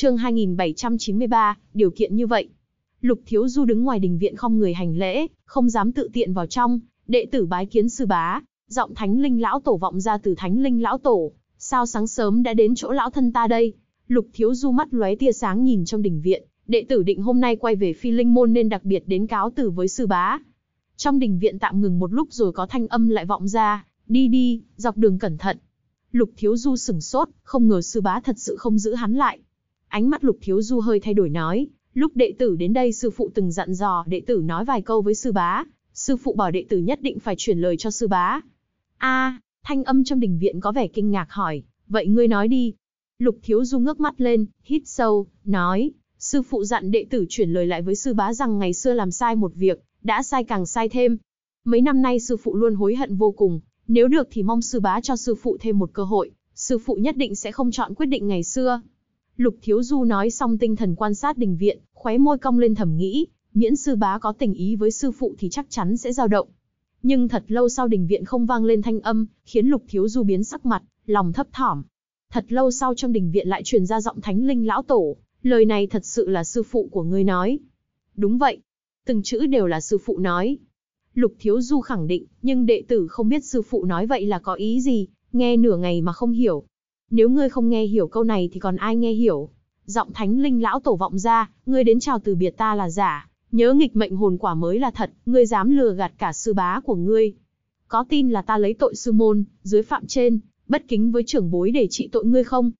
chương 2793, điều kiện như vậy. Lục Thiếu Du đứng ngoài đình viện không người hành lễ, không dám tự tiện vào trong, đệ tử bái kiến sư bá, giọng thánh linh lão tổ vọng ra từ thánh linh lão tổ, sao sáng sớm đã đến chỗ lão thân ta đây. Lục Thiếu Du mắt lóe tia sáng nhìn trong đình viện, đệ tử định hôm nay quay về phi linh môn nên đặc biệt đến cáo từ với sư bá. Trong đình viện tạm ngừng một lúc rồi có thanh âm lại vọng ra, đi đi, dọc đường cẩn thận. Lục Thiếu Du sửng sốt, không ngờ sư bá thật sự không giữ hắn lại, Ánh mắt lục thiếu du hơi thay đổi nói, lúc đệ tử đến đây sư phụ từng dặn dò đệ tử nói vài câu với sư bá, sư phụ bảo đệ tử nhất định phải chuyển lời cho sư bá. A, thanh âm trong đình viện có vẻ kinh ngạc hỏi, vậy ngươi nói đi. Lục thiếu du ngước mắt lên, hít sâu, nói, sư phụ dặn đệ tử chuyển lời lại với sư bá rằng ngày xưa làm sai một việc, đã sai càng sai thêm. Mấy năm nay sư phụ luôn hối hận vô cùng, nếu được thì mong sư bá cho sư phụ thêm một cơ hội, sư phụ nhất định sẽ không chọn quyết định ngày xưa. Lục Thiếu Du nói xong tinh thần quan sát đình viện, khóe môi cong lên thầm nghĩ, miễn sư bá có tình ý với sư phụ thì chắc chắn sẽ dao động. Nhưng thật lâu sau đình viện không vang lên thanh âm, khiến Lục Thiếu Du biến sắc mặt, lòng thấp thỏm. Thật lâu sau trong đình viện lại truyền ra giọng thánh linh lão tổ, lời này thật sự là sư phụ của ngươi nói. Đúng vậy, từng chữ đều là sư phụ nói. Lục Thiếu Du khẳng định, nhưng đệ tử không biết sư phụ nói vậy là có ý gì, nghe nửa ngày mà không hiểu, nếu ngươi không nghe hiểu câu này thì còn ai nghe hiểu? Giọng thánh linh lão tổ vọng ra, ngươi đến chào từ biệt ta là giả, nhớ nghịch mệnh hồn quả mới là thật, ngươi dám lừa gạt cả sư bá của ngươi. Có tin là ta lấy tội sư môn, dưới phạm trên, bất kính với trưởng bối để trị tội ngươi không?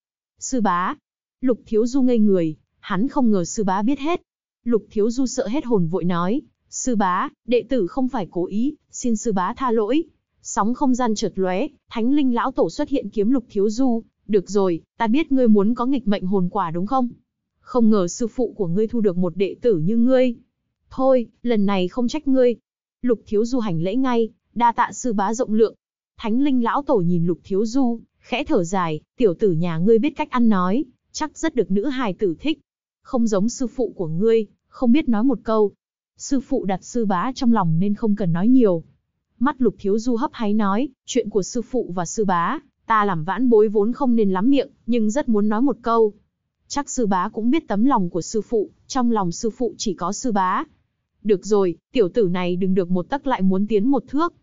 Sư bá. Lục thiếu du ngây người, hắn không ngờ sư bá biết hết. Lục thiếu du sợ hết hồn vội nói, sư bá, đệ tử không phải cố ý, xin sư bá tha lỗi. Sóng không gian chợt lóe, thánh linh lão tổ xuất hiện kiếm lục thiếu du, được rồi, ta biết ngươi muốn có nghịch mệnh hồn quả đúng không? Không ngờ sư phụ của ngươi thu được một đệ tử như ngươi. Thôi, lần này không trách ngươi. Lục Thiếu Du hành lễ ngay, đa tạ sư bá rộng lượng. Thánh linh lão tổ nhìn Lục Thiếu Du, khẽ thở dài, tiểu tử nhà ngươi biết cách ăn nói, chắc rất được nữ hài tử thích. Không giống sư phụ của ngươi, không biết nói một câu. Sư phụ đặt sư bá trong lòng nên không cần nói nhiều. Mắt lục thiếu du hấp háy nói, chuyện của sư phụ và sư bá, Ta làm vãn bối vốn không nên lắm miệng, nhưng rất muốn nói một câu. Chắc sư bá cũng biết tấm lòng của sư phụ, trong lòng sư phụ chỉ có sư bá. Được rồi, tiểu tử này đừng được một tấc lại muốn tiến một thước.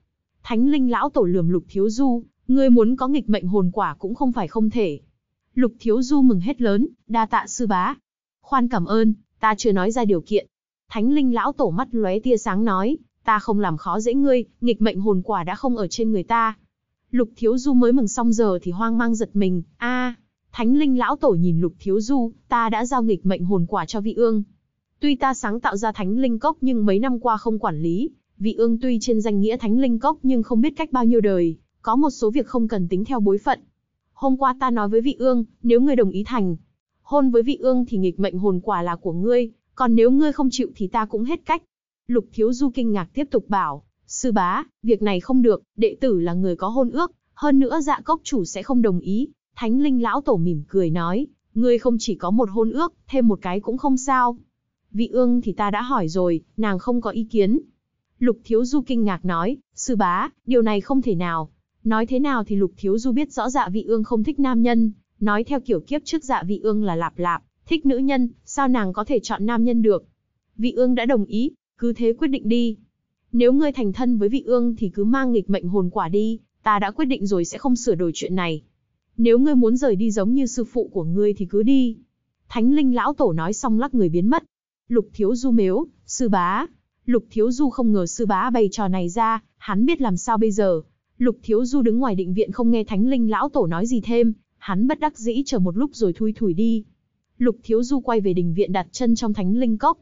Thánh linh lão tổ lườm lục thiếu du, ngươi muốn có nghịch mệnh hồn quả cũng không phải không thể. Lục thiếu du mừng hết lớn, đa tạ sư bá. Khoan cảm ơn, ta chưa nói ra điều kiện. Thánh linh lão tổ mắt lóe tia sáng nói, ta không làm khó dễ ngươi, nghịch mệnh hồn quả đã không ở trên người ta, Lục Thiếu Du mới mừng xong giờ thì hoang mang giật mình, a, Thánh Linh lão tổ nhìn Lục Thiếu Du, ta đã giao nghịch mệnh hồn quả cho vị ương. Tuy ta sáng tạo ra Thánh Linh cốc nhưng mấy năm qua không quản lý, vị ương tuy trên danh nghĩa Thánh Linh cốc nhưng không biết cách bao nhiêu đời, có một số việc không cần tính theo bối phận. Hôm qua ta nói với vị ương, nếu ngươi đồng ý thành, hôn với vị ương thì nghịch mệnh hồn quả là của ngươi, còn nếu ngươi không chịu thì ta cũng hết cách. Lục Thiếu Du kinh ngạc tiếp tục bảo, Sư bá, việc này không được, đệ tử là người có hôn ước, hơn nữa dạ cốc chủ sẽ không đồng ý. Thánh linh lão tổ mỉm cười nói, ngươi không chỉ có một hôn ước, thêm một cái cũng không sao. Vị ương thì ta đã hỏi rồi, nàng không có ý kiến. Lục Thiếu Du kinh ngạc nói, sư bá, điều này không thể nào. Nói thế nào thì Lục Thiếu Du biết rõ dạ vị ương không thích nam nhân, nói theo kiểu kiếp trước dạ vị ương là lạp lạp, thích nữ nhân, sao nàng có thể chọn nam nhân được. Vị ương đã đồng ý, cứ thế quyết định đi, nếu ngươi thành thân với vị ương thì cứ mang nghịch mệnh hồn quả đi, ta đã quyết định rồi sẽ không sửa đổi chuyện này. Nếu ngươi muốn rời đi giống như sư phụ của ngươi thì cứ đi. Thánh linh lão tổ nói xong lắc người biến mất. Lục thiếu du mếu, sư bá. Lục thiếu du không ngờ sư bá bày trò này ra, hắn biết làm sao bây giờ. Lục thiếu du đứng ngoài định viện không nghe thánh linh lão tổ nói gì thêm, hắn bất đắc dĩ chờ một lúc rồi thui thủi đi. Lục thiếu du quay về định viện đặt chân trong thánh linh cốc.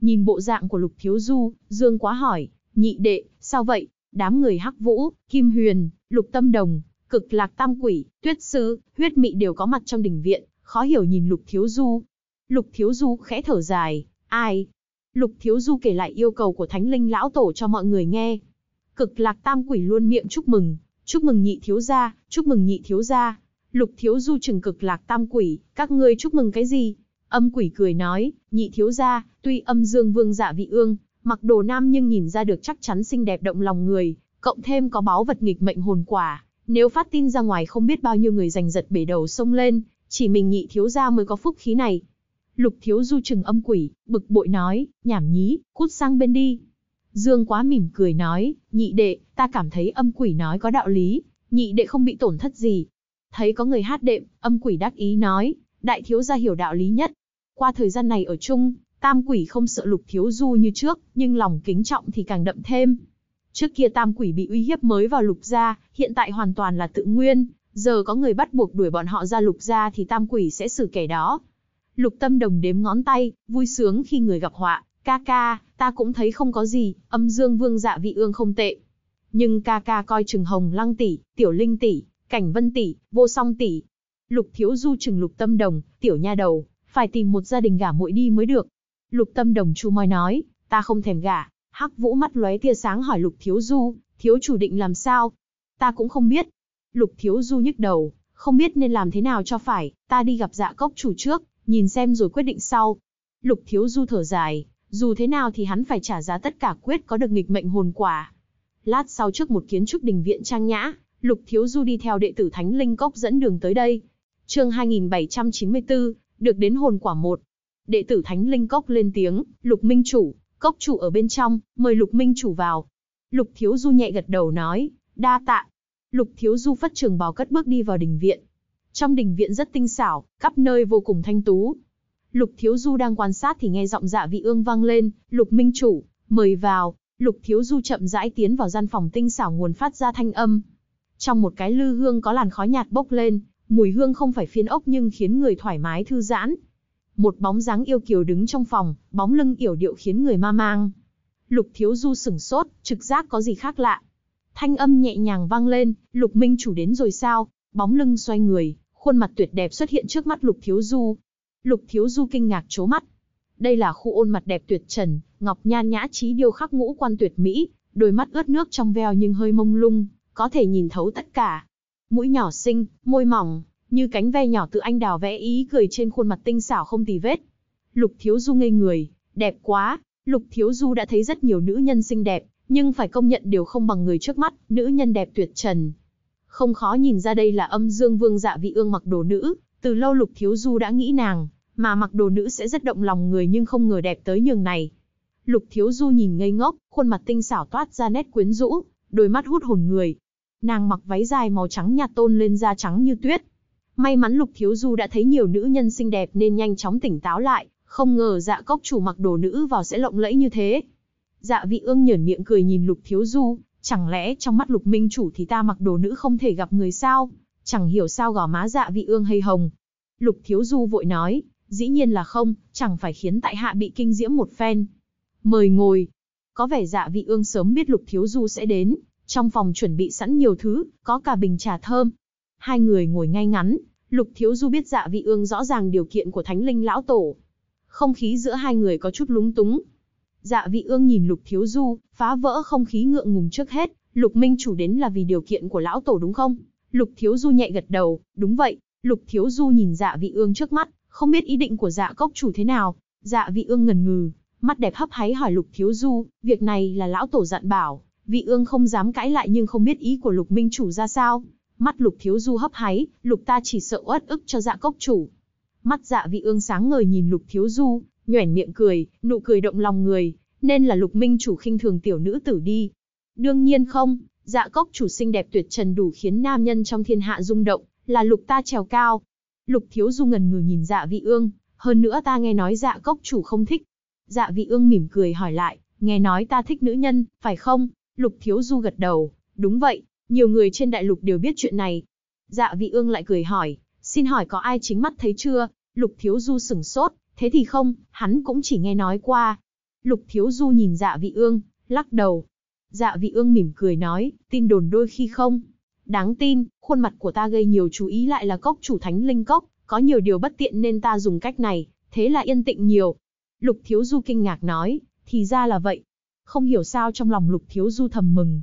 Nhìn bộ dạng của lục thiếu du, Dương quá hỏi, nhị đệ, sao vậy? Đám người Hắc Vũ, Kim Huyền, Lục Tâm Đồng, Cực Lạc Tam Quỷ, Tuyết Sư, Huyết Mị đều có mặt trong đình viện, khó hiểu nhìn Lục Thiếu Du. Lục Thiếu Du khẽ thở dài, ai? Lục Thiếu Du kể lại yêu cầu của Thánh Linh Lão Tổ cho mọi người nghe. Cực Lạc Tam Quỷ luôn miệng chúc mừng, chúc mừng nhị thiếu gia, chúc mừng nhị thiếu gia. Lục Thiếu Du chừng Cực Lạc Tam Quỷ, các ngươi chúc mừng cái gì? Âm quỷ cười nói, nhị thiếu gia, tuy âm dương vương dạ vị ương, mặc đồ nam nhưng nhìn ra được chắc chắn xinh đẹp động lòng người, cộng thêm có báo vật nghịch mệnh hồn quả, nếu phát tin ra ngoài không biết bao nhiêu người giành giật bể đầu sông lên, chỉ mình nhị thiếu gia mới có phúc khí này. Lục thiếu du trừng âm quỷ, bực bội nói, nhảm nhí, cút sang bên đi. Dương quá mỉm cười nói, nhị đệ, ta cảm thấy âm quỷ nói có đạo lý, nhị đệ không bị tổn thất gì. Thấy có người hát đệm, âm quỷ đắc ý nói, đại thiếu gia hiểu đạo lý nhất. Qua thời gian này ở chung, Tam quỷ không sợ lục thiếu du như trước, nhưng lòng kính trọng thì càng đậm thêm. Trước kia tam quỷ bị uy hiếp mới vào lục gia, hiện tại hoàn toàn là tự nguyên, giờ có người bắt buộc đuổi bọn họ ra lục gia thì tam quỷ sẽ xử kẻ đó. Lục tâm đồng đếm ngón tay, vui sướng khi người gặp họa, ca ca, ta cũng thấy không có gì, âm dương vương dạ vị ương không tệ. Nhưng ca ca coi Trừng hồng lăng tỷ, tiểu linh tỷ, cảnh vân tỷ, vô song tỷ. Lục thiếu du chừng lục tâm đồng, tiểu nha đầu, phải tìm một gia đình gả muội đi mới được, Lục tâm đồng chu moi nói, ta không thèm gả. Hắc vũ mắt lóe tia sáng hỏi lục thiếu du, thiếu chủ định làm sao? Ta cũng không biết. Lục thiếu du nhức đầu, không biết nên làm thế nào cho phải, ta đi gặp dạ cốc chủ trước, nhìn xem rồi quyết định sau. Lục thiếu du thở dài, dù thế nào thì hắn phải trả giá tất cả quyết có được nghịch mệnh hồn quả. Lát sau trước một kiến trúc đình viện trang nhã, Lục Thiếu Du đi theo đệ tử Thánh Linh Cốc dẫn đường tới đây. Chương 2794, được đến hồn quả một Đệ tử Thánh Linh Cốc lên tiếng, Lục Minh Chủ, Cốc Chủ ở bên trong, mời Lục Minh Chủ vào. Lục Thiếu Du nhẹ gật đầu nói, đa tạ. Lục Thiếu Du phất trường bào cất bước đi vào đình viện. Trong đình viện rất tinh xảo, khắp nơi vô cùng thanh tú. Lục Thiếu Du đang quan sát thì nghe giọng dạ vị ương vang lên, Lục Minh Chủ, mời vào. Lục Thiếu Du chậm rãi tiến vào gian phòng tinh xảo nguồn phát ra thanh âm. Trong một cái lư hương có làn khói nhạt bốc lên, mùi hương không phải phiến ốc nhưng khiến người thoải mái thư giãn một bóng dáng yêu kiều đứng trong phòng, bóng lưng yểu điệu khiến người ma mang. Lục Thiếu Du sửng sốt, trực giác có gì khác lạ. Thanh âm nhẹ nhàng vang lên, Lục Minh chủ đến rồi sao? Bóng lưng xoay người, khuôn mặt tuyệt đẹp xuất hiện trước mắt Lục Thiếu Du. Lục Thiếu Du kinh ngạc chố mắt. Đây là khu ôn mặt đẹp tuyệt trần, ngọc nha nhã trí điêu khắc ngũ quan tuyệt mỹ, đôi mắt ướt nước trong veo nhưng hơi mông lung, có thể nhìn thấu tất cả. Mũi nhỏ xinh, môi mỏng, như cánh ve nhỏ tự anh đào vẽ ý cười trên khuôn mặt tinh xảo không tì vết. Lục Thiếu Du ngây người, đẹp quá. Lục Thiếu Du đã thấy rất nhiều nữ nhân xinh đẹp, nhưng phải công nhận đều không bằng người trước mắt, nữ nhân đẹp tuyệt trần. Không khó nhìn ra đây là âm dương vương dạ vị ương mặc đồ nữ, từ lâu Lục Thiếu Du đã nghĩ nàng, mà mặc đồ nữ sẽ rất động lòng người nhưng không ngờ đẹp tới nhường này. Lục Thiếu Du nhìn ngây ngốc, khuôn mặt tinh xảo toát ra nét quyến rũ, đôi mắt hút hồn người. Nàng mặc váy dài màu trắng nhạt tôn lên da trắng như tuyết, May mắn Lục Thiếu Du đã thấy nhiều nữ nhân xinh đẹp nên nhanh chóng tỉnh táo lại, không ngờ dạ cốc chủ mặc đồ nữ vào sẽ lộng lẫy như thế. Dạ vị ương nhởn miệng cười nhìn Lục Thiếu Du, chẳng lẽ trong mắt Lục Minh chủ thì ta mặc đồ nữ không thể gặp người sao? Chẳng hiểu sao gò má dạ vị ương hay hồng. Lục Thiếu Du vội nói, dĩ nhiên là không, chẳng phải khiến tại hạ bị kinh diễm một phen. Mời ngồi. Có vẻ dạ vị ương sớm biết Lục Thiếu Du sẽ đến, trong phòng chuẩn bị sẵn nhiều thứ, có cả bình trà thơm, hai người ngồi ngay ngắn, Lục Thiếu Du biết Dạ Vị Ương rõ ràng điều kiện của Thánh Linh lão tổ. Không khí giữa hai người có chút lúng túng. Dạ Vị Ương nhìn Lục Thiếu Du, phá vỡ không khí ngượng ngùng trước hết, Lục Minh chủ đến là vì điều kiện của lão tổ đúng không? Lục Thiếu Du nhẹ gật đầu, đúng vậy. Lục Thiếu Du nhìn Dạ Vị Ương trước mắt, không biết ý định của Dạ Cốc chủ thế nào. Dạ Vị Ương ngần ngừ, mắt đẹp hấp háy hỏi Lục Thiếu Du, việc này là lão tổ dặn bảo, Vị Ương không dám cãi lại nhưng không biết ý của Lục Minh chủ ra sao mắt lục thiếu du hấp háy, lục ta chỉ sợ uất ức cho dạ cốc chủ. Mắt dạ vị ương sáng ngời nhìn lục thiếu du, nhoẻn miệng cười, nụ cười động lòng người, nên là lục minh chủ khinh thường tiểu nữ tử đi. Đương nhiên không, dạ cốc chủ xinh đẹp tuyệt trần đủ khiến nam nhân trong thiên hạ rung động, là lục ta trèo cao. Lục thiếu du ngần ngừ nhìn dạ vị ương, hơn nữa ta nghe nói dạ cốc chủ không thích. Dạ vị ương mỉm cười hỏi lại, nghe nói ta thích nữ nhân, phải không? Lục thiếu du gật đầu, đúng vậy, nhiều người trên đại lục đều biết chuyện này. Dạ vị ương lại cười hỏi, xin hỏi có ai chính mắt thấy chưa? Lục Thiếu Du sửng sốt, thế thì không, hắn cũng chỉ nghe nói qua. Lục Thiếu Du nhìn dạ vị ương, lắc đầu. Dạ vị ương mỉm cười nói, tin đồn đôi khi không. Đáng tin, khuôn mặt của ta gây nhiều chú ý lại là cốc chủ thánh linh cốc, có nhiều điều bất tiện nên ta dùng cách này, thế là yên tịnh nhiều. Lục Thiếu Du kinh ngạc nói, thì ra là vậy. Không hiểu sao trong lòng Lục Thiếu Du thầm mừng,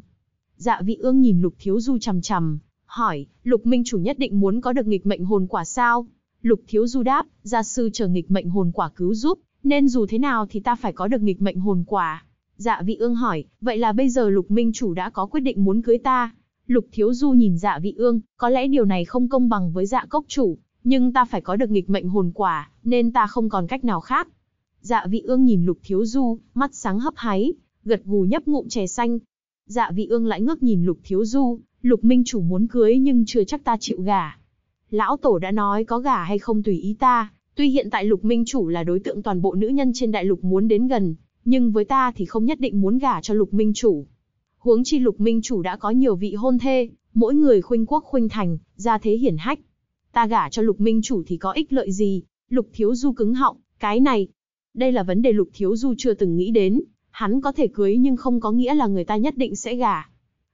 Dạ vị ương nhìn lục thiếu du chằm chằm, hỏi, lục minh chủ nhất định muốn có được nghịch mệnh hồn quả sao? Lục thiếu du đáp, gia sư chờ nghịch mệnh hồn quả cứu giúp, nên dù thế nào thì ta phải có được nghịch mệnh hồn quả. Dạ vị ương hỏi, vậy là bây giờ lục minh chủ đã có quyết định muốn cưới ta. Lục thiếu du nhìn dạ vị ương, có lẽ điều này không công bằng với dạ cốc chủ, nhưng ta phải có được nghịch mệnh hồn quả, nên ta không còn cách nào khác. Dạ vị ương nhìn lục thiếu du, mắt sáng hấp háy, gật gù nhấp ngụm chè xanh, Dạ vị ương lại ngước nhìn lục thiếu du, lục minh chủ muốn cưới nhưng chưa chắc ta chịu gả. Lão tổ đã nói có gả hay không tùy ý ta, tuy hiện tại lục minh chủ là đối tượng toàn bộ nữ nhân trên đại lục muốn đến gần, nhưng với ta thì không nhất định muốn gả cho lục minh chủ. Huống chi lục minh chủ đã có nhiều vị hôn thê, mỗi người khuynh quốc khuynh thành, gia thế hiển hách. Ta gả cho lục minh chủ thì có ích lợi gì, lục thiếu du cứng họng, cái này. Đây là vấn đề lục thiếu du chưa từng nghĩ đến, hắn có thể cưới nhưng không có nghĩa là người ta nhất định sẽ gả.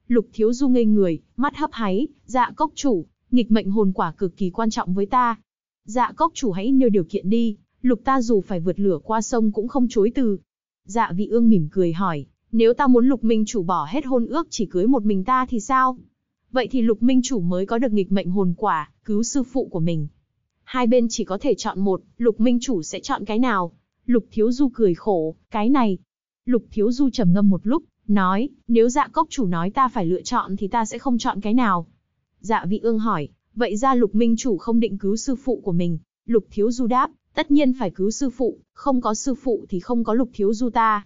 Lục Thiếu Du ngây người, mắt hấp háy, dạ cốc chủ, nghịch mệnh hồn quả cực kỳ quan trọng với ta. Dạ cốc chủ hãy nêu điều kiện đi, lục ta dù phải vượt lửa qua sông cũng không chối từ. Dạ vị ương mỉm cười hỏi, nếu ta muốn lục minh chủ bỏ hết hôn ước chỉ cưới một mình ta thì sao? Vậy thì lục minh chủ mới có được nghịch mệnh hồn quả, cứu sư phụ của mình. Hai bên chỉ có thể chọn một, lục minh chủ sẽ chọn cái nào? Lục thiếu du cười khổ, cái này, Lục Thiếu Du trầm ngâm một lúc, nói, nếu dạ cốc chủ nói ta phải lựa chọn thì ta sẽ không chọn cái nào. Dạ vị ương hỏi, vậy ra lục minh chủ không định cứu sư phụ của mình. Lục Thiếu Du đáp, tất nhiên phải cứu sư phụ, không có sư phụ thì không có lục Thiếu Du ta.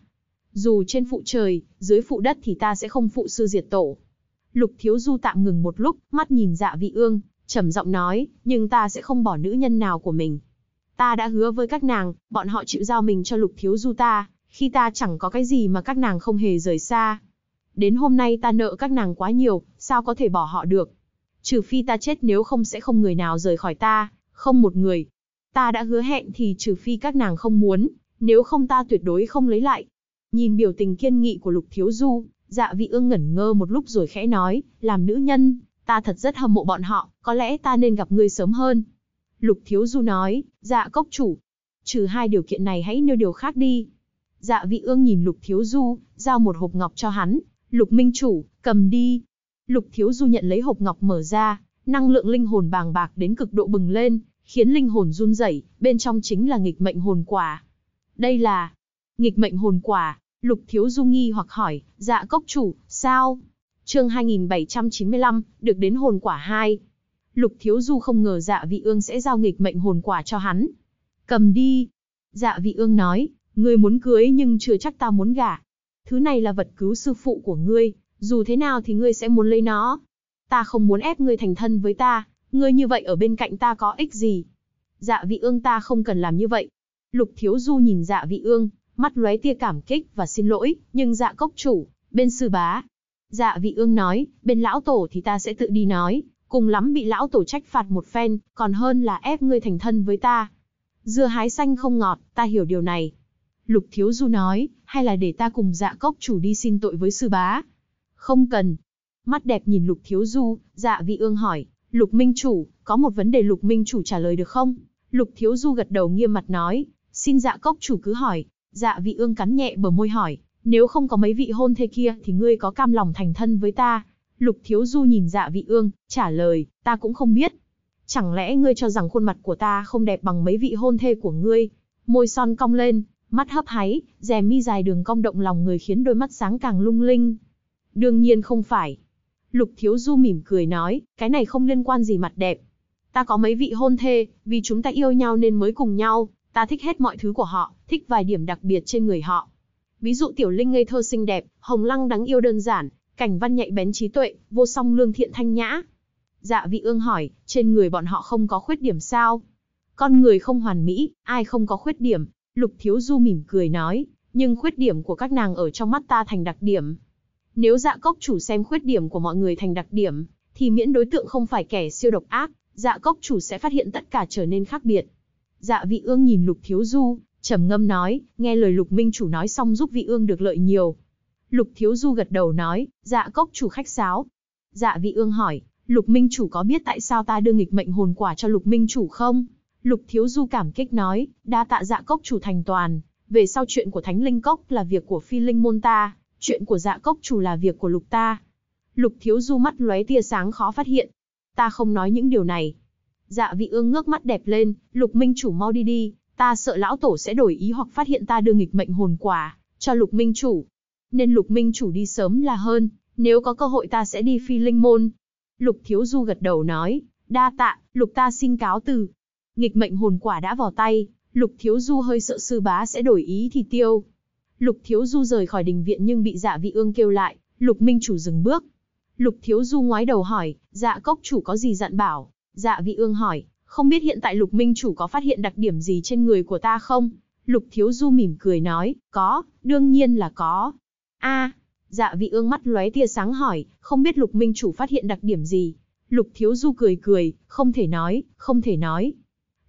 Dù trên phụ trời, dưới phụ đất thì ta sẽ không phụ sư diệt tổ. Lục Thiếu Du tạm ngừng một lúc, mắt nhìn dạ vị ương, trầm giọng nói, nhưng ta sẽ không bỏ nữ nhân nào của mình. Ta đã hứa với các nàng, bọn họ chịu giao mình cho lục thiếu du ta khi ta chẳng có cái gì mà các nàng không hề rời xa. Đến hôm nay ta nợ các nàng quá nhiều, sao có thể bỏ họ được? Trừ phi ta chết nếu không sẽ không người nào rời khỏi ta, không một người. Ta đã hứa hẹn thì trừ phi các nàng không muốn, nếu không ta tuyệt đối không lấy lại. Nhìn biểu tình kiên nghị của Lục Thiếu Du, dạ vị ương ngẩn ngơ một lúc rồi khẽ nói, làm nữ nhân, ta thật rất hâm mộ bọn họ, có lẽ ta nên gặp ngươi sớm hơn. Lục Thiếu Du nói, dạ cốc chủ, trừ hai điều kiện này hãy nêu điều khác đi. Dạ vị ương nhìn Lục Thiếu Du, giao một hộp ngọc cho hắn. Lục Minh Chủ, cầm đi. Lục Thiếu Du nhận lấy hộp ngọc mở ra, năng lượng linh hồn bàng bạc đến cực độ bừng lên, khiến linh hồn run rẩy, bên trong chính là nghịch mệnh hồn quả. Đây là nghịch mệnh hồn quả, Lục Thiếu Du nghi hoặc hỏi, dạ cốc chủ, sao? chương 2795, được đến hồn quả 2. Lục Thiếu Du không ngờ dạ vị ương sẽ giao nghịch mệnh hồn quả cho hắn. Cầm đi. Dạ vị ương nói, Ngươi muốn cưới nhưng chưa chắc ta muốn gả. Thứ này là vật cứu sư phụ của ngươi, dù thế nào thì ngươi sẽ muốn lấy nó. Ta không muốn ép ngươi thành thân với ta, ngươi như vậy ở bên cạnh ta có ích gì. Dạ vị ương ta không cần làm như vậy. Lục thiếu du nhìn dạ vị ương, mắt lóe tia cảm kích và xin lỗi, nhưng dạ cốc chủ, bên sư bá. Dạ vị ương nói, bên lão tổ thì ta sẽ tự đi nói, cùng lắm bị lão tổ trách phạt một phen, còn hơn là ép ngươi thành thân với ta. Dưa hái xanh không ngọt, ta hiểu điều này, Lục Thiếu Du nói, hay là để ta cùng dạ cốc chủ đi xin tội với sư bá. Không cần. Mắt đẹp nhìn Lục Thiếu Du, dạ vị ương hỏi, Lục Minh Chủ, có một vấn đề Lục Minh Chủ trả lời được không? Lục Thiếu Du gật đầu nghiêm mặt nói, xin dạ cốc chủ cứ hỏi. Dạ vị ương cắn nhẹ bờ môi hỏi, nếu không có mấy vị hôn thê kia thì ngươi có cam lòng thành thân với ta? Lục Thiếu Du nhìn dạ vị ương, trả lời, ta cũng không biết. Chẳng lẽ ngươi cho rằng khuôn mặt của ta không đẹp bằng mấy vị hôn thê của ngươi? Môi son cong lên, mắt hấp háy, rè mi dài đường cong động lòng người khiến đôi mắt sáng càng lung linh. Đương nhiên không phải. Lục Thiếu Du mỉm cười nói, cái này không liên quan gì mặt đẹp. Ta có mấy vị hôn thê, vì chúng ta yêu nhau nên mới cùng nhau, ta thích hết mọi thứ của họ, thích vài điểm đặc biệt trên người họ. Ví dụ Tiểu Linh ngây thơ xinh đẹp, Hồng Lăng đáng yêu đơn giản, cảnh văn nhạy bén trí tuệ, vô song lương thiện thanh nhã. Dạ vị ương hỏi, trên người bọn họ không có khuyết điểm sao? Con người không hoàn mỹ, ai không có khuyết điểm, Lục Thiếu Du mỉm cười nói, nhưng khuyết điểm của các nàng ở trong mắt ta thành đặc điểm. Nếu dạ cốc chủ xem khuyết điểm của mọi người thành đặc điểm, thì miễn đối tượng không phải kẻ siêu độc ác, dạ cốc chủ sẽ phát hiện tất cả trở nên khác biệt. Dạ vị ương nhìn Lục Thiếu Du, trầm ngâm nói, nghe lời Lục Minh chủ nói xong giúp vị ương được lợi nhiều. Lục Thiếu Du gật đầu nói, dạ cốc chủ khách sáo. Dạ vị ương hỏi, Lục Minh chủ có biết tại sao ta đưa nghịch mệnh hồn quả cho Lục Minh chủ không? Lục Thiếu Du cảm kích nói, đa tạ dạ cốc chủ thành toàn, về sau chuyện của Thánh Linh Cốc là việc của phi linh môn ta, chuyện của dạ cốc chủ là việc của lục ta. Lục Thiếu Du mắt lóe tia sáng khó phát hiện. Ta không nói những điều này. Dạ vị ương ngước mắt đẹp lên, lục minh chủ mau đi đi, ta sợ lão tổ sẽ đổi ý hoặc phát hiện ta đưa nghịch mệnh hồn quả, cho lục minh chủ. Nên lục minh chủ đi sớm là hơn, nếu có cơ hội ta sẽ đi phi linh môn. Lục Thiếu Du gật đầu nói, đa tạ, lục ta xin cáo từ, nghịch mệnh hồn quả đã vào tay, Lục Thiếu Du hơi sợ sư bá sẽ đổi ý thì tiêu. Lục Thiếu Du rời khỏi đình viện nhưng bị dạ vị ương kêu lại, Lục Minh chủ dừng bước. Lục Thiếu Du ngoái đầu hỏi, dạ cốc chủ có gì dặn bảo, dạ vị ương hỏi, không biết hiện tại Lục Minh chủ có phát hiện đặc điểm gì trên người của ta không? Lục Thiếu Du mỉm cười nói, có, đương nhiên là có. a dạ vị ương mắt lóe tia sáng hỏi, không biết Lục Minh chủ phát hiện đặc điểm gì? Lục Thiếu Du cười cười, không thể nói, không thể nói.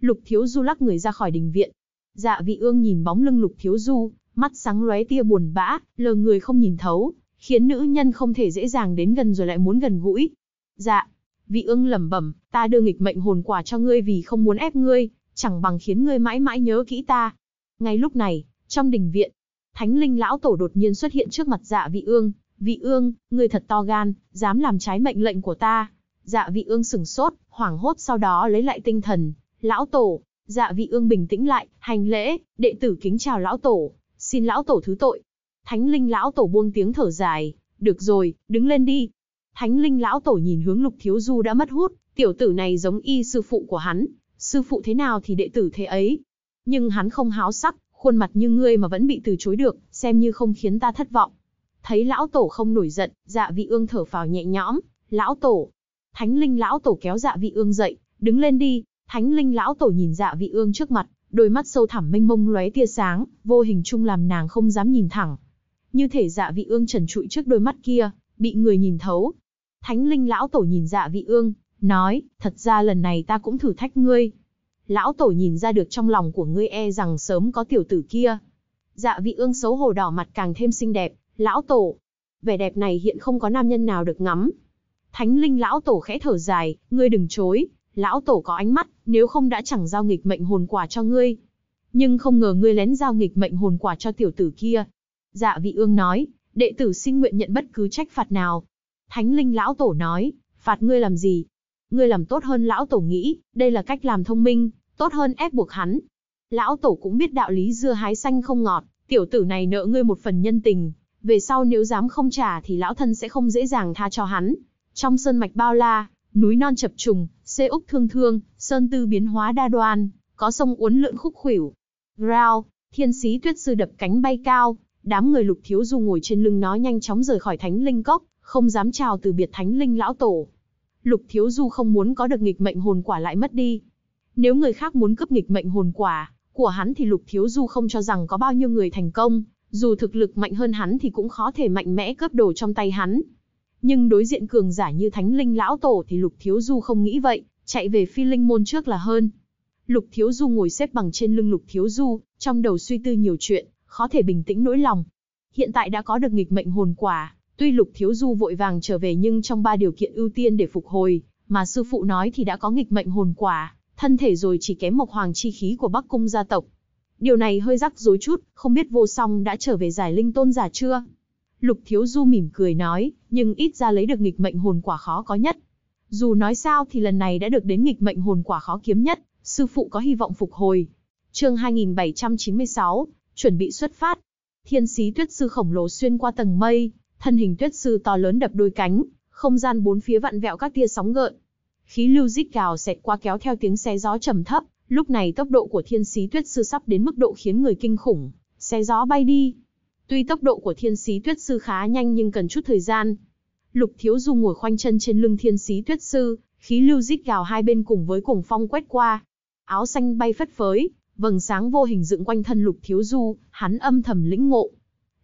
Lục Thiếu Du lắc người ra khỏi đình viện. Dạ vị ương nhìn bóng lưng Lục Thiếu Du, mắt sáng lóe tia buồn bã, lờ người không nhìn thấu, khiến nữ nhân không thể dễ dàng đến gần rồi lại muốn gần gũi. Dạ, vị ương lẩm bẩm, ta đưa nghịch mệnh hồn quả cho ngươi vì không muốn ép ngươi, chẳng bằng khiến ngươi mãi mãi nhớ kỹ ta. Ngay lúc này, trong đình viện, thánh linh lão tổ đột nhiên xuất hiện trước mặt dạ vị ương. Vị ương, ngươi thật to gan, dám làm trái mệnh lệnh của ta. Dạ vị ương sửng sốt, hoảng hốt sau đó lấy lại tinh thần, Lão Tổ, dạ vị ương bình tĩnh lại, hành lễ, đệ tử kính chào Lão Tổ, xin Lão Tổ thứ tội. Thánh Linh Lão Tổ buông tiếng thở dài, được rồi, đứng lên đi. Thánh Linh Lão Tổ nhìn hướng Lục Thiếu Du đã mất hút, tiểu tử này giống y sư phụ của hắn, sư phụ thế nào thì đệ tử thế ấy. Nhưng hắn không háo sắc, khuôn mặt như ngươi mà vẫn bị từ chối được, xem như không khiến ta thất vọng. Thấy lão tổ không nổi giận, dạ vị ương thở phào nhẹ nhõm, lão tổ. Thánh linh lão tổ kéo dạ vị ương dậy, đứng lên đi, Thánh linh lão tổ nhìn dạ vị ương trước mặt, đôi mắt sâu thẳm mênh mông lóe tia sáng, vô hình chung làm nàng không dám nhìn thẳng. Như thể dạ vị ương trần trụi trước đôi mắt kia, bị người nhìn thấu. Thánh linh lão tổ nhìn dạ vị ương, nói, thật ra lần này ta cũng thử thách ngươi. Lão tổ nhìn ra được trong lòng của ngươi e rằng sớm có tiểu tử kia. Dạ vị ương xấu hổ đỏ mặt càng thêm xinh đẹp, lão tổ. Vẻ đẹp này hiện không có nam nhân nào được ngắm. Thánh linh lão tổ khẽ thở dài, ngươi đừng chối, lão tổ có ánh mắt, nếu không đã chẳng giao nghịch mệnh hồn quả cho ngươi. Nhưng không ngờ ngươi lén giao nghịch mệnh hồn quả cho tiểu tử kia. Dạ vị ương nói, đệ tử xin nguyện nhận bất cứ trách phạt nào. Thánh linh lão tổ nói, phạt ngươi làm gì? Ngươi làm tốt hơn lão tổ nghĩ, đây là cách làm thông minh, tốt hơn ép buộc hắn. Lão tổ cũng biết đạo lý dưa hái xanh không ngọt, tiểu tử này nợ ngươi một phần nhân tình, về sau nếu dám không trả thì lão thân sẽ không dễ dàng tha cho hắn. Trong sơn mạch bao la, núi non chập trùng, Xê Úc thương thương, sơn tư biến hóa đa đoan, có sông uốn lượn khúc khuỷu. Rao, thiên sĩ tuyết sư đập cánh bay cao, đám người lục thiếu du ngồi trên lưng nó nhanh chóng rời khỏi thánh linh cốc, không dám chào từ biệt thánh linh lão tổ. Lục thiếu du không muốn có được nghịch mệnh hồn quả lại mất đi. Nếu người khác muốn cướp nghịch mệnh hồn quả của hắn thì lục thiếu du không cho rằng có bao nhiêu người thành công, dù thực lực mạnh hơn hắn thì cũng khó thể mạnh mẽ cướp đồ trong tay hắn. Nhưng đối diện cường giả như thánh linh lão tổ thì Lục Thiếu Du không nghĩ vậy, chạy về phi linh môn trước là hơn. Lục Thiếu Du ngồi xếp bằng trên lưng Lục Thiếu Du, trong đầu suy tư nhiều chuyện, khó thể bình tĩnh nỗi lòng. Hiện tại đã có được nghịch mệnh hồn quả, tuy Lục Thiếu Du vội vàng trở về nhưng trong ba điều kiện ưu tiên để phục hồi, mà sư phụ nói thì đã có nghịch mệnh hồn quả, thân thể rồi chỉ kém mộc hoàng chi khí của Bắc Cung gia tộc. Điều này hơi rắc rối chút, không biết vô song đã trở về giải linh tôn giả chưa? Lục Thiếu Du mỉm cười nói, nhưng ít ra lấy được nghịch mệnh hồn quả khó có nhất. Dù nói sao thì lần này đã được đến nghịch mệnh hồn quả khó kiếm nhất, sư phụ có hy vọng phục hồi. Chương 2796, chuẩn bị xuất phát. Thiên sĩ tuyết sư khổng lồ xuyên qua tầng mây, thân hình tuyết sư to lớn đập đôi cánh, không gian bốn phía vặn vẹo các tia sóng gợn. Khí lưu rít gào xẹt qua kéo theo tiếng xe gió trầm thấp, lúc này tốc độ của thiên sĩ tuyết sư sắp đến mức độ khiến người kinh khủng, xe gió bay đi, Tuy tốc độ của thiên sĩ tuyết sư khá nhanh nhưng cần chút thời gian. Lục Thiếu Du ngồi khoanh chân trên lưng thiên sĩ tuyết sư, khí lưu rít gào hai bên cùng với cùng phong quét qua. Áo xanh bay phất phới, vầng sáng vô hình dựng quanh thân Lục Thiếu Du, hắn âm thầm lĩnh ngộ.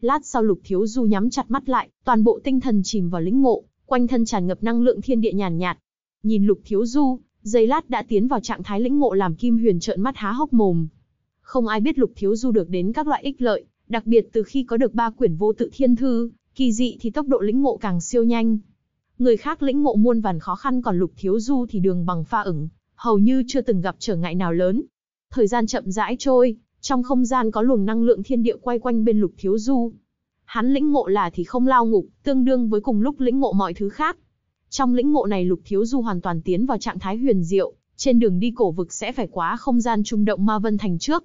Lát sau Lục Thiếu Du nhắm chặt mắt lại, toàn bộ tinh thần chìm vào lĩnh ngộ, quanh thân tràn ngập năng lượng thiên địa nhàn nhạt. Nhìn Lục Thiếu Du, giây lát đã tiến vào trạng thái lĩnh ngộ làm Kim Huyền trợn mắt há hốc mồm. Không ai biết Lục Thiếu Du được đến các loại ích lợi, Đặc biệt từ khi có được ba quyển vô tự thiên thư, kỳ dị thì tốc độ lĩnh ngộ càng siêu nhanh. Người khác lĩnh ngộ muôn vàn khó khăn còn lục thiếu du thì đường bằng pha ửng, hầu như chưa từng gặp trở ngại nào lớn. Thời gian chậm rãi trôi, trong không gian có luồng năng lượng thiên địa quay quanh bên lục thiếu du. Hắn lĩnh ngộ là thì không lao ngục, tương đương với cùng lúc lĩnh ngộ mọi thứ khác. Trong lĩnh ngộ này lục thiếu du hoàn toàn tiến vào trạng thái huyền diệu, trên đường đi cổ vực sẽ phải quá không gian trung động ma vân thành trước.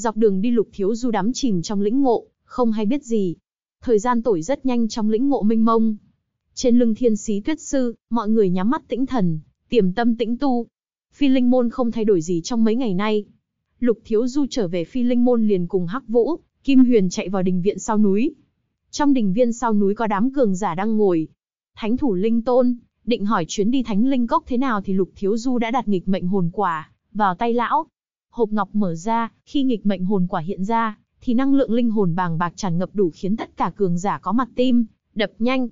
Dọc đường đi lục thiếu du đắm chìm trong lĩnh ngộ, không hay biết gì. Thời gian tuổi rất nhanh trong lĩnh ngộ minh mông. Trên lưng thiên sĩ tuyết sư, mọi người nhắm mắt tĩnh thần, tiềm tâm tĩnh tu. Phi linh môn không thay đổi gì trong mấy ngày nay. Lục thiếu du trở về phi linh môn liền cùng hắc vũ, kim huyền chạy vào đình viện sau núi. Trong đình viên sau núi có đám cường giả đang ngồi. Thánh thủ linh tôn, định hỏi chuyến đi thánh linh cốc thế nào thì lục thiếu du đã đặt nghịch mệnh hồn quả, vào tay lão, hộp ngọc mở ra, khi nghịch mệnh hồn quả hiện ra, thì năng lượng linh hồn bàng bạc tràn ngập đủ khiến tất cả cường giả có mặt tim đập nhanh.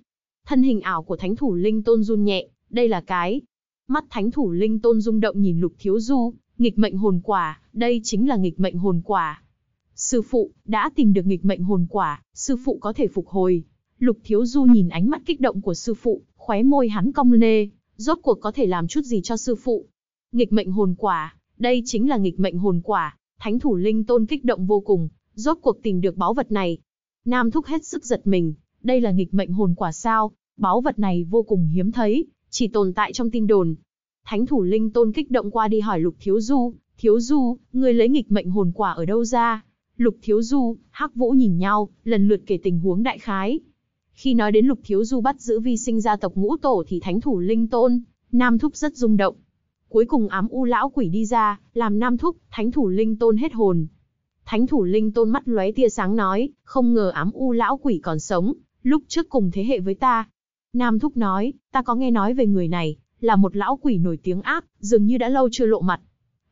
Thân hình ảo của thánh thủ linh tôn run nhẹ, đây là cái. Mắt thánh thủ linh tôn rung động nhìn Lục Thiếu Du, nghịch mệnh hồn quả, đây chính là nghịch mệnh hồn quả. Sư phụ, đã tìm được nghịch mệnh hồn quả, sư phụ có thể phục hồi. Lục Thiếu Du nhìn ánh mắt kích động của sư phụ, khóe môi hắn cong lê, rốt cuộc có thể làm chút gì cho sư phụ. Nghịch mệnh hồn quả, đây chính là nghịch mệnh hồn quả, thánh thủ linh tôn kích động vô cùng, rốt cuộc tìm được báu vật này. Nam thúc hết sức giật mình, đây là nghịch mệnh hồn quả sao, báu vật này vô cùng hiếm thấy, chỉ tồn tại trong tin đồn. Thánh thủ linh tôn kích động qua đi hỏi Lục Thiếu Du, Thiếu Du, ngươi lấy nghịch mệnh hồn quả ở đâu ra? Lục Thiếu Du, Hắc Vũ nhìn nhau, lần lượt kể tình huống đại khái. Khi nói đến Lục Thiếu Du bắt giữ vi sinh gia tộc ngũ tổ thì thánh thủ linh tôn, Nam Thúc rất rung động, Cuối cùng ám u lão quỷ đi ra, làm nam thúc, thánh thủ linh tôn hết hồn. Thánh thủ linh tôn mắt lóe tia sáng nói, không ngờ ám u lão quỷ còn sống, lúc trước cùng thế hệ với ta. Nam thúc nói, ta có nghe nói về người này, là một lão quỷ nổi tiếng ác, dường như đã lâu chưa lộ mặt.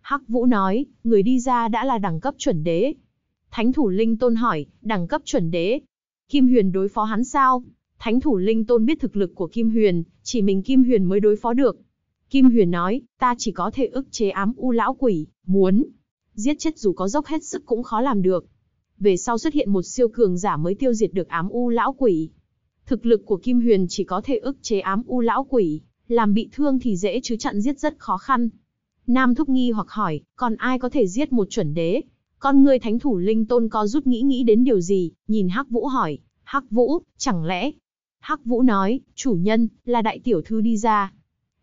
Hắc Vũ nói, người đi ra đã là đẳng cấp chuẩn đế. Thánh thủ linh tôn hỏi, đẳng cấp chuẩn đế. Kim Huyền đối phó hắn sao? Thánh thủ linh tôn biết thực lực của Kim Huyền, chỉ mình Kim Huyền mới đối phó được. Kim Huyền nói, ta chỉ có thể ức chế ám u lão quỷ, muốn giết chết dù có dốc hết sức cũng khó làm được. Về sau xuất hiện một siêu cường giả mới tiêu diệt được ám u lão quỷ. Thực lực của Kim Huyền chỉ có thể ức chế ám u lão quỷ, làm bị thương thì dễ chứ chặn giết rất khó khăn. Nam Thúc nghi hoặc hỏi, còn ai có thể giết một chuẩn đế? Con người thánh thủ linh tôn có rút nghĩ nghĩ đến điều gì, nhìn Hắc Vũ hỏi, Hắc Vũ, chẳng lẽ? Hắc Vũ nói, chủ nhân, là đại tiểu thư đi ra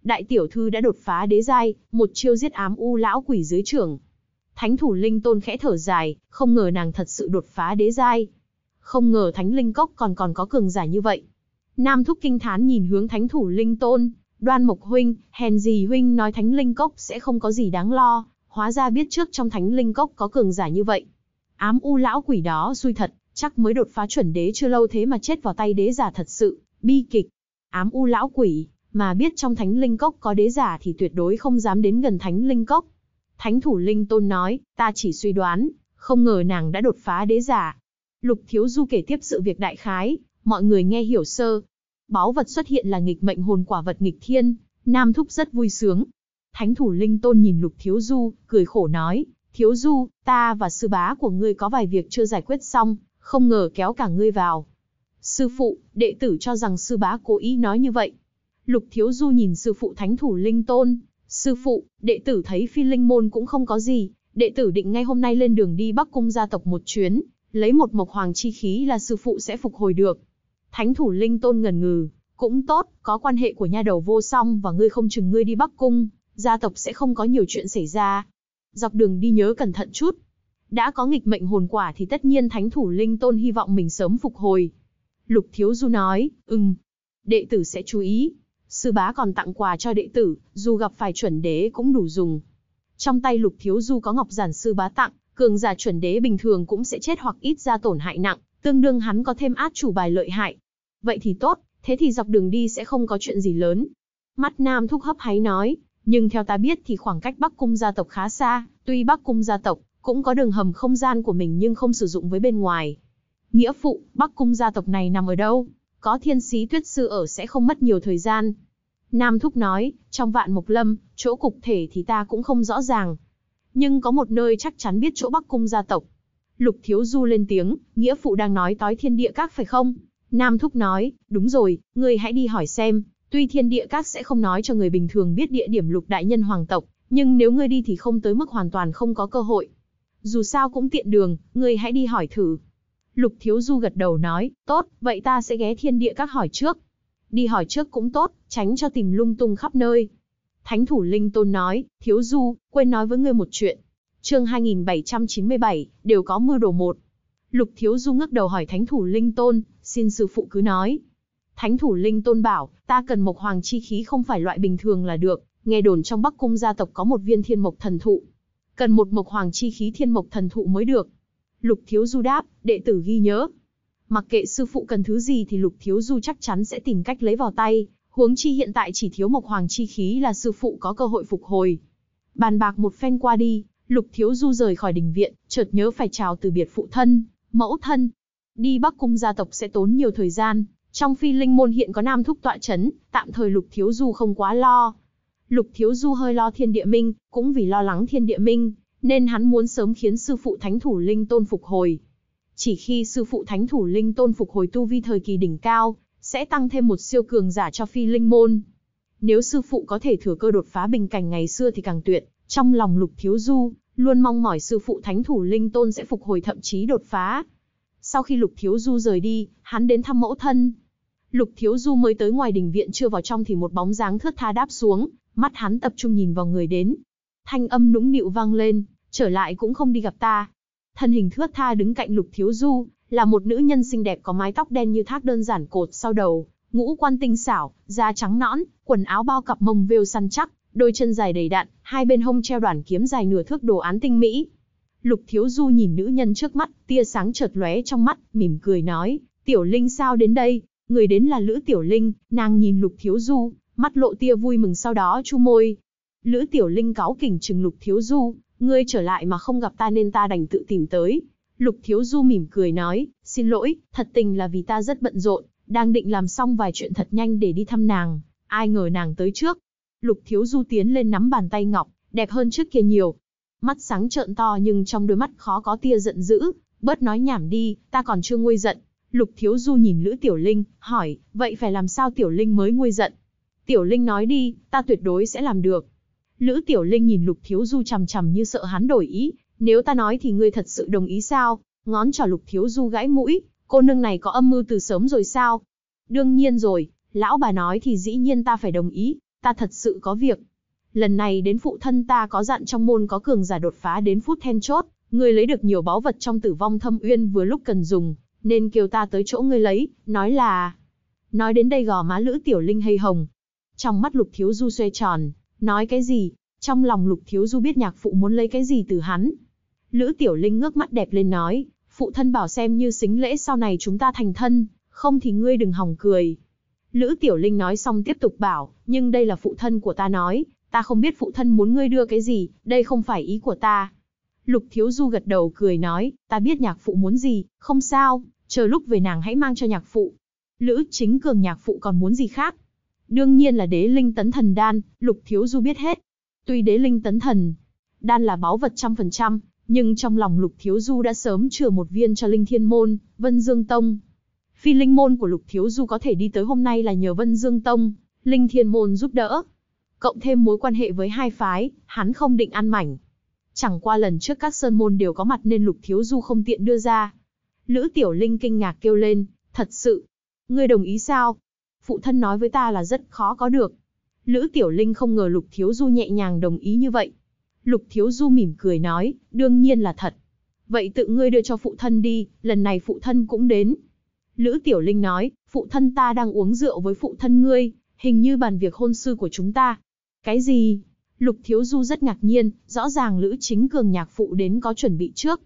đại tiểu thư đã đột phá đế giai, một chiêu giết ám u lão quỷ dưới trưởng. Thánh thủ linh tôn khẽ thở dài, không ngờ nàng thật sự đột phá đế giai. Không ngờ thánh linh cốc còn còn có cường giả như vậy. Nam thúc kinh thán nhìn hướng thánh thủ linh tôn, đoan mộc huynh, hèn gì huynh nói thánh linh cốc sẽ không có gì đáng lo, hóa ra biết trước trong thánh linh cốc có cường giả như vậy. Ám u lão quỷ đó xui thật, chắc mới đột phá chuẩn đế chưa lâu thế mà chết vào tay đế giả thật sự, bi kịch. Ám u lão quỷ, mà biết trong thánh linh cốc có đế giả thì tuyệt đối không dám đến gần thánh linh cốc. Thánh thủ linh tôn nói, ta chỉ suy đoán, không ngờ nàng đã đột phá đế giả. Lục Thiếu Du kể tiếp sự việc đại khái, mọi người nghe hiểu sơ. Báu vật xuất hiện là nghịch mệnh hồn quả vật nghịch thiên, Nam Thúc rất vui sướng. Thánh thủ linh tôn nhìn Lục Thiếu Du, cười khổ nói, Thiếu Du, ta và sư bá của ngươi có vài việc chưa giải quyết xong, không ngờ kéo cả ngươi vào. Sư phụ, đệ tử cho rằng sư bá cố ý nói như vậy, Lục Thiếu Du nhìn sư phụ thánh thủ linh tôn, sư phụ, đệ tử thấy phi linh môn cũng không có gì, đệ tử định ngay hôm nay lên đường đi Bắc Cung gia tộc một chuyến, lấy một mộc hoàng chi khí là sư phụ sẽ phục hồi được. Thánh thủ linh tôn ngần ngừ, cũng tốt, có quan hệ của nha đầu vô song và ngươi không chừng ngươi đi Bắc Cung, gia tộc sẽ không có nhiều chuyện xảy ra. Dọc đường đi nhớ cẩn thận chút. Đã có nghịch mệnh hồn quả thì tất nhiên thánh thủ linh tôn hy vọng mình sớm phục hồi. Lục Thiếu Du nói, ừm, đệ tử sẽ chú ý sư bá còn tặng quà cho đệ tử, dù gặp phải chuẩn đế cũng đủ dùng. Trong tay Lục Thiếu Du có ngọc giản sư bá tặng, cường giả chuẩn đế bình thường cũng sẽ chết hoặc ít ra tổn hại nặng, tương đương hắn có thêm át chủ bài lợi hại. Vậy thì tốt, thế thì dọc đường đi sẽ không có chuyện gì lớn. Mắt Nam thúc hấp háy nói, nhưng theo ta biết thì khoảng cách Bắc Cung gia tộc khá xa, tuy Bắc Cung gia tộc cũng có đường hầm không gian của mình nhưng không sử dụng với bên ngoài. Nghĩa phụ, Bắc Cung gia tộc này nằm ở đâu? có thiên sĩ tuyết sư ở sẽ không mất nhiều thời gian. Nam Thúc nói, trong vạn mộc lâm, chỗ cục thể thì ta cũng không rõ ràng. Nhưng có một nơi chắc chắn biết chỗ Bắc Cung gia tộc. Lục Thiếu Du lên tiếng, nghĩa phụ đang nói tói thiên địa các phải không? Nam Thúc nói, đúng rồi, ngươi hãy đi hỏi xem, tuy thiên địa các sẽ không nói cho người bình thường biết địa điểm lục đại nhân hoàng tộc, nhưng nếu ngươi đi thì không tới mức hoàn toàn không có cơ hội. Dù sao cũng tiện đường, ngươi hãy đi hỏi thử. Lục Thiếu Du gật đầu nói, tốt, vậy ta sẽ ghé thiên địa các hỏi trước. Đi hỏi trước cũng tốt, tránh cho tìm lung tung khắp nơi. Thánh thủ Linh Tôn nói, Thiếu Du, quên nói với ngươi một chuyện. chương 2797, đều có mưa đồ một. Lục Thiếu Du ngước đầu hỏi Thánh thủ Linh Tôn, xin sư phụ cứ nói. Thánh thủ Linh Tôn bảo, ta cần mộc hoàng chi khí không phải loại bình thường là được, nghe đồn trong Bắc Cung gia tộc có một viên thiên mộc thần thụ. Cần một mộc hoàng chi khí thiên mộc thần thụ mới được Lục Thiếu Du đáp, đệ tử ghi nhớ. Mặc kệ sư phụ cần thứ gì thì Lục Thiếu Du chắc chắn sẽ tìm cách lấy vào tay, huống chi hiện tại chỉ thiếu Mộc Hoàng chi khí là sư phụ có cơ hội phục hồi. Bàn bạc một phen qua đi, Lục Thiếu Du rời khỏi đình viện, chợt nhớ phải chào từ biệt phụ thân, mẫu thân. Đi Bắc Cung gia tộc sẽ tốn nhiều thời gian, trong phi linh môn hiện có nam thúc tọa chấn, tạm thời Lục Thiếu Du không quá lo. Lục Thiếu Du hơi lo thiên địa minh, cũng vì lo lắng thiên địa minh, nên hắn muốn sớm khiến sư phụ Thánh Thủ Linh Tôn phục hồi. Chỉ khi sư phụ Thánh Thủ Linh Tôn phục hồi tu vi thời kỳ đỉnh cao, sẽ tăng thêm một siêu cường giả cho phi linh môn. Nếu sư phụ có thể thừa cơ đột phá bình cảnh ngày xưa thì càng tuyệt, trong lòng Lục Thiếu Du, luôn mong mỏi sư phụ Thánh Thủ Linh Tôn sẽ phục hồi thậm chí đột phá. Sau khi Lục Thiếu Du rời đi, hắn đến thăm mẫu thân. Lục Thiếu Du mới tới ngoài đình viện chưa vào trong thì một bóng dáng thướt tha đáp xuống, mắt hắn tập trung nhìn vào người đến, thanh âm nũng nịu vang lên, trở lại cũng không đi gặp ta. Thân hình thướt tha đứng cạnh Lục Thiếu Du, là một nữ nhân xinh đẹp có mái tóc đen như thác đơn giản cột sau đầu, ngũ quan tinh xảo, da trắng nõn, quần áo bao cặp mông vêu săn chắc, đôi chân dài đầy đặn, hai bên hông treo đoàn kiếm dài nửa thước đồ án tinh mỹ. Lục Thiếu Du nhìn nữ nhân trước mắt, tia sáng chợt lóe trong mắt, mỉm cười nói, "Tiểu Linh sao đến đây?" Người đến là Lữ Tiểu Linh, nàng nhìn Lục Thiếu Du, mắt lộ tia vui mừng sau đó chu môi, Lữ Tiểu Linh cáo kỉnh trừng Lục Thiếu Du, ngươi trở lại mà không gặp ta nên ta đành tự tìm tới. Lục Thiếu Du mỉm cười nói, xin lỗi, thật tình là vì ta rất bận rộn, đang định làm xong vài chuyện thật nhanh để đi thăm nàng, ai ngờ nàng tới trước. Lục Thiếu Du tiến lên nắm bàn tay ngọc, đẹp hơn trước kia nhiều. Mắt sáng trợn to nhưng trong đôi mắt khó có tia giận dữ, bớt nói nhảm đi, ta còn chưa nguôi giận. Lục Thiếu Du nhìn Lữ Tiểu Linh, hỏi, vậy phải làm sao Tiểu Linh mới nguôi giận? Tiểu Linh nói đi, ta tuyệt đối sẽ làm được. Lữ Tiểu Linh nhìn Lục Thiếu Du chằm chằm như sợ hắn đổi ý, nếu ta nói thì ngươi thật sự đồng ý sao? Ngón trỏ Lục Thiếu Du gãi mũi, cô nương này có âm mưu từ sớm rồi sao? Đương nhiên rồi, lão bà nói thì dĩ nhiên ta phải đồng ý, ta thật sự có việc. Lần này đến phụ thân ta có dặn trong môn có cường giả đột phá đến phút then chốt, ngươi lấy được nhiều báu vật trong tử vong thâm uyên vừa lúc cần dùng, nên kêu ta tới chỗ ngươi lấy, nói là... Nói đến đây gò má Lữ Tiểu Linh hay hồng. Trong mắt Lục Thiếu Du xoe tròn, Nói cái gì? Trong lòng Lục Thiếu Du biết nhạc phụ muốn lấy cái gì từ hắn. Lữ Tiểu Linh ngước mắt đẹp lên nói, phụ thân bảo xem như xính lễ sau này chúng ta thành thân, không thì ngươi đừng hòng cười. Lữ Tiểu Linh nói xong tiếp tục bảo, nhưng đây là phụ thân của ta nói, ta không biết phụ thân muốn ngươi đưa cái gì, đây không phải ý của ta. Lục Thiếu Du gật đầu cười nói, ta biết nhạc phụ muốn gì, không sao, chờ lúc về nàng hãy mang cho nhạc phụ. Lữ Chính Cường nhạc phụ còn muốn gì khác, Đương nhiên là đế linh tấn thần đan, Lục Thiếu Du biết hết. Tuy đế linh tấn thần, đan là báu vật trăm phần trăm, nhưng trong lòng Lục Thiếu Du đã sớm chừa một viên cho Linh Thiên Môn, Vân Dương Tông. Phi linh môn của Lục Thiếu Du có thể đi tới hôm nay là nhờ Vân Dương Tông, Linh Thiên Môn giúp đỡ. Cộng thêm mối quan hệ với hai phái, hắn không định ăn mảnh. Chẳng qua lần trước các sơn môn đều có mặt nên Lục Thiếu Du không tiện đưa ra. Lữ Tiểu Linh kinh ngạc kêu lên, thật sự. Ngươi đồng ý sao? phụ thân nói với ta là rất khó có được. Lữ Tiểu Linh không ngờ Lục Thiếu Du nhẹ nhàng đồng ý như vậy. Lục Thiếu Du mỉm cười nói, đương nhiên là thật. Vậy tự ngươi đưa cho phụ thân đi, lần này phụ thân cũng đến. Lữ Tiểu Linh nói, phụ thân ta đang uống rượu với phụ thân ngươi, hình như bàn việc hôn sư của chúng ta. Cái gì? Lục Thiếu Du rất ngạc nhiên, rõ ràng Lữ Chính Cường nhạc phụ đến có chuẩn bị trước.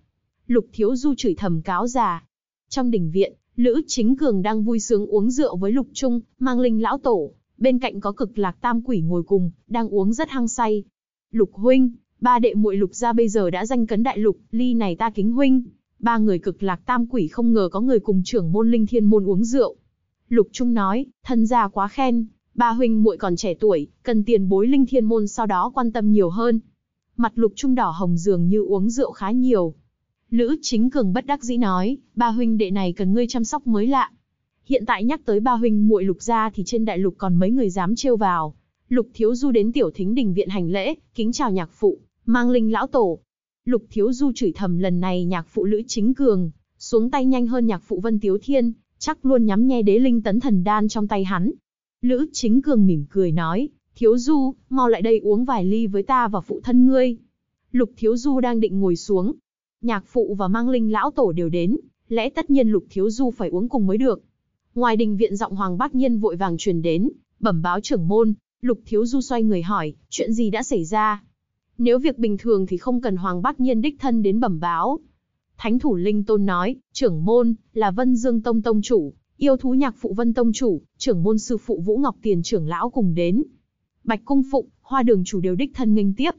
Lục Thiếu Du chửi thầm cáo già. Trong đình viện, Lữ Chính Cường đang vui sướng uống rượu với Lục Trung, mang linh lão tổ, bên cạnh có cực lạc tam quỷ ngồi cùng, đang uống rất hăng say. Lục huynh, ba đệ muội lục gia bây giờ đã danh cấn đại lục, ly này ta kính huynh. Ba người cực lạc tam quỷ không ngờ có người cùng trưởng môn linh thiên môn uống rượu. Lục Trung nói, thân gia quá khen, ba huynh muội còn trẻ tuổi, cần tiền bối linh thiên môn sau đó quan tâm nhiều hơn. Mặt Lục Trung đỏ hồng dường như uống rượu khá nhiều, Lữ Chính Cường bất đắc dĩ nói, ba huynh đệ này cần ngươi chăm sóc mới lạ. Hiện tại nhắc tới ba huynh muội lục gia thì trên đại lục còn mấy người dám trêu vào. Lục Thiếu Du đến tiểu thính đình viện hành lễ, kính chào nhạc phụ, mang linh lão tổ. Lục Thiếu Du chửi thầm lần này nhạc phụ Lữ Chính Cường, xuống tay nhanh hơn nhạc phụ Vân Tiếu Thiên, chắc luôn nhắm nhe đế linh tấn thần đan trong tay hắn. Lữ Chính Cường mỉm cười nói, Thiếu Du, mau lại đây uống vài ly với ta và phụ thân ngươi. Lục Thiếu Du đang định ngồi xuống, nhạc phụ và mang linh lão tổ đều đến, lẽ tất nhiên Lục Thiếu Du phải uống cùng mới được. Ngoài đình viện giọng Hoàng Bác Nhiên vội vàng truyền đến, bẩm báo trưởng môn, Lục Thiếu Du xoay người hỏi, chuyện gì đã xảy ra? Nếu việc bình thường thì không cần Hoàng Bác Nhiên đích thân đến bẩm báo. Thánh thủ Linh Tôn nói, trưởng môn, là Vân Dương Tông Tông Chủ, yêu thú nhạc phụ Vân Tông Chủ, trưởng môn sư phụ Vũ Ngọc Tiền trưởng lão cùng đến. Bạch Cung Phụng, Hoa Đường Chủ đều đích thân nghênh tiếp,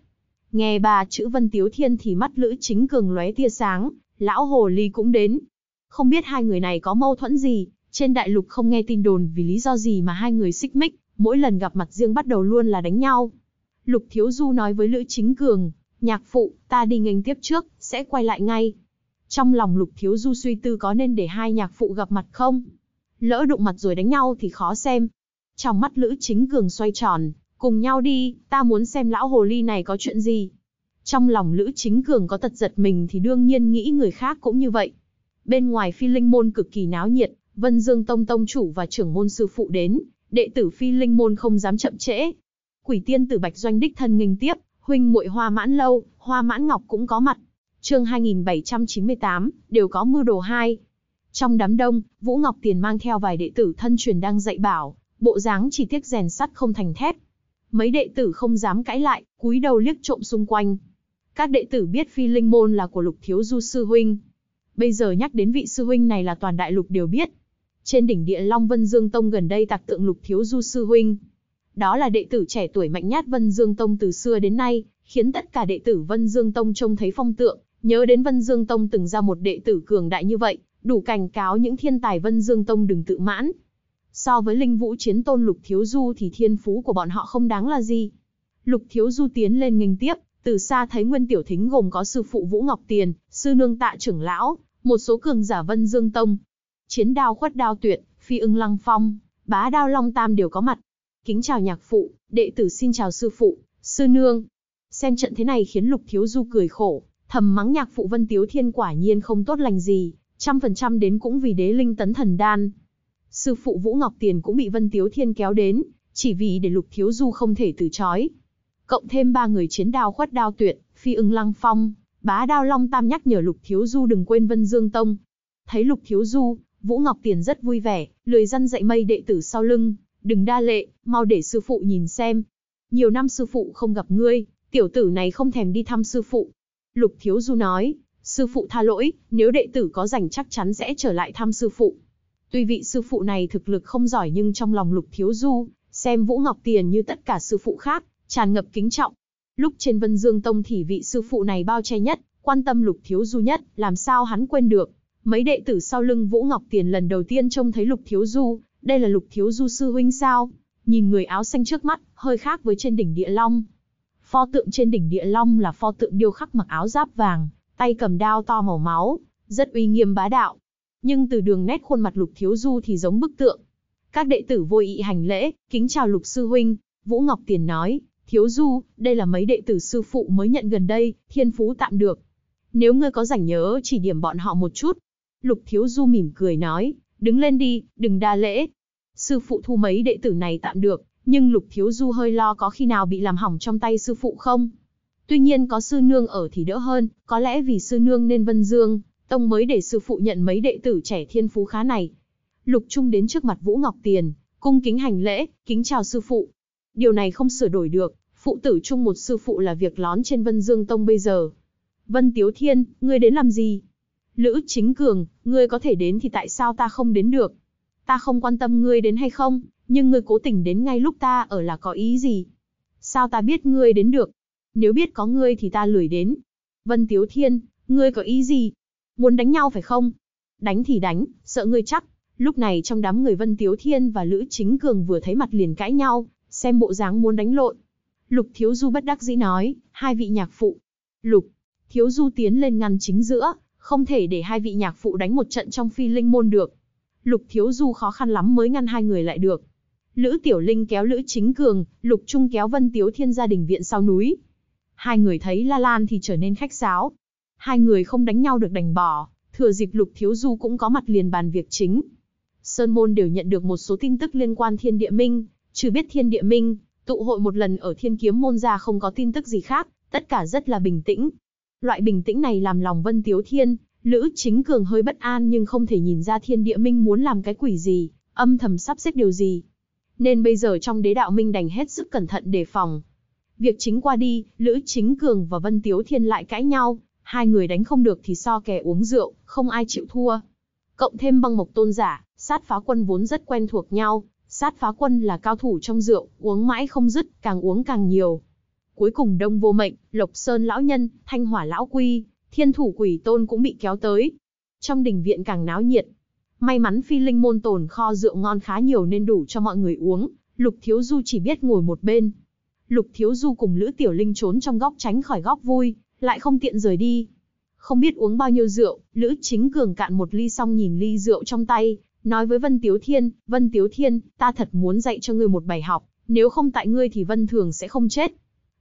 Nghe ba chữ Vân Tiếu Thiên thì mắt Lữ Chính Cường lóe tia sáng, lão hồ ly cũng đến. Không biết hai người này có mâu thuẫn gì, trên đại lục không nghe tin đồn vì lý do gì mà hai người xích mích, mỗi lần gặp mặt riêng bắt đầu luôn là đánh nhau. Lục Thiếu Du nói với Lữ Chính Cường, nhạc phụ, ta đi nghênh tiếp trước, sẽ quay lại ngay. Trong lòng Lục Thiếu Du suy tư có nên để hai nhạc phụ gặp mặt không? Lỡ đụng mặt rồi đánh nhau thì khó xem. Trong mắt Lữ Chính Cường xoay tròn, Cùng nhau đi, ta muốn xem lão hồ ly này có chuyện gì. Trong lòng Lữ Chính Cường có tật giật mình thì đương nhiên nghĩ người khác cũng như vậy. Bên ngoài phi linh môn cực kỳ náo nhiệt, Vân Dương Tông Tông chủ và trưởng môn sư phụ đến, đệ tử phi linh môn không dám chậm trễ. Quỷ tiên tử Bạch Doanh đích thân nghênh tiếp, huynh muội Hoa Mãn Lâu, Hoa Mãn Ngọc cũng có mặt. Chương 2798, đều có mưu đồ hai. Trong đám đông, Vũ Ngọc Tiền mang theo vài đệ tử thân truyền đang dạy bảo, bộ dáng chỉ tiếc rèn sắt không thành thép, Mấy đệ tử không dám cãi lại, cúi đầu liếc trộm xung quanh. Các đệ tử biết phi linh môn là của lục thiếu du sư huynh. Bây giờ nhắc đến vị sư huynh này là toàn đại lục đều biết. Trên đỉnh địa Long Vân Dương Tông gần đây tạc tượng lục thiếu du sư huynh. Đó là đệ tử trẻ tuổi mạnh nhất Vân Dương Tông từ xưa đến nay, khiến tất cả đệ tử Vân Dương Tông trông thấy phong tượng, nhớ đến Vân Dương Tông từng ra một đệ tử cường đại như vậy, đủ cảnh cáo những thiên tài Vân Dương Tông đừng tự mãn, So với linh vũ chiến tôn Lục Thiếu Du thì thiên phú của bọn họ không đáng là gì. Lục Thiếu Du tiến lên nghinh tiếp, từ xa thấy Nguyên Tiểu Thính gồm có sư phụ Vũ Ngọc Tiền, sư nương tạ trưởng lão, một số cường giả Vân Dương Tông. Chiến đao khuất đao tuyệt, phi ưng lăng phong, bá đao long tam đều có mặt. Kính chào nhạc phụ, đệ tử xin chào sư phụ, sư nương. Xem trận thế này khiến Lục Thiếu Du cười khổ, thầm mắng nhạc phụ Vân Tiếu Thiên quả nhiên không tốt lành gì, trăm phần trăm đến cũng vì đế linh tấn thần đan, sư phụ Vũ Ngọc Tiền cũng bị Vân Tiếu Thiên kéo đến, chỉ vì để Lục Thiếu Du không thể từ chối. Cộng thêm ba người chiến đao khoát đao tuyệt, phi ưng lăng phong, bá đao long tam nhắc nhở Lục Thiếu Du đừng quên Vân Dương Tông. Thấy Lục Thiếu Du, Vũ Ngọc Tiền rất vui vẻ, lười dân dạy mây đệ tử sau lưng, đừng đa lệ, mau để sư phụ nhìn xem. Nhiều năm sư phụ không gặp ngươi, tiểu tử này không thèm đi thăm sư phụ. Lục Thiếu Du nói, sư phụ tha lỗi, nếu đệ tử có rảnh chắc chắn sẽ trở lại thăm sư phụ. Tuy vị sư phụ này thực lực không giỏi nhưng trong lòng Lục Thiếu Du, xem Vũ Ngọc Tiền như tất cả sư phụ khác, tràn ngập kính trọng. Lúc trên Vân Dương Tông thì vị sư phụ này bao che nhất, quan tâm Lục Thiếu Du nhất, làm sao hắn quên được. Mấy đệ tử sau lưng Vũ Ngọc Tiền lần đầu tiên trông thấy Lục Thiếu Du, đây là Lục Thiếu Du sư huynh sao? Nhìn người áo xanh trước mắt, hơi khác với trên đỉnh Địa Long. Pho tượng trên đỉnh Địa Long là pho tượng điêu khắc mặc áo giáp vàng, tay cầm đao to màu máu, rất uy nghiêm bá đạo nhưng từ đường nét khuôn mặt Lục Thiếu Du thì giống bức tượng. Các đệ tử vô ý hành lễ, kính chào Lục Sư Huynh, Vũ Ngọc Tiền nói, Thiếu Du, đây là mấy đệ tử sư phụ mới nhận gần đây, thiên phú tạm được. Nếu ngươi có rảnh nhớ chỉ điểm bọn họ một chút. Lục Thiếu Du mỉm cười nói, đứng lên đi, đừng đa lễ. Sư phụ thu mấy đệ tử này tạm được, nhưng Lục Thiếu Du hơi lo có khi nào bị làm hỏng trong tay sư phụ không. Tuy nhiên có sư nương ở thì đỡ hơn, có lẽ vì sư nương nên Vân Dương Tông mới để sư phụ nhận mấy đệ tử trẻ thiên phú khá này. Lục Trung đến trước mặt Vũ Ngọc Tiền, cung kính hành lễ, kính chào sư phụ. Điều này không sửa đổi được, phụ tử chung một sư phụ là việc lón trên Vân Dương Tông bây giờ. Vân Tiếu Thiên, ngươi đến làm gì? Lữ Chính Cường, ngươi có thể đến thì tại sao ta không đến được? Ta không quan tâm ngươi đến hay không, nhưng ngươi cố tình đến ngay lúc ta ở là có ý gì? Sao ta biết ngươi đến được? Nếu biết có ngươi thì ta lười đến. Vân Tiếu Thiên, ngươi có ý gì? Muốn đánh nhau phải không? Đánh thì đánh, sợ ngươi chắc. Lúc này trong đám người Vân Tiếu Thiên và Lữ Chính Cường vừa thấy mặt liền cãi nhau, xem bộ dáng muốn đánh lộn. Lục Thiếu Du bất đắc dĩ nói, hai vị nhạc phụ. Lục, Thiếu Du tiến lên ngăn chính giữa, không thể để hai vị nhạc phụ đánh một trận trong phi linh môn được. Lục Thiếu Du khó khăn lắm mới ngăn hai người lại được. Lữ Tiểu Linh kéo Lữ Chính Cường, Lục Trung kéo Vân Tiếu Thiên gia đình viện sau núi. Hai người thấy La Lan thì trở nên khách sáo, Hai người không đánh nhau được đành bỏ, thừa dịp Lục Thiếu Du cũng có mặt liền bàn việc chính. Sơn Môn đều nhận được một số tin tức liên quan Thiên Địa Minh, trừ biết Thiên Địa Minh, tụ hội một lần ở Thiên Kiếm Môn ra không có tin tức gì khác, tất cả rất là bình tĩnh. Loại bình tĩnh này làm lòng Vân Tiếu Thiên, Lữ Chính Cường hơi bất an nhưng không thể nhìn ra Thiên Địa Minh muốn làm cái quỷ gì, âm thầm sắp xếp điều gì. Nên bây giờ trong đế đạo Minh đành hết sức cẩn thận đề phòng. Việc chính qua đi, Lữ Chính Cường và Vân Tiếu Thiên lại cãi nhau, hai người đánh không được thì so kè uống rượu, không ai chịu thua. Cộng thêm băng mộc tôn giả, sát phá quân vốn rất quen thuộc nhau, sát phá quân là cao thủ trong rượu, uống mãi không dứt, càng uống càng nhiều. Cuối cùng đông vô mệnh, lộc sơn lão nhân, thanh hỏa lão quy, thiên thủ quỷ tôn cũng bị kéo tới. Trong đình viện càng náo nhiệt. May mắn phi linh môn tồn kho rượu ngon khá nhiều nên đủ cho mọi người uống, lục thiếu du chỉ biết ngồi một bên. Lục thiếu du cùng Lữ Tiểu Linh trốn trong góc tránh khỏi góc vui, lại không tiện rời đi. Không biết uống bao nhiêu rượu, Lữ Chính Cường cạn một ly xong nhìn ly rượu trong tay, nói với Vân Tiếu Thiên, Vân Tiếu Thiên, ta thật muốn dạy cho ngươi một bài học, nếu không tại ngươi thì Vân Thường sẽ không chết.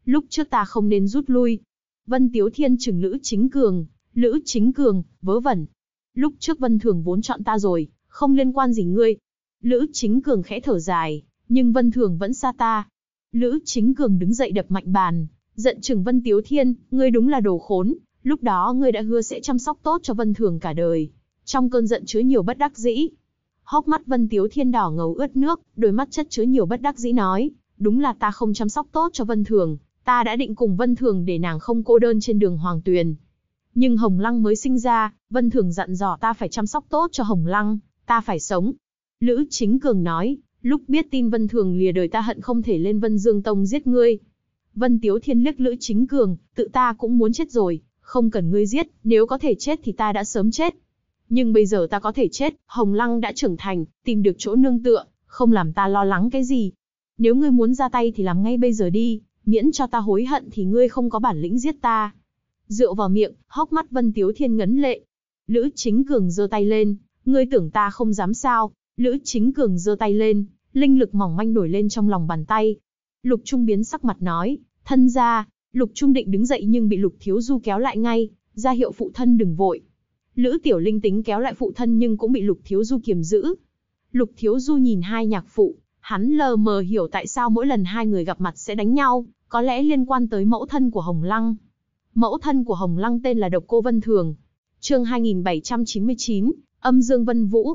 Lúc trước ta không nên rút lui. Vân Tiếu Thiên chừng Lữ Chính Cường, Lữ Chính Cường, vớ vẩn. Lúc trước Vân Thường vốn chọn ta rồi, không liên quan gì ngươi. Lữ Chính Cường khẽ thở dài, nhưng Vân Thường vẫn xa ta. Lữ Chính Cường đứng dậy đập mạnh bàn, Giận chừng Vân Tiếu Thiên, ngươi đúng là đồ khốn, lúc đó ngươi đã hứa sẽ chăm sóc tốt cho Vân Thường cả đời. Trong cơn giận chứa nhiều bất đắc dĩ. Hốc mắt Vân Tiếu Thiên đỏ ngầu ướt nước, đôi mắt chất chứa nhiều bất đắc dĩ nói, đúng là ta không chăm sóc tốt cho Vân Thường, ta đã định cùng Vân Thường để nàng không cô đơn trên đường Hoàng Tuyền. Nhưng Hồng Lăng mới sinh ra, Vân Thường dặn dò ta phải chăm sóc tốt cho Hồng Lăng, ta phải sống. Lữ Chính Cường nói, lúc biết tin Vân Thường lìa đời ta hận không thể lên Vân Dương Tông giết ngươi. Vân Tiếu Thiên liếc Lữ Chính Cường, tự ta cũng muốn chết rồi, không cần ngươi giết, nếu có thể chết thì ta đã sớm chết. Nhưng bây giờ ta có thể chết, Hồng Lăng đã trưởng thành, tìm được chỗ nương tựa, không làm ta lo lắng cái gì. Nếu ngươi muốn ra tay thì làm ngay bây giờ đi, miễn cho ta hối hận thì ngươi không có bản lĩnh giết ta. Rượu vào miệng, hốc mắt Vân Tiếu Thiên ngấn lệ. Lữ Chính Cường giơ tay lên, ngươi tưởng ta không dám sao? Lữ Chính Cường giơ tay lên, linh lực mỏng manh nổi lên trong lòng bàn tay, Lục Trung biến sắc mặt nói, thân ra, Lục Trung định đứng dậy nhưng bị Lục Thiếu Du kéo lại ngay, ra hiệu phụ thân đừng vội. Lữ Tiểu Linh tính kéo lại phụ thân nhưng cũng bị Lục Thiếu Du kiềm giữ. Lục Thiếu Du nhìn hai nhạc phụ, hắn lờ mờ hiểu tại sao mỗi lần hai người gặp mặt sẽ đánh nhau, có lẽ liên quan tới mẫu thân của Hồng Lăng. Mẫu thân của Hồng Lăng tên là Độc Cô Vân Thường. Chương 2799, âm Dương Vân Vũ.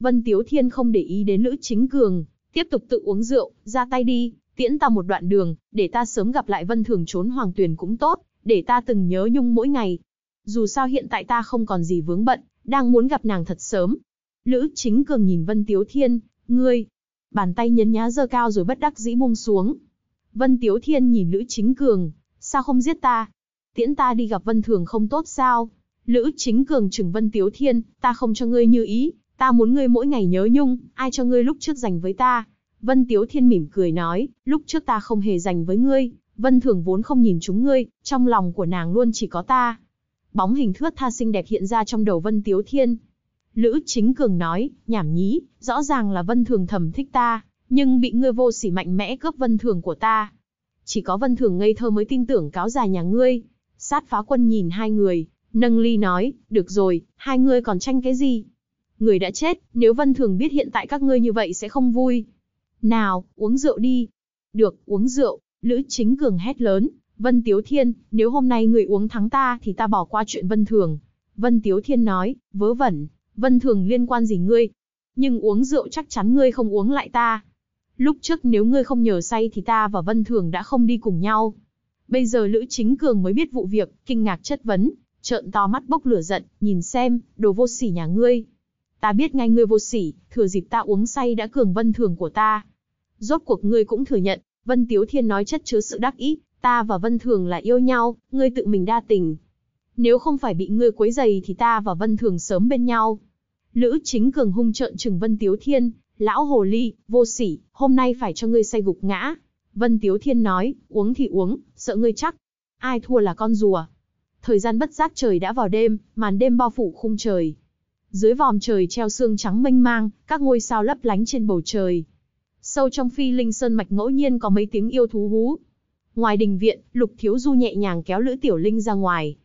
Vân Tiếu Thiên không để ý đến Lữ Chính Cường, tiếp tục tự uống rượu, ra tay đi, tiễn ta một đoạn đường, để ta sớm gặp lại vân thường trốn hoàng tuyền cũng tốt, để ta từng nhớ nhung mỗi ngày. Dù sao hiện tại ta không còn gì vướng bận, đang muốn gặp nàng thật sớm. Lữ chính cường nhìn Vân Tiếu Thiên, ngươi, bàn tay nhấn nhá dơ cao rồi bất đắc dĩ buông xuống. Vân Tiếu Thiên nhìn Lữ Chính Cường, sao không giết ta? Tiễn ta đi gặp Vân Thường không tốt sao? Lữ Chính Cường chừng Vân Tiếu Thiên, ta không cho ngươi như ý, ta muốn ngươi mỗi ngày nhớ nhung, ai cho ngươi lúc trước dành với ta, Vân Tiếu Thiên mỉm cười nói, lúc trước ta không hề dành với ngươi, Vân Thường vốn không nhìn chúng ngươi, trong lòng của nàng luôn chỉ có ta. Bóng hình thướt tha xinh đẹp hiện ra trong đầu Vân Tiếu Thiên. Lữ Chính Cường nói, nhảm nhí, rõ ràng là Vân Thường thầm thích ta, nhưng bị ngươi vô sỉ mạnh mẽ cướp Vân Thường của ta. Chỉ có Vân Thường ngây thơ mới tin tưởng cáo già nhà ngươi. Sát phá quân nhìn hai người, nâng ly nói, được rồi, hai ngươi còn tranh cái gì? Người đã chết, nếu Vân Thường biết hiện tại các ngươi như vậy sẽ không vui. Nào, uống rượu đi. Được, uống rượu, Lữ Chính Cường hét lớn. Vân Tiếu Thiên, nếu hôm nay người uống thắng ta thì ta bỏ qua chuyện Vân Thường. Vân Tiếu Thiên nói, vớ vẩn, Vân Thường liên quan gì ngươi? Nhưng uống rượu chắc chắn ngươi không uống lại ta. Lúc trước nếu ngươi không nhờ say thì ta và Vân Thường đã không đi cùng nhau. Bây giờ Lữ Chính Cường mới biết vụ việc, kinh ngạc chất vấn, trợn to mắt bốc lửa giận, nhìn xem, đồ vô sỉ nhà ngươi. Ta biết ngay ngươi vô sỉ, thừa dịp ta uống say đã cường vân thường của ta. Rốt cuộc ngươi cũng thừa nhận, Vân Tiếu Thiên nói chất chứa sự đắc ý, ta và Vân Thường là yêu nhau, ngươi tự mình đa tình. Nếu không phải bị ngươi quấy dày thì ta và Vân Thường sớm bên nhau. Lữ chính cường hung trợn trừng Vân Tiếu Thiên, lão hồ ly, vô sỉ, hôm nay phải cho ngươi say gục ngã. Vân Tiếu Thiên nói, uống thì uống, sợ ngươi chắc. Ai thua là con rùa. Thời gian bất giác trời đã vào đêm, màn đêm bao phủ khung trời. Dưới vòm trời treo sương trắng mênh mang, các ngôi sao lấp lánh trên bầu trời. Sâu trong phi linh sơn mạch ngẫu nhiên có mấy tiếng yêu thú hú. Ngoài đình viện, Lục Thiếu Du nhẹ nhàng kéo Lữ Tiểu Linh ra ngoài.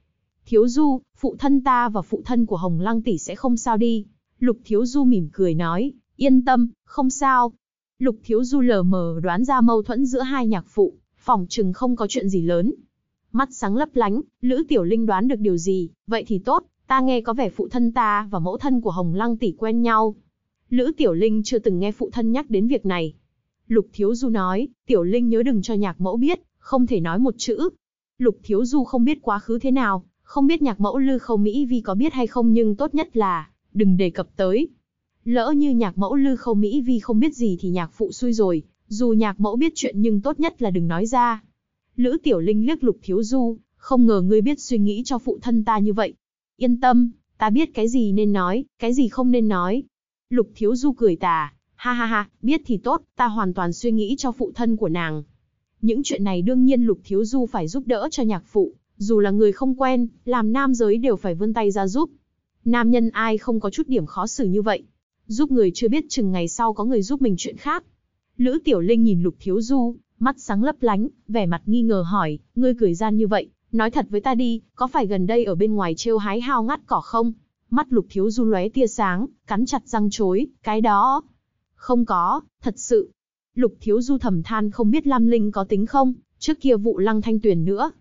Thiếu Du, phụ thân ta và phụ thân của Hồng Lăng Tỷ sẽ không sao đi. Lục Thiếu Du mỉm cười nói, yên tâm, không sao. Lục Thiếu Du lờ mờ đoán ra mâu thuẫn giữa hai nhạc phụ, phòng chừng không có chuyện gì lớn. Mắt sáng lấp lánh, Lữ Tiểu Linh đoán được điều gì, vậy thì tốt, ta nghe có vẻ phụ thân ta và mẫu thân của Hồng Lăng Tỷ quen nhau. Lữ Tiểu Linh chưa từng nghe phụ thân nhắc đến việc này. Lục Thiếu Du nói, Tiểu Linh nhớ đừng cho nhạc mẫu biết, không thể nói một chữ. Lục Thiếu Du không biết quá khứ thế nào, không biết nhạc mẫu Lư Khâu Mỹ Vi có biết hay không nhưng tốt nhất là, đừng đề cập tới. Lỡ như nhạc mẫu Lư Khâu Mỹ Vi không biết gì thì nhạc phụ xui rồi, dù nhạc mẫu biết chuyện nhưng tốt nhất là đừng nói ra. Lữ Tiểu Linh liếc Lục Thiếu Du, không ngờ ngươi biết suy nghĩ cho phụ thân ta như vậy. Yên tâm, ta biết cái gì nên nói, cái gì không nên nói, Lục Thiếu Du cười tà, ha ha ha, biết thì tốt, ta hoàn toàn suy nghĩ cho phụ thân của nàng. Những chuyện này đương nhiên Lục Thiếu Du phải giúp đỡ cho nhạc phụ, dù là người không quen, làm nam giới đều phải vươn tay ra giúp. Nam nhân ai không có chút điểm khó xử như vậy. Giúp người chưa biết chừng ngày sau có người giúp mình chuyện khác. Lữ Tiểu Linh nhìn Lục Thiếu Du, mắt sáng lấp lánh, vẻ mặt nghi ngờ hỏi, ngươi cười gian như vậy, nói thật với ta đi, có phải gần đây ở bên ngoài trêu hái hao ngắt cỏ không? Mắt lục thiếu du lóe tia sáng, cắn chặt răng chối, cái đó. Không có, thật sự. Lục thiếu du thầm than không biết Lam Linh có tính không, trước kia vụ lăng thanh tuyển nữa.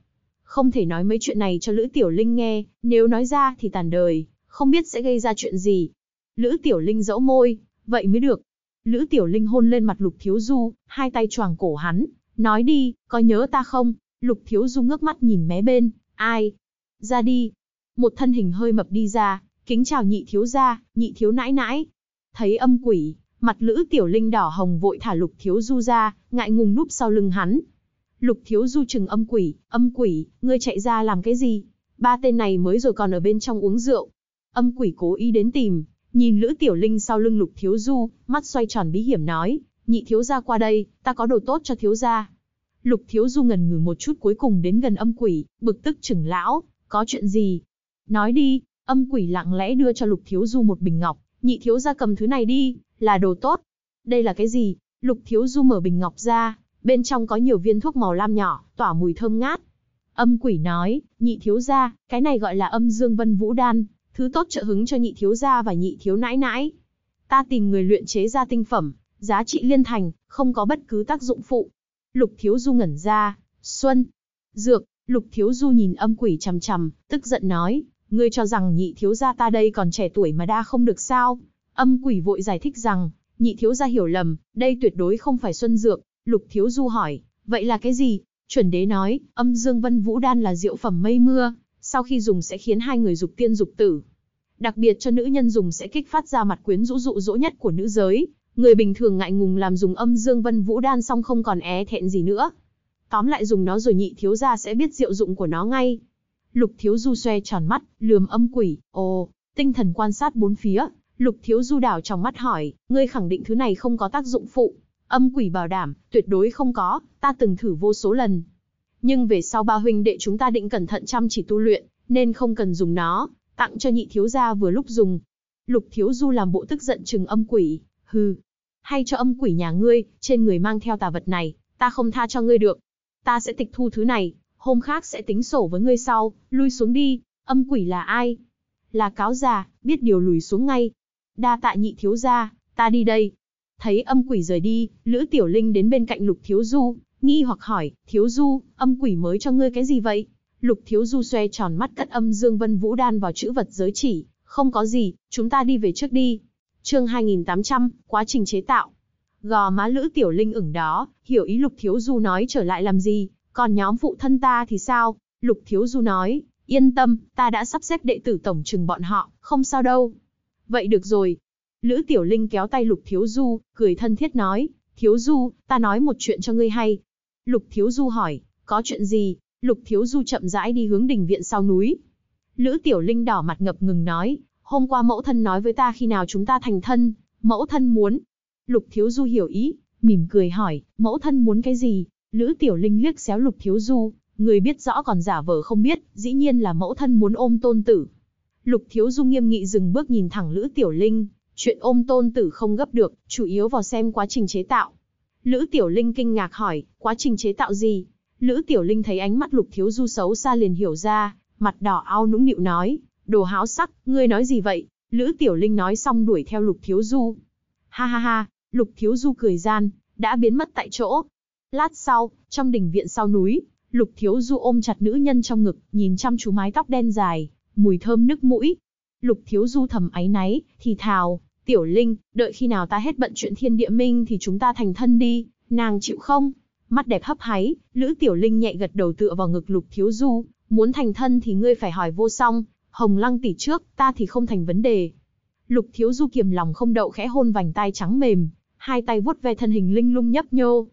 Không thể nói mấy chuyện này cho Lữ Tiểu Linh nghe, nếu nói ra thì tàn đời, không biết sẽ gây ra chuyện gì. Lữ Tiểu Linh dẫu môi, vậy mới được. Lữ Tiểu Linh hôn lên mặt Lục Thiếu Du, hai tay choàng cổ hắn, nói đi, có nhớ ta không? Lục Thiếu Du ngước mắt nhìn mé bên, ai? Ra đi. Một thân hình hơi mập đi ra, Kính chào nhị thiếu gia, nhị thiếu nãi nãi. Thấy âm quỷ, mặt lữ tiểu linh đỏ hồng vội thả lục thiếu du ra, ngại ngùng núp sau lưng hắn. Lục thiếu du chừng âm quỷ, âm quỷ, ngươi chạy ra làm cái gì? Ba tên này mới rồi còn ở bên trong uống rượu. Âm quỷ cố ý đến tìm, nhìn lữ tiểu linh sau lưng lục thiếu du, mắt xoay tròn bí hiểm nói, nhị thiếu gia qua đây, ta có đồ tốt cho thiếu gia. Lục thiếu du ngần ngừ một chút cuối cùng đến gần âm quỷ, bực tức chừng lão, có chuyện gì? Nói đi, Âm quỷ lặng lẽ đưa cho Lục Thiếu Du một bình ngọc, nhị thiếu gia cầm thứ này đi, là đồ tốt. Đây là cái gì? Lục Thiếu Du mở bình ngọc ra, bên trong có nhiều viên thuốc màu lam nhỏ, tỏa mùi thơm ngát. Âm quỷ nói, nhị thiếu gia, cái này gọi là âm dương vân vũ đan, thứ tốt trợ hứng cho nhị thiếu gia và nhị thiếu nãi nãi. Ta tìm người luyện chế ra tinh phẩm, giá trị liên thành, không có bất cứ tác dụng phụ. Lục thiếu du ngẩn ra, xuân, dược, lục thiếu du nhìn âm quỷ chằm chằm, tức giận nói, ngươi cho rằng nhị thiếu gia ta đây còn trẻ tuổi mà đa không được sao? Âm quỷ vội giải thích rằng, nhị thiếu gia hiểu lầm, đây tuyệt đối không phải xuân dược. Lục thiếu du hỏi, vậy là cái gì? Chuẩn đế nói, âm dương vân vũ đan là rượu phẩm mây mưa, sau khi dùng sẽ khiến hai người dục tiên dục tử. Đặc biệt cho nữ nhân dùng sẽ kích phát ra mặt quyến rũ dụ dỗ nhất của nữ giới, người bình thường ngại ngùng làm dùng âm dương vân vũ đan xong không còn é thẹn gì nữa. Tóm lại dùng nó rồi nhị thiếu gia sẽ biết diệu dụng của nó ngay, Lục Thiếu Du xoe tròn mắt, lườm âm quỷ, ồ, tinh thần quan sát bốn phía, Lục Thiếu Du đảo trong mắt hỏi, ngươi khẳng định thứ này không có tác dụng phụ. Âm quỷ bảo đảm, tuyệt đối không có, ta từng thử vô số lần. Nhưng về sau ba huynh đệ chúng ta định cẩn thận chăm chỉ tu luyện, nên không cần dùng nó, tặng cho nhị thiếu gia vừa lúc dùng. Lục Thiếu Du làm bộ tức giận chừng âm quỷ, hừ, hay cho âm quỷ nhà ngươi, trên người mang theo tà vật này, ta không tha cho ngươi được. Ta sẽ tịch thu thứ này, hôm khác sẽ tính sổ với ngươi sau, lui xuống đi, âm quỷ là ai? Là cáo già, biết điều lùi xuống ngay. Đa tạ nhị thiếu gia, ta đi đây. Thấy âm quỷ rời đi, Lữ Tiểu Linh đến bên cạnh Lục Thiếu Du, nghi hoặc hỏi, Thiếu Du, âm quỷ mới cho ngươi cái gì vậy? Lục Thiếu Du xoe tròn mắt cất âm Dương Vân Vũ Đan vào chữ vật giới chỉ, không có gì, chúng ta đi về trước đi. chương 2800, quá trình chế tạo. Gò má Lữ Tiểu Linh ửng đó, hiểu ý Lục Thiếu Du nói trở lại làm gì, còn nhóm phụ thân ta thì sao? Lục Thiếu Du nói, yên tâm, ta đã sắp xếp đệ tử tổng trừng bọn họ, không sao đâu. Vậy được rồi. Lữ Tiểu Linh kéo tay Lục Thiếu Du, cười thân thiết nói, Thiếu Du, ta nói một chuyện cho ngươi hay. Lục Thiếu Du hỏi, có chuyện gì? Lục Thiếu Du chậm rãi đi hướng đình viện sau núi. Lữ Tiểu Linh đỏ mặt ngập ngừng nói, hôm qua mẫu thân nói với ta khi nào chúng ta thành thân, mẫu thân muốn. Lục Thiếu Du hiểu ý, mỉm cười hỏi, mẫu thân muốn cái gì? Lữ Tiểu Linh liếc xéo Lục Thiếu Du, người biết rõ còn giả vờ không biết, dĩ nhiên là mẫu thân muốn ôm tôn tử. Lục Thiếu Du nghiêm nghị dừng bước nhìn thẳng Lữ Tiểu Linh, chuyện ôm tôn tử không gấp được, chủ yếu vào xem quá trình chế tạo. Lữ Tiểu Linh kinh ngạc hỏi, quá trình chế tạo gì? Lữ Tiểu Linh thấy ánh mắt Lục Thiếu Du xấu xa liền hiểu ra, mặt đỏ ao nũng nịu nói, đồ háo sắc, ngươi nói gì vậy? Lữ Tiểu Linh nói xong đuổi theo Lục Thiếu Du. Ha ha ha, Lục Thiếu Du cười gian, đã biến mất tại chỗ, Lát sau, trong đỉnh viện sau núi, Lục Thiếu Du ôm chặt nữ nhân trong ngực, nhìn chăm chú mái tóc đen dài, mùi thơm nức mũi. Lục Thiếu Du thầm áy náy, thì thào, Tiểu Linh, đợi khi nào ta hết bận chuyện thiên địa minh thì chúng ta thành thân đi, nàng chịu không? Mắt đẹp hấp háy, Lữ Tiểu Linh nhẹ gật đầu tựa vào ngực Lục Thiếu Du, muốn thành thân thì ngươi phải hỏi vô song, hồng lăng tỷ trước, ta thì không thành vấn đề. Lục Thiếu Du kiềm lòng không đậu khẽ hôn vành tai trắng mềm, hai tay vuốt ve thân hình linh lung nhấp nhô,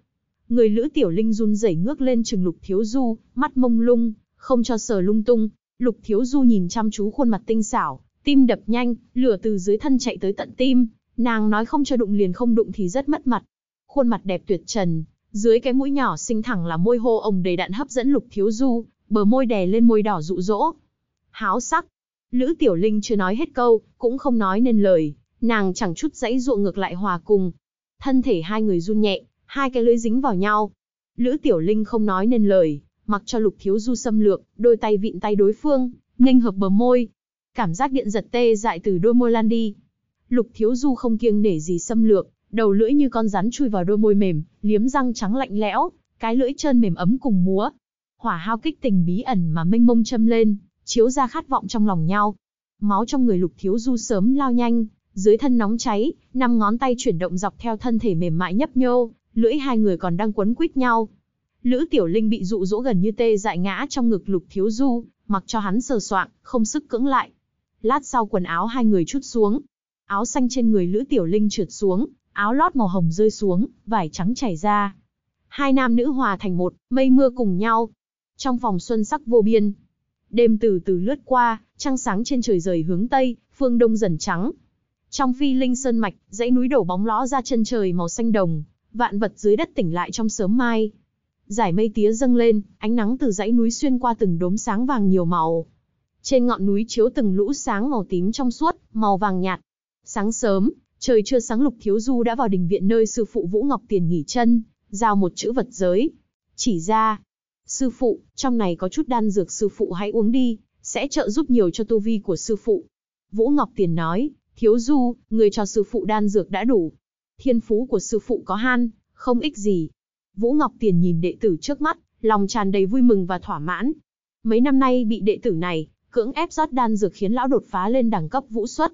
Người Lữ Tiểu Linh run rẩy ngước lên trừng Lục Thiếu Du, mắt mông lung, không cho sờ lung tung. Lục Thiếu Du nhìn chăm chú khuôn mặt tinh xảo, tim đập nhanh, lửa từ dưới thân chạy tới tận tim, nàng nói không cho đụng liền không đụng thì rất mất mặt. Khuôn mặt đẹp tuyệt trần, dưới cái mũi nhỏ xinh thẳng là môi hô ồng đầy đạn hấp dẫn Lục Thiếu Du, bờ môi đè lên môi đỏ rụ rỗ Háo sắc. Lữ Tiểu Linh chưa nói hết câu, cũng không nói nên lời, nàng chẳng chút dãy dụa ngược lại hòa cùng. Thân thể hai người run nhẹ, hai cái lưới dính vào nhau. Lữ Tiểu Linh không nói nên lời, mặc cho Lục Thiếu Du xâm lược, đôi tay vịn tay đối phương, nghênh hợp bờ môi. Cảm giác điện giật tê dại từ đôi môi lan đi. Lục Thiếu Du không kiêng nể gì xâm lược, đầu lưỡi như con rắn chui vào đôi môi mềm, liếm răng trắng lạnh lẽo, cái lưỡi chân mềm ấm cùng múa. Hỏa hao kích tình bí ẩn mà mênh mông châm lên, chiếu ra khát vọng trong lòng nhau. Máu trong người Lục Thiếu Du sớm lao nhanh, dưới thân nóng cháy, năm ngón tay chuyển động dọc theo thân thể mềm mại nhấp nhô, lưỡi hai người còn đang quấn quýt nhau. Lữ Tiểu Linh bị dụ dỗ gần như tê dại ngã trong ngực Lục Thiếu Du, mặc cho hắn sờ soạng, không sức cưỡng lại. Lát sau quần áo hai người chút xuống, áo xanh trên người Lữ Tiểu Linh trượt xuống, áo lót màu hồng rơi xuống, vải trắng chảy ra. Hai nam nữ hòa thành một, mây mưa cùng nhau. Trong phòng xuân sắc vô biên, đêm từ từ lướt qua, trăng sáng trên trời rời hướng tây, phương đông dần trắng. Trong phi linh sơn mạch, dãy núi đổ bóng ló ra chân trời màu xanh đồng vạn vật dưới đất tỉnh lại trong sớm mai. Giải mây tía dâng lên, ánh nắng từ dãy núi xuyên qua từng đốm sáng vàng nhiều màu. Trên ngọn núi chiếu từng lũ sáng màu tím trong suốt, màu vàng nhạt. Sáng sớm, trời chưa sáng Lục Thiếu Du đã vào đình viện nơi sư phụ Vũ Ngọc Tiền nghỉ chân, giao một chữ vật giới. Chỉ ra, sư phụ, trong này có chút đan dược sư phụ hãy uống đi, sẽ trợ giúp nhiều cho tu vi của sư phụ. Vũ Ngọc Tiền nói, Thiếu Du, người cho sư phụ đan dược đã đủ, thiên phú của sư phụ có han, không ích gì. Vũ Ngọc Tiền nhìn đệ tử trước mắt, lòng tràn đầy vui mừng và thỏa mãn. Mấy năm nay bị đệ tử này, cưỡng ép rót đan dược khiến lão đột phá lên đẳng cấp vũ xuất.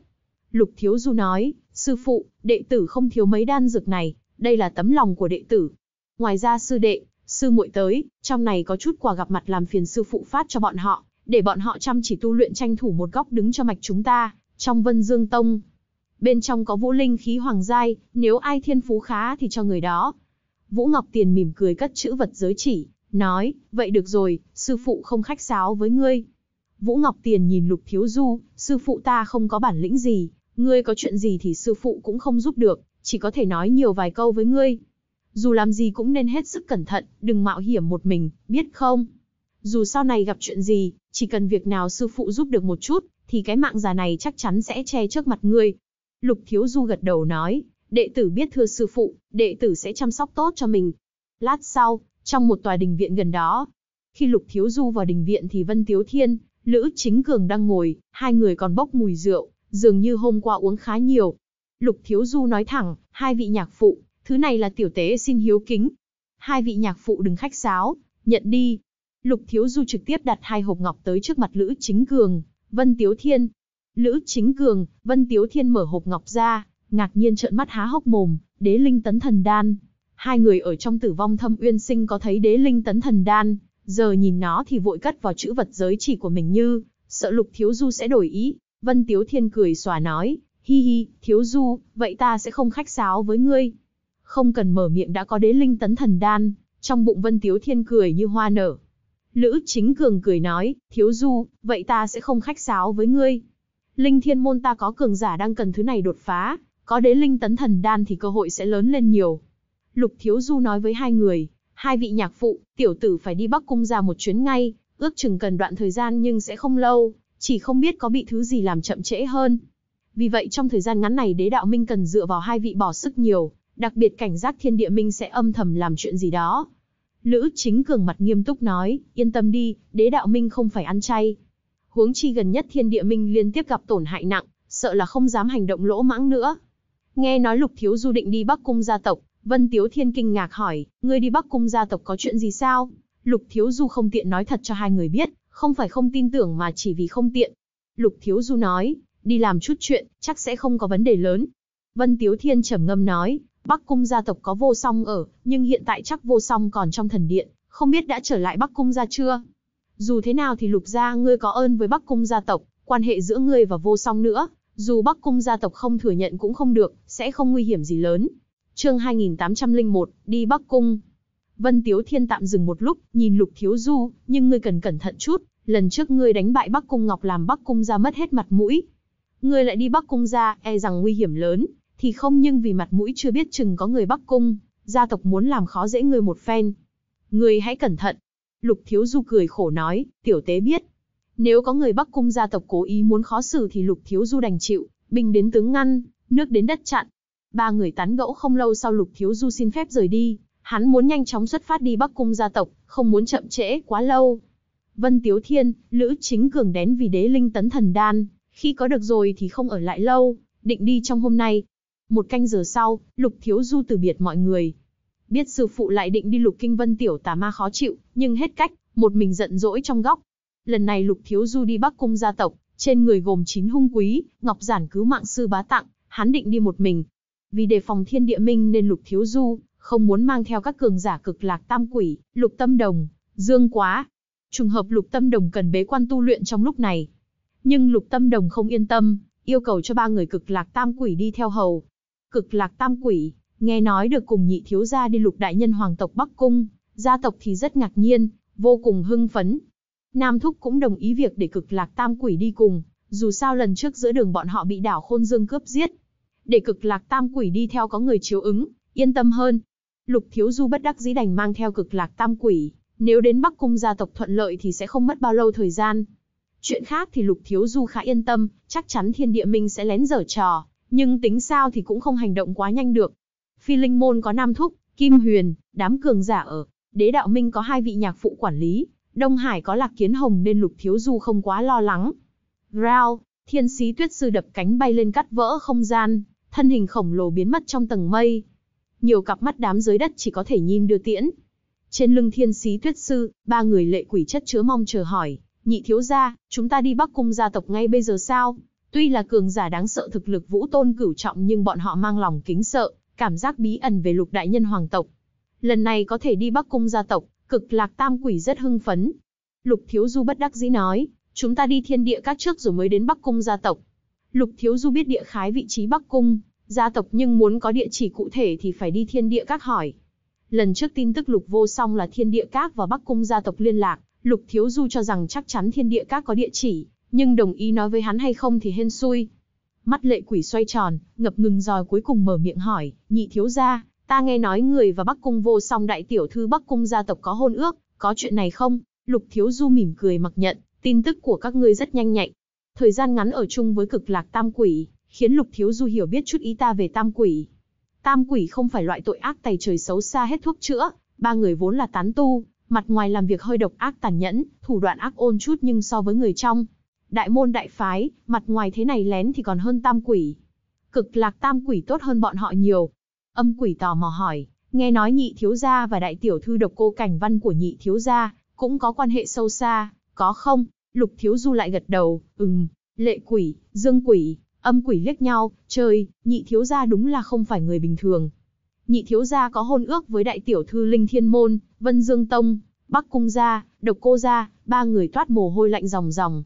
Lục Thiếu Du nói, sư phụ, đệ tử không thiếu mấy đan dược này, đây là tấm lòng của đệ tử. Ngoài ra sư đệ, sư muội tới, trong này có chút quà gặp mặt làm phiền sư phụ phát cho bọn họ, để bọn họ chăm chỉ tu luyện tranh thủ một góc đứng cho mạch chúng ta, trong Vân Dương Tông, bên trong có vũ linh khí hoàng giai, nếu ai thiên phú khá thì cho người đó. Vũ Ngọc Tiền mỉm cười cất chữ vật giới chỉ, nói, vậy được rồi, sư phụ không khách sáo với ngươi. Vũ Ngọc Tiền nhìn Lục Thiếu Du, sư phụ ta không có bản lĩnh gì, ngươi có chuyện gì thì sư phụ cũng không giúp được, chỉ có thể nói nhiều vài câu với ngươi. Dù làm gì cũng nên hết sức cẩn thận, đừng mạo hiểm một mình, biết không? Dù sau này gặp chuyện gì, chỉ cần việc nào sư phụ giúp được một chút, thì cái mạng già này chắc chắn sẽ che trước mặt ngươi, Lục Thiếu Du gật đầu nói, đệ tử biết thưa sư phụ, đệ tử sẽ chăm sóc tốt cho mình. Lát sau, trong một tòa đình viện gần đó, khi Lục Thiếu Du vào đình viện thì Vân Tiếu Thiên, Lữ Chính Cường đang ngồi, hai người còn bốc mùi rượu, dường như hôm qua uống khá nhiều. Lục Thiếu Du nói thẳng, hai vị nhạc phụ, thứ này là tiểu tế xin hiếu kính. Hai vị nhạc phụ đừng khách sáo, nhận đi. Lục Thiếu Du trực tiếp đặt hai hộp ngọc tới trước mặt Lữ Chính Cường, Vân Tiếu Thiên, Lữ Chính Cường, Vân Tiếu Thiên mở hộp ngọc ra, ngạc nhiên trợn mắt há hốc mồm, đế linh tấn thần đan. Hai người ở trong tử vong thâm uyên sinh có thấy đế linh tấn thần đan, giờ nhìn nó thì vội cắt vào chữ vật giới chỉ của mình như, sợ lục thiếu du sẽ đổi ý. Vân Tiếu Thiên cười xòa nói, hi hi, thiếu du, vậy ta sẽ không khách sáo với ngươi. Không cần mở miệng đã có đế linh tấn thần đan, trong bụng Vân Tiếu Thiên cười như hoa nở. Lữ Chính Cường cười nói, thiếu du, vậy ta sẽ không khách sáo với ngươi. Linh thiên môn ta có cường giả đang cần thứ này đột phá, có đế linh tấn thần đan thì cơ hội sẽ lớn lên nhiều. Lục Thiếu Du nói với hai người, hai vị nhạc phụ, tiểu tử phải đi Bắc Cung ra một chuyến ngay, ước chừng cần đoạn thời gian nhưng sẽ không lâu, chỉ không biết có bị thứ gì làm chậm trễ hơn. Vì vậy trong thời gian ngắn này đế đạo minh cần dựa vào hai vị bỏ sức nhiều, đặc biệt cảnh giác thiên địa minh sẽ âm thầm làm chuyện gì đó. Lữ chính cường mặt nghiêm túc nói, yên tâm đi, đế đạo minh không phải ăn chay, huống chi gần nhất thiên địa minh liên tiếp gặp tổn hại nặng, sợ là không dám hành động lỗ mãng nữa. Nghe nói lục thiếu du định đi Bắc Cung gia tộc, Vân Tiếu Thiên kinh ngạc hỏi, ngươi đi Bắc Cung gia tộc có chuyện gì sao? Lục thiếu du không tiện nói thật cho hai người biết, không phải không tin tưởng mà chỉ vì không tiện. Lục thiếu du nói, đi làm chút chuyện, chắc sẽ không có vấn đề lớn. Vân Tiếu Thiên trầm ngâm nói, Bắc Cung gia tộc có vô song ở, nhưng hiện tại chắc vô song còn trong thần điện, không biết đã trở lại Bắc Cung gia chưa? dù thế nào thì lục gia ngươi có ơn với Bắc Cung gia tộc, quan hệ giữa ngươi và vô song nữa, dù Bắc Cung gia tộc không thừa nhận cũng không được, sẽ không nguy hiểm gì lớn. Chương 2801, đi Bắc Cung. Vân Tiếu Thiên tạm dừng một lúc, nhìn Lục Thiếu Du, nhưng ngươi cần cẩn thận chút, lần trước ngươi đánh bại Bắc Cung Ngọc làm Bắc Cung gia mất hết mặt mũi. Ngươi lại đi Bắc Cung gia, e rằng nguy hiểm lớn, thì không nhưng vì mặt mũi chưa biết chừng có người Bắc Cung, gia tộc muốn làm khó dễ ngươi một phen. Ngươi hãy cẩn thận, Lục Thiếu Du cười khổ nói, tiểu tế biết. Nếu có người Bắc Cung gia tộc cố ý muốn khó xử thì Lục Thiếu Du đành chịu, binh đến tướng ngăn, nước đến đất chặn. Ba người tán gẫu không lâu sau Lục Thiếu Du xin phép rời đi, hắn muốn nhanh chóng xuất phát đi Bắc Cung gia tộc, không muốn chậm trễ quá lâu. Vân Tiếu Thiên, Lữ Chính Cường đến vì đế linh tấn thần đan, khi có được rồi thì không ở lại lâu, định đi trong hôm nay. Một canh giờ sau, Lục Thiếu Du từ biệt mọi người, biết sư phụ lại định đi lục kinh vân tiểu tà ma khó chịu, nhưng hết cách, một mình giận dỗi trong góc. Lần này lục thiếu du đi bắc cung gia tộc, trên người gồm chín hung quý, ngọc giản cứu mạng sư bá tặng, hắn định đi một mình. Vì đề phòng thiên địa minh nên lục thiếu du, không muốn mang theo các cường giả cực lạc tam quỷ, lục tâm đồng, dương quá. Trùng hợp lục tâm đồng cần bế quan tu luyện trong lúc này. Nhưng lục tâm đồng không yên tâm, yêu cầu cho ba người cực lạc tam quỷ đi theo hầu. Cực lạc tam quỷ, nghe nói được cùng nhị thiếu gia đi lục đại nhân hoàng tộc Bắc Cung, gia tộc thì rất ngạc nhiên, vô cùng hưng phấn. Nam Thúc cũng đồng ý việc để cực lạc tam quỷ đi cùng, dù sao lần trước giữa đường bọn họ bị đảo khôn dương cướp giết. Để cực lạc tam quỷ đi theo có người chiếu ứng, yên tâm hơn. Lục thiếu du bất đắc dĩ đành mang theo cực lạc tam quỷ, nếu đến Bắc Cung gia tộc thuận lợi thì sẽ không mất bao lâu thời gian. Chuyện khác thì Lục Thiếu Du khá yên tâm, chắc chắn thiên địa minh sẽ lén dở trò, nhưng tính sao thì cũng không hành động quá nhanh được. Phi Linh Môn có Nam Thúc, Kim Huyền, đám cường giả ở, Đế Đạo Minh có hai vị nhạc phụ quản lý, Đông Hải có Lạc Kiến Hồng nên Lục Thiếu Du không quá lo lắng. Rao, thiên sĩ tuyết sư đập cánh bay lên cắt vỡ không gian, thân hình khổng lồ biến mất trong tầng mây. Nhiều cặp mắt đám dưới đất chỉ có thể nhìn đưa tiễn. Trên lưng thiên sĩ tuyết sư, ba người lệ quỷ chất chứa mong chờ hỏi, nhị thiếu gia, chúng ta đi bắc cung gia tộc ngay bây giờ sao? Tuy là cường giả đáng sợ thực lực vũ tôn cửu trọng nhưng bọn họ mang lòng kính sợ, cảm giác bí ẩn về lục đại nhân hoàng tộc. Lần này có thể đi Bắc Cung gia tộc, cực lạc tam quỷ rất hưng phấn. Lục Thiếu Du bất đắc dĩ nói, chúng ta đi thiên địa các trước rồi mới đến Bắc Cung gia tộc. Lục Thiếu Du biết địa khái vị trí Bắc Cung, gia tộc nhưng muốn có địa chỉ cụ thể thì phải đi thiên địa các hỏi. Lần trước tin tức Lục Vô Song là thiên địa các và Bắc Cung gia tộc liên lạc, Lục Thiếu Du cho rằng chắc chắn thiên địa các có địa chỉ, nhưng đồng ý nói với hắn hay không thì hên xui. Mắt lệ quỷ xoay tròn, ngập ngừng rồi cuối cùng mở miệng hỏi, nhị thiếu gia, ta nghe nói người và Bắc Cung vô song đại tiểu thư Bắc Cung gia tộc có hôn ước, có chuyện này không? Lục thiếu du mỉm cười mặc nhận, tin tức của các ngươi rất nhanh nhạy. Thời gian ngắn ở chung với cực lạc tam quỷ, khiến lục thiếu du hiểu biết chút ý ta về tam quỷ. Tam quỷ không phải loại tội ác tày trời xấu xa hết thuốc chữa, ba người vốn là tán tu, mặt ngoài làm việc hơi độc ác tàn nhẫn, thủ đoạn ác ôn chút nhưng so với người trong, đại môn đại phái, mặt ngoài thế này lén thì còn hơn tam quỷ. Cực lạc tam quỷ tốt hơn bọn họ nhiều. Âm quỷ tò mò hỏi, nghe nói nhị thiếu gia và đại tiểu thư độc cô cảnh văn của nhị thiếu gia, cũng có quan hệ sâu xa, có không? Lục thiếu du lại gật đầu, ừm, lệ quỷ, dương quỷ, âm quỷ liếc nhau, trời, nhị thiếu gia đúng là không phải người bình thường. Nhị thiếu gia có hôn ước với đại tiểu thư Linh Thiên Môn, Vân Dương Tông, Bắc Cung gia, Độc Cô gia, ba người toát mồ hôi lạnh ròng ròng.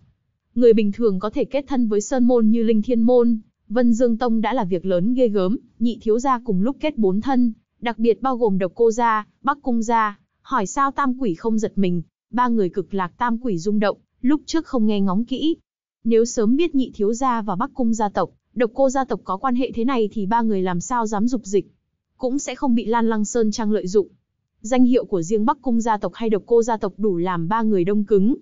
Người bình thường có thể kết thân với Sơn Môn như Linh Thiên Môn, Vân Dương Tông đã là việc lớn ghê gớm, nhị thiếu gia cùng lúc kết bốn thân, đặc biệt bao gồm độc cô gia, bắc cung gia, hỏi sao tam quỷ không giật mình, ba người cực lạc tam quỷ rung động, lúc trước không nghe ngóng kỹ. Nếu sớm biết nhị thiếu gia và bắc cung gia tộc, độc cô gia tộc có quan hệ thế này thì ba người làm sao dám dục dịch, cũng sẽ không bị Lan Lăng Sơn Trang lợi dụng. Danh hiệu của riêng bắc cung gia tộc hay độc cô gia tộc đủ làm ba người đông cứng,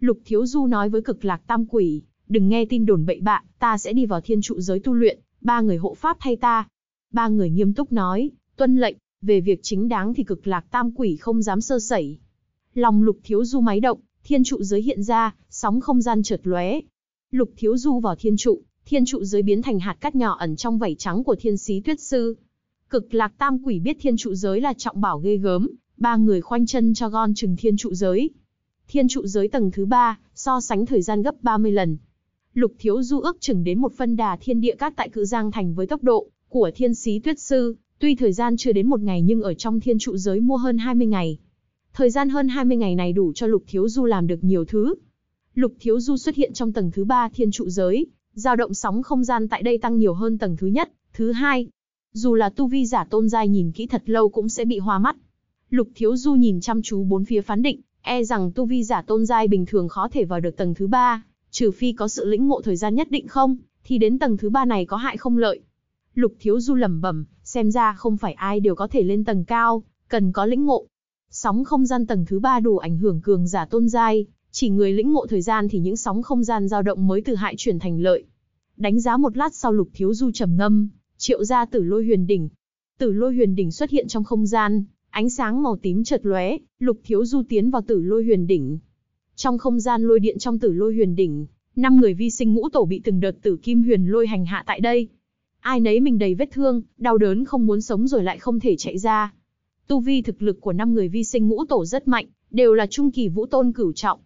Lục Thiếu Du nói với cực lạc tam quỷ, đừng nghe tin đồn bậy bạ, ta sẽ đi vào thiên trụ giới tu luyện, ba người hộ pháp thay ta. Ba người nghiêm túc nói, tuân lệnh, về việc chính đáng thì cực lạc tam quỷ không dám sơ sẩy. Lòng lục thiếu du máy động, thiên trụ giới hiện ra, sóng không gian chợt lóe. Lục thiếu du vào thiên trụ, thiên trụ giới biến thành hạt cát nhỏ ẩn trong vảy trắng của thiên sĩ tuyết sư. Cực lạc tam quỷ biết thiên trụ giới là trọng bảo ghê gớm, ba người khoanh chân cho gon chừng thiên trụ giới thiên trụ giới tầng thứ ba, so sánh thời gian gấp 30 lần. Lục Thiếu Du ước chừng đến một phân đà thiên địa các tại cự Giang Thành với tốc độ của thiên sĩ tuyết sư, tuy thời gian chưa đến một ngày nhưng ở trong thiên trụ giới mua hơn 20 ngày. Thời gian hơn 20 ngày này đủ cho Lục Thiếu Du làm được nhiều thứ. Lục Thiếu Du xuất hiện trong tầng thứ ba thiên trụ giới, dao động sóng không gian tại đây tăng nhiều hơn tầng thứ nhất, thứ hai. Dù là tu vi giả tôn giai nhìn kỹ thật lâu cũng sẽ bị hoa mắt. Lục Thiếu Du nhìn chăm chú bốn phía phán định, e rằng tu vi giả tôn giai bình thường khó thể vào được tầng thứ ba, trừ phi có sự lĩnh ngộ thời gian nhất định không, thì đến tầng thứ ba này có hại không lợi. Lục Thiếu Du lẩm bẩm, xem ra không phải ai đều có thể lên tầng cao, cần có lĩnh ngộ. Sóng không gian tầng thứ ba đủ ảnh hưởng cường giả tôn giai, chỉ người lĩnh ngộ thời gian thì những sóng không gian dao động mới từ hại chuyển thành lợi. Đánh giá một lát sau Lục Thiếu Du trầm ngâm, triệu ra Tử Lôi Huyền đỉnh. Tử Lôi Huyền đỉnh xuất hiện trong không gian, Ánh sáng màu tím chợt lóe, Lục Thiếu Du tiến vào Tử Lôi Huyền đỉnh. Trong không gian lôi điện trong Tử Lôi Huyền đỉnh, năm người vi sinh ngũ tổ bị từng đợt tử kim huyền lôi hành hạ tại đây. Ai nấy mình đầy vết thương, đau đớn không muốn sống rồi lại không thể chạy ra. Tu vi thực lực của năm người vi sinh ngũ tổ rất mạnh, đều là trung kỳ vũ tôn cửu trọng.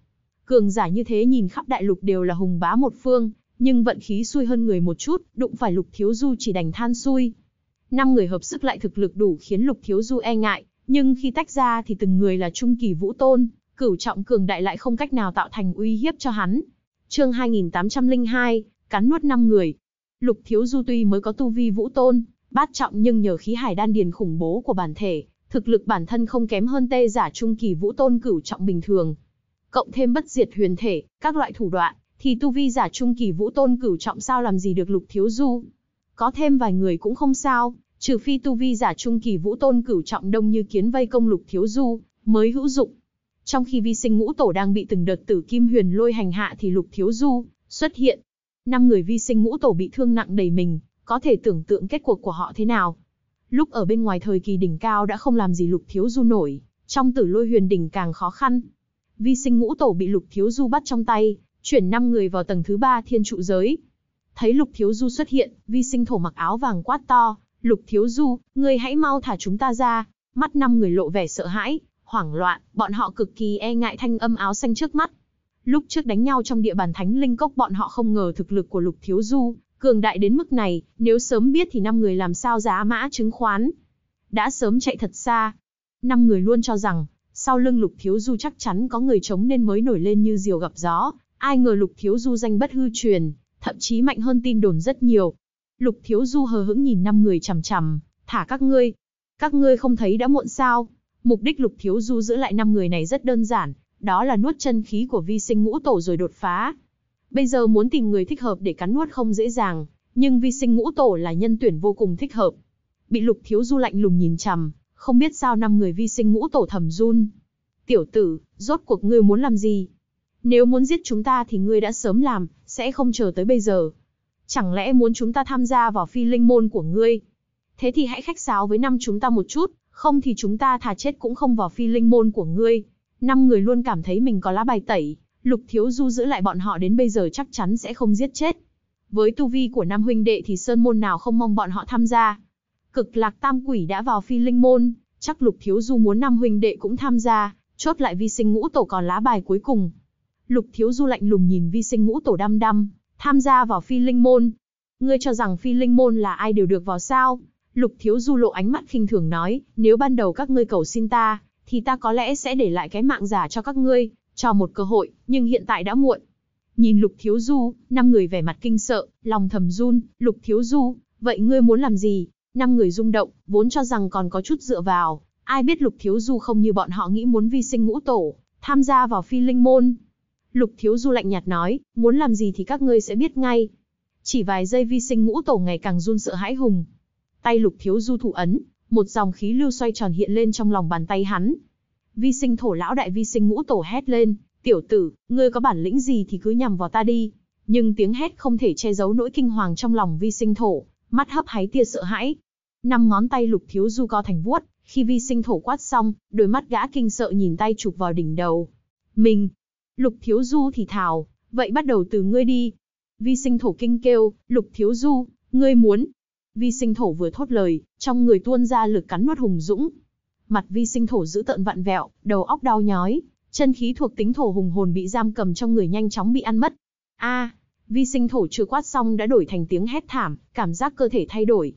Cường giả như thế nhìn khắp đại lục đều là hùng bá một phương, nhưng vận khí xui hơn người một chút, đụng phải Lục Thiếu Du chỉ đành than xui. Năm người hợp sức lại thực lực đủ khiến Lục Thiếu Du e ngại, nhưng khi tách ra thì từng người là trung kỳ vũ tôn, cửu trọng cường đại lại không cách nào tạo thành uy hiếp cho hắn. Chương 2802, cắn nuốt 5 người. Lục Thiếu Du tuy mới có tu vi vũ tôn, bát trọng nhưng nhờ khí hải đan điền khủng bố của bản thể, thực lực bản thân không kém hơn tê giả trung kỳ vũ tôn cửu trọng bình thường. Cộng thêm bất diệt huyền thể, các loại thủ đoạn, thì tu vi giả trung kỳ vũ tôn cửu trọng sao làm gì được lục thiếu du. Có thêm vài người cũng không sao, trừ phi tu vi giả trung kỳ vũ tôn cửu trọng đông như kiến vây công lục thiếu du, mới hữu dụng. Trong khi vi sinh ngũ tổ đang bị từng đợt tử kim huyền lôi hành hạ thì lục thiếu du xuất hiện. Năm người vi sinh ngũ tổ bị thương nặng đầy mình, có thể tưởng tượng kết cuộc của họ thế nào. Lúc ở bên ngoài thời kỳ đỉnh cao đã không làm gì lục thiếu du nổi, trong tử lôi huyền đỉnh càng khó khăn. Vi sinh ngũ tổ bị lục thiếu du bắt trong tay, chuyển năm người vào tầng thứ ba thiên trụ giới. Thấy lục thiếu du xuất hiện, vi sinh thổ mặc áo vàng quát to, Lục Thiếu Du, ngươi hãy mau thả chúng ta ra. Mắt năm người lộ vẻ sợ hãi, hoảng loạn, bọn họ cực kỳ e ngại thanh âm áo xanh trước mắt. Lúc trước đánh nhau trong địa bàn Thánh Linh Cốc bọn họ không ngờ thực lực của Lục Thiếu Du, cường đại đến mức này, nếu sớm biết thì năm người làm sao giá mã chứng khoán. Đã sớm chạy thật xa. Năm người luôn cho rằng, sau lưng Lục Thiếu Du chắc chắn có người chống nên mới nổi lên như diều gặp gió. Ai ngờ Lục Thiếu Du danh bất hư truyền, thậm chí mạnh hơn tin đồn rất nhiều, Lục Thiếu Du hờ hững nhìn năm người chằm chằm, thả các ngươi. Các ngươi không thấy đã muộn sao? Mục đích Lục Thiếu Du giữ lại năm người này rất đơn giản, đó là nuốt chân khí của vi sinh ngũ tổ rồi đột phá. Bây giờ muốn tìm người thích hợp để cắn nuốt không dễ dàng, nhưng vi sinh ngũ tổ là nhân tuyển vô cùng thích hợp. Bị Lục Thiếu Du lạnh lùng nhìn chằm, không biết sao năm người vi sinh ngũ tổ thầm run. Tiểu tử, rốt cuộc ngươi muốn làm gì? Nếu muốn giết chúng ta thì ngươi đã sớm làm, sẽ không chờ tới bây giờ. Chẳng lẽ muốn chúng ta tham gia vào phi linh môn của ngươi? Thế thì hãy khách sáo với năm chúng ta một chút, không thì chúng ta thà chết cũng không vào phi linh môn của ngươi. Năm người luôn cảm thấy mình có lá bài tẩy, Lục Thiếu Du giữ lại bọn họ đến bây giờ chắc chắn sẽ không giết chết. Với tu vi của năm huynh đệ thì sơn môn nào không mong bọn họ tham gia. Cực lạc tam quỷ đã vào phi linh môn, chắc Lục Thiếu Du muốn năm huynh đệ cũng tham gia, chốt lại vi sinh ngũ tổ còn lá bài cuối cùng. Lục Thiếu Du lạnh lùng nhìn vi sinh ngũ tổ đăm đăm, tham gia vào phi linh môn. Ngươi cho rằng phi linh môn là ai đều được vào sao? Lục thiếu du lộ ánh mắt khinh thường nói, nếu ban đầu các ngươi cầu xin ta, thì ta có lẽ sẽ để lại cái mạng giả cho các ngươi, cho một cơ hội, nhưng hiện tại đã muộn. Nhìn lục thiếu du, năm người vẻ mặt kinh sợ, lòng thầm run, lục thiếu du, vậy ngươi muốn làm gì? Năm người rung động, vốn cho rằng còn có chút dựa vào, ai biết lục thiếu du không như bọn họ nghĩ muốn vi sinh ngũ tổ, tham gia vào phi linh môn, Lục Thiếu Du lạnh nhạt nói, muốn làm gì thì các ngươi sẽ biết ngay. Chỉ vài giây vi sinh ngũ tổ ngày càng run sợ hãi hùng. Tay Lục Thiếu Du thủ ấn, một dòng khí lưu xoay tròn hiện lên trong lòng bàn tay hắn. Vi sinh thổ lão đại vi sinh ngũ tổ hét lên, tiểu tử, ngươi có bản lĩnh gì thì cứ nhằm vào ta đi. Nhưng tiếng hét không thể che giấu nỗi kinh hoàng trong lòng vi sinh thổ, mắt hấp háy tia sợ hãi. Năm ngón tay Lục Thiếu Du co thành vuốt, khi vi sinh thổ quát xong, đôi mắt gã kinh sợ nhìn tay chụp vào đỉnh đầu. Mình, Lục Thiếu Du thì thào, vậy bắt đầu từ ngươi đi. Vi sinh thổ kinh kêu, Lục Thiếu Du, ngươi muốn. Vi sinh thổ vừa thốt lời, trong người tuôn ra lực cắn nuốt hùng dũng. Mặt vi sinh thổ giữ tợn vặn vẹo, đầu óc đau nhói, chân khí thuộc tính thổ hùng hồn bị giam cầm trong người nhanh chóng bị ăn mất. A, vi sinh thổ chưa quát xong đã đổi thành tiếng hét thảm, cảm giác cơ thể thay đổi.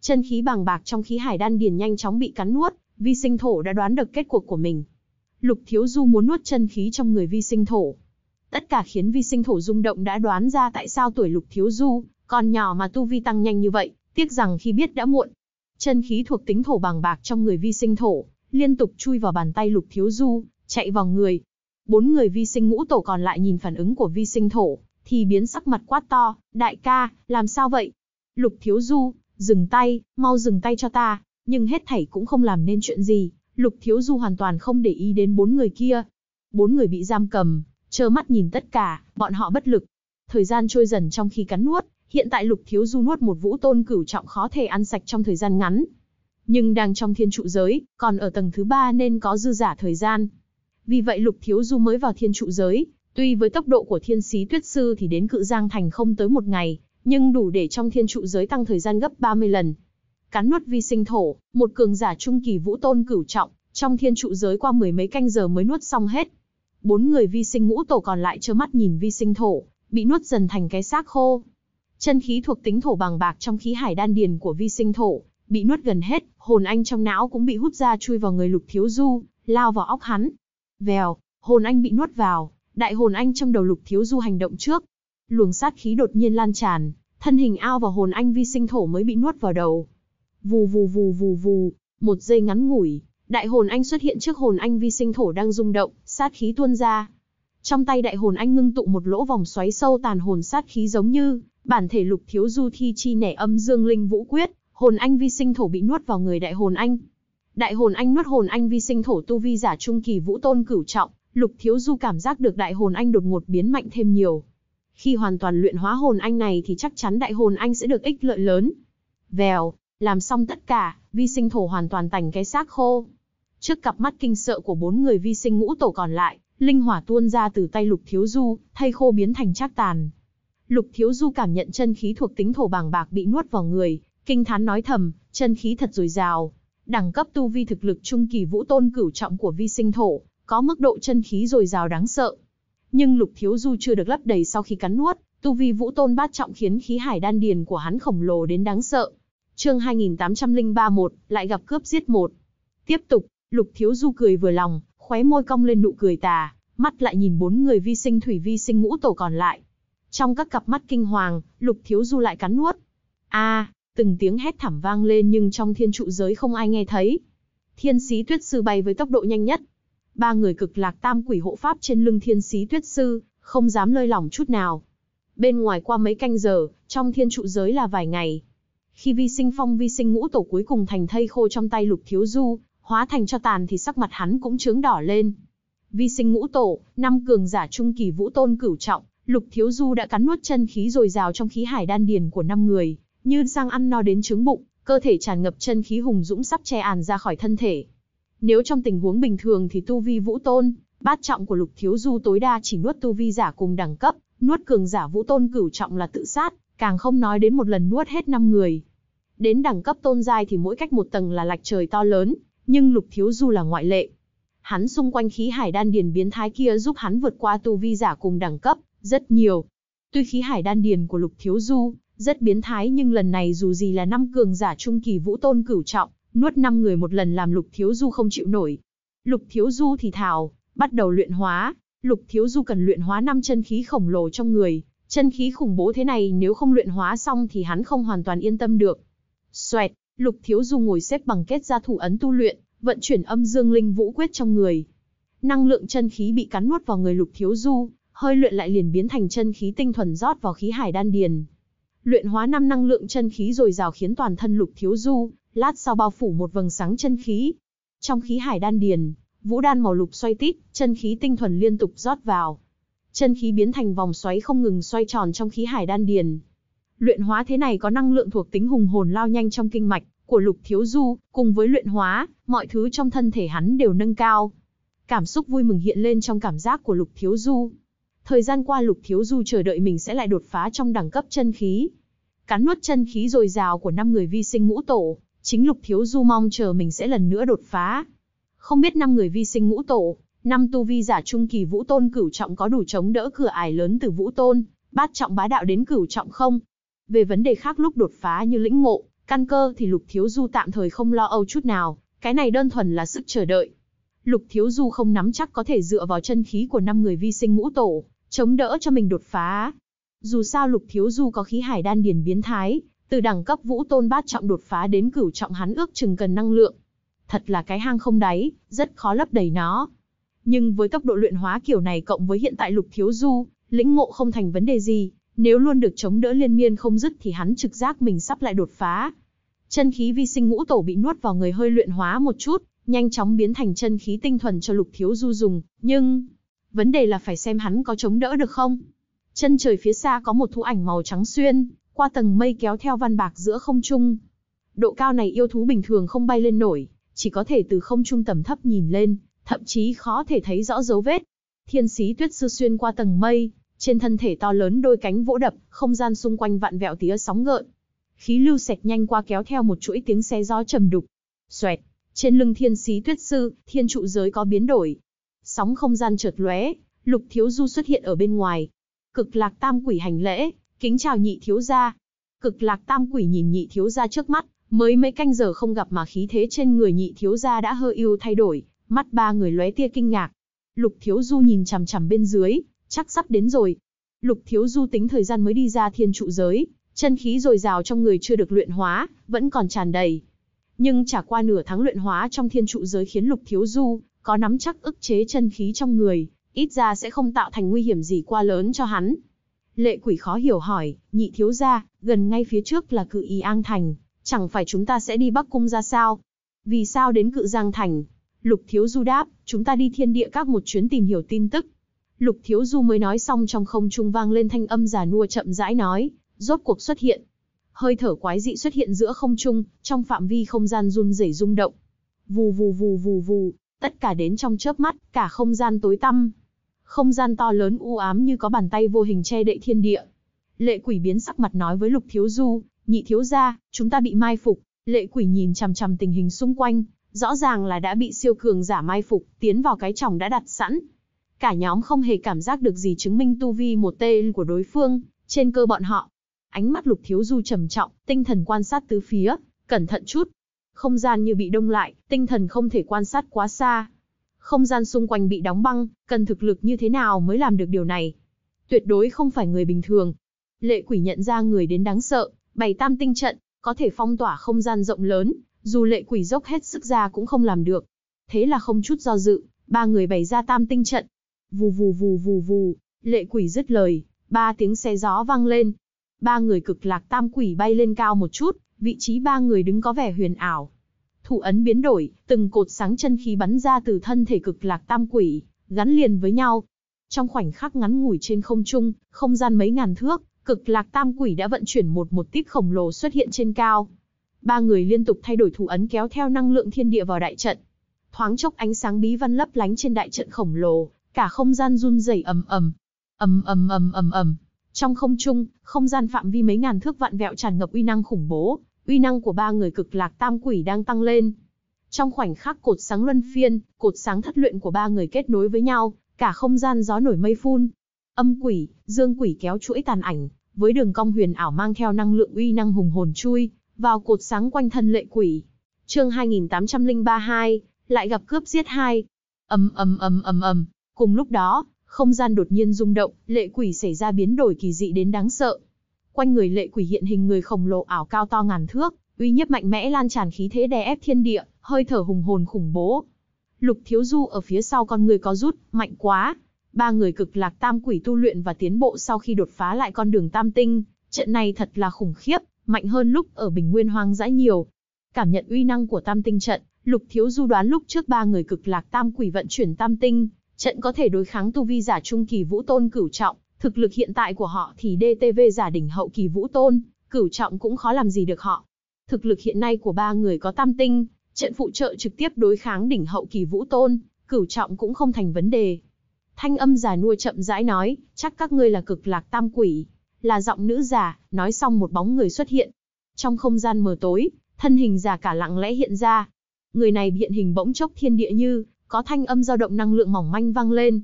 Chân khí bàng bạc trong khí hải đan điền nhanh chóng bị cắn nuốt, vi sinh thổ đã đoán được kết cuộc của mình, Lục Thiếu Du muốn nuốt chân khí trong người vi sinh thổ. Tất cả khiến vi sinh thổ rung động đã đoán ra tại sao tuổi Lục Thiếu Du, còn nhỏ mà tu vi tăng nhanh như vậy, tiếc rằng khi biết đã muộn. Chân khí thuộc tính thổ bằng bạc trong người vi sinh thổ, liên tục chui vào bàn tay Lục Thiếu Du, chạy vào người. Bốn người vi sinh ngũ tổ còn lại nhìn phản ứng của vi sinh thổ, thì biến sắc mặt quát to, đại ca, làm sao vậy? Lục Thiếu Du, dừng tay, mau dừng tay cho ta, nhưng hết thảy cũng không làm nên chuyện gì, Lục Thiếu Du hoàn toàn không để ý đến bốn người kia. Bốn người bị giam cầm, trơ mắt nhìn tất cả, bọn họ bất lực. Thời gian trôi dần trong khi cắn nuốt, hiện tại Lục Thiếu Du nuốt một vũ tôn cửu trọng khó thể ăn sạch trong thời gian ngắn. Nhưng đang trong thiên trụ giới, còn ở tầng thứ ba nên có dư giả thời gian. Vì vậy Lục Thiếu Du mới vào thiên trụ giới, tuy với tốc độ của thiên sĩ tuyết sư thì đến cự giang thành không tới một ngày, nhưng đủ để trong thiên trụ giới tăng thời gian gấp 30 lần cắn nuốt vi sinh thổ, một cường giả trung kỳ vũ tôn cửu trọng, trong thiên trụ giới qua mười mấy canh giờ mới nuốt xong hết. Bốn người vi sinh ngũ tổ còn lại trơ mắt nhìn vi sinh thổ, bị nuốt dần thành cái xác khô. Chân khí thuộc tính thổ bằng bạc trong khí hải đan điền của vi sinh thổ, bị nuốt gần hết, hồn anh trong não cũng bị hút ra chui vào người lục thiếu du, lao vào óc hắn. Vèo, hồn anh bị nuốt vào, đại hồn anh trong đầu lục thiếu du hành động trước. Luồng sát khí đột nhiên lan tràn, thân hình ao vào hồn anh vi sinh thổ mới bị nuốt vào đầu. Vù vù vù vù vù, một giây ngắn ngủi, đại hồn anh xuất hiện trước hồn anh vi sinh thổ đang rung động, sát khí tuôn ra. Trong tay đại hồn anh ngưng tụ một lỗ vòng xoáy sâu tàn hồn sát khí giống như bản thể lục thiếu du thi chi nẻ âm dương linh vũ quyết, hồn anh vi sinh thổ bị nuốt vào người đại hồn anh. Đại hồn anh nuốt hồn anh vi sinh thổ tu vi giả trung kỳ vũ tôn cửu trọng, lục thiếu du cảm giác được đại hồn anh đột ngột biến mạnh thêm nhiều. Khi hoàn toàn luyện hóa hồn anh này thì chắc chắn đại hồn anh sẽ được ích lợi lớn. Vèo, làm xong tất cả, vi sinh thổ hoàn toàn tành cái xác khô. Trước cặp mắt kinh sợ của bốn người vi sinh ngũ tổ còn lại, linh hỏa tuôn ra từ tay lục thiếu du, thay khô biến thành chắc tàn. Lục thiếu du cảm nhận chân khí thuộc tính thổ bàng bạc bị nuốt vào người, kinh thán nói thầm, chân khí thật dồi dào. Đẳng cấp tu vi thực lực trung kỳ vũ tôn cửu trọng của vi sinh thổ, có mức độ chân khí dồi dào đáng sợ. Nhưng lục thiếu du chưa được lấp đầy sau khi cắn nuốt, tu vi vũ tôn bát trọng khiến khí hải đan điền của hắn khổng lồ đến đáng sợ. Chương 2803 1, lại gặp cướp giết một. Tiếp tục, Lục Thiếu Du cười vừa lòng, khóe môi cong lên nụ cười tà, mắt lại nhìn bốn người vi sinh thủy vi sinh ngũ tổ còn lại. Trong các cặp mắt kinh hoàng, Lục Thiếu Du lại cắn nuốt. A, từng tiếng hét thảm vang lên nhưng trong thiên trụ giới không ai nghe thấy. Thiên sĩ tuyết sư bay với tốc độ nhanh nhất. Ba người cực lạc tam quỷ hộ pháp trên lưng thiên sĩ tuyết sư, không dám lơi lỏng chút nào. Bên ngoài qua mấy canh giờ, trong thiên trụ giới là vài ngày, khi vi sinh phong vi sinh ngũ tổ cuối cùng thành thây khô trong tay lục thiếu du, hóa thành cho tàn thì sắc mặt hắn cũng trướng đỏ lên. Vi sinh ngũ tổ, năm cường giả trung kỳ vũ tôn cửu trọng, lục thiếu du đã cắn nuốt chân khí dồi dào trong khí hải đan điền của năm người, như sang ăn no đến trướng bụng, cơ thể tràn ngập chân khí hùng dũng sắp che àn ra khỏi thân thể. Nếu trong tình huống bình thường thì tu vi vũ tôn, bát trọng của lục thiếu du tối đa chỉ nuốt tu vi giả cùng đẳng cấp, nuốt cường giả vũ tôn cửu trọng là tự sát, càng không nói đến một lần nuốt hết năm người, Đến đẳng cấp tôn giai thì mỗi cách một tầng là lạch trời to lớn, nhưng Lục Thiếu Du là ngoại lệ. Hắn xung quanh khí hải đan điền biến thái kia giúp hắn vượt qua tu vi giả cùng đẳng cấp, rất nhiều. Tuy khí hải đan điền của Lục Thiếu Du rất biến thái nhưng lần này dù gì là năm cường giả trung kỳ vũ tôn cửu trọng, nuốt năm người một lần làm Lục Thiếu Du không chịu nổi. Lục Thiếu Du thì thào, bắt đầu luyện hóa, Lục Thiếu Du cần luyện hóa năm chân khí khổng lồ trong người, chân khí khủng bố thế này nếu không luyện hóa xong thì hắn không hoàn toàn yên tâm được. Xoẹt, Lục Thiếu Du ngồi xếp bằng kết ra thủ ấn tu luyện, vận chuyển âm dương linh vũ quyết trong người. Năng lượng chân khí bị cắn nuốt vào người Lục Thiếu Du, hơi luyện lại liền biến thành chân khí tinh thuần rót vào khí hải đan điền. Luyện hóa năm năng lượng chân khí rồi rào khiến toàn thân Lục Thiếu Du, lát sau bao phủ một vầng sáng chân khí. Trong khí hải đan điền, vũ đan màu lục xoay tít, chân khí tinh thuần liên tục rót vào. Chân khí biến thành vòng xoáy không ngừng xoay tròn trong khí hải đan điền, Luyện hóa thế này có năng lượng thuộc tính hùng hồn lao nhanh trong kinh mạch của Lục Thiếu Du, cùng với luyện hóa, mọi thứ trong thân thể hắn đều nâng cao. Cảm xúc vui mừng hiện lên trong cảm giác của Lục Thiếu Du. Thời gian qua Lục Thiếu Du chờ đợi mình sẽ lại đột phá trong đẳng cấp chân khí. Cắn nuốt chân khí dồi dào của năm người vi sinh ngũ tổ, chính Lục Thiếu Du mong chờ mình sẽ lần nữa đột phá. Không biết năm người vi sinh ngũ tổ, năm tu vi giả trung kỳ vũ tôn cửu trọng có đủ chống đỡ cửa ải lớn từ vũ tôn, bát trọng bá đạo đến cửu trọng không, về vấn đề khác lúc đột phá như lĩnh ngộ, căn cơ thì Lục Thiếu Du tạm thời không lo âu chút nào, cái này đơn thuần là sức chờ đợi. Lục Thiếu Du không nắm chắc có thể dựa vào chân khí của năm người vi sinh ngũ tổ, chống đỡ cho mình đột phá. Dù sao Lục Thiếu Du có khí hải đan điền biến thái, từ đẳng cấp vũ tôn bát trọng đột phá đến cửu trọng hắn ước chừng cần năng lượng. Thật là cái hang không đáy, rất khó lấp đầy nó. Nhưng với tốc độ luyện hóa kiểu này cộng với hiện tại Lục Thiếu Du, lĩnh ngộ không thành vấn đề gì, nếu luôn được chống đỡ liên miên không dứt thì hắn trực giác mình sắp lại đột phá. Chân khí vi sinh ngũ tổ bị nuốt vào người hơi luyện hóa một chút, nhanh chóng biến thành chân khí tinh thuần cho Lục Thiếu Du dùng, nhưng vấn đề là phải xem hắn có chống đỡ được không. Chân trời phía xa có một thú ảnh màu trắng xuyên, qua tầng mây kéo theo văn bạc giữa không trung. Độ cao này yêu thú bình thường không bay lên nổi, chỉ có thể từ không trung tầm thấp nhìn lên, thậm chí khó thể thấy rõ dấu vết. Thiên sĩ tuyết sư xuyên qua tầng mây, trên thân thể to lớn đôi cánh vỗ đập, không gian xung quanh vạn vẹo tía sóng gợn. Khí lưu sệt nhanh qua kéo theo một chuỗi tiếng xe gió trầm đục. Xoẹt, trên lưng thiên sĩ tuyết sư, thiên trụ giới có biến đổi. Sóng không gian chợt lóe, lục thiếu du xuất hiện ở bên ngoài. Cực lạc tam quỷ hành lễ, kính chào nhị thiếu gia. Cực lạc tam quỷ nhìn nhị thiếu gia trước mắt, mới mấy canh giờ không gặp mà khí thế trên người nhị thiếu gia đã hơi yêu thay đổi, mắt ba người lóe tia kinh ngạc. Lục thiếu du nhìn chằm chằm bên dưới, chắc sắp đến rồi. Lục Thiếu Du tính thời gian mới đi ra thiên trụ giới, chân khí dồi dào trong người chưa được luyện hóa, vẫn còn tràn đầy. Nhưng trả qua nửa tháng luyện hóa trong thiên trụ giới khiến Lục Thiếu Du có nắm chắc ức chế chân khí trong người, ít ra sẽ không tạo thành nguy hiểm gì quá lớn cho hắn. Lệ quỷ khó hiểu hỏi, nhị thiếu gia, gần ngay phía trước là cự ý an thành, chẳng phải chúng ta sẽ đi Bắc Cung ra sao? Vì sao đến cự Giang Thành? Lục Thiếu Du đáp, chúng ta đi thiên địa các một chuyến tìm hiểu tin tức, Lục Thiếu Du mới nói xong trong không trung vang lên thanh âm già nua chậm rãi nói, rốt cuộc xuất hiện. Hơi thở quái dị xuất hiện giữa không trung, trong phạm vi không gian run rẩy rung động. Vù vù vù vù vù, tất cả đến trong chớp mắt, cả không gian tối tăm. Không gian to lớn u ám như có bàn tay vô hình che đậy thiên địa. Lệ quỷ biến sắc mặt nói với Lục Thiếu Du, nhị thiếu gia, chúng ta bị mai phục. Lệ quỷ nhìn chằm chằm tình hình xung quanh, rõ ràng là đã bị siêu cường giả mai phục, tiến vào cái chồng đã đặt sẵn. Cả nhóm không hề cảm giác được gì chứng minh tu vi một tên của đối phương, trên cơ bọn họ. Ánh mắt lục thiếu du trầm trọng, tinh thần quan sát tứ phía, cẩn thận chút. Không gian như bị đông lại, tinh thần không thể quan sát quá xa. Không gian xung quanh bị đóng băng, cần thực lực như thế nào mới làm được điều này? Tuyệt đối không phải người bình thường. Lệ quỷ nhận ra người đến đáng sợ, bày tam tinh trận, có thể phong tỏa không gian rộng lớn, dù lệ quỷ dốc hết sức ra cũng không làm được. Thế là không chút do dự, ba người bày ra tam tinh trận, Vù vù vù vù vù, lệ quỷ dứt lời, ba tiếng xe gió vang lên. Ba người cực lạc tam quỷ bay lên cao một chút, vị trí ba người đứng có vẻ huyền ảo. Thủ ấn biến đổi, từng cột sáng chân khí bắn ra từ thân thể cực lạc tam quỷ, gắn liền với nhau. Trong khoảnh khắc ngắn ngủi trên không trung, không gian mấy ngàn thước, cực lạc tam quỷ đã vận chuyển một một típ khổng lồ xuất hiện trên cao. Ba người liên tục thay đổi thủ ấn kéo theo năng lượng thiên địa vào đại trận. Thoáng chốc ánh sáng bí văn lấp lánh trên đại trận khổng lồ, cả không gian run rẩy ầm ầm, ầm ầm ầm ầm ầm. Trong không trung, không gian phạm vi mấy ngàn thước vạn vẹo tràn ngập uy năng khủng bố, uy năng của ba người cực lạc tam quỷ đang tăng lên. Trong khoảnh khắc cột sáng luân phiên, cột sáng thất luyện của ba người kết nối với nhau, cả không gian gió nổi mây phun. Âm quỷ, dương quỷ kéo chuỗi tàn ảnh, với đường cong huyền ảo mang theo năng lượng uy năng hùng hồn chui vào cột sáng quanh thân lệ quỷ. Chương hai nghìn tám trăm linh ba hai lại gặp cướp giết hai. Ầm ầm ầm ầm ầm. Cùng lúc đó, không gian đột nhiên rung động, lệ quỷ xảy ra biến đổi kỳ dị đến đáng sợ. Quanh người lệ quỷ hiện hình người khổng lồ ảo cao to ngàn thước, uy nhiếp mạnh mẽ lan tràn khí thế đè ép thiên địa, hơi thở hùng hồn khủng bố. Lục Thiếu Du ở phía sau con người có rút, mạnh quá. Ba người cực lạc tam quỷ tu luyện và tiến bộ sau khi đột phá lại con đường tam tinh, trận này thật là khủng khiếp, mạnh hơn lúc ở bình nguyên hoang dã nhiều. Cảm nhận uy năng của tam tinh trận, Lục Thiếu Du đoán lúc trước ba người cực lạc tam quỷ vận chuyển tam tinh, Trận có thể đối kháng tu vi giả trung kỳ Vũ Tôn cửu trọng, thực lực hiện tại của họ thì DTV giả đỉnh hậu kỳ Vũ Tôn, cửu trọng cũng khó làm gì được họ. Thực lực hiện nay của ba người có tam tinh, trận phụ trợ trực tiếp đối kháng đỉnh hậu kỳ Vũ Tôn, cửu trọng cũng không thành vấn đề. Thanh âm giả nuôi chậm rãi nói, chắc các ngươi là cực lạc tam quỷ, là giọng nữ giả nói xong một bóng người xuất hiện. Trong không gian mờ tối, thân hình giả cả lặng lẽ hiện ra. Người này hiện hình bỗng chốc thiên địa như, có thanh âm dao động năng lượng mỏng manh vang lên.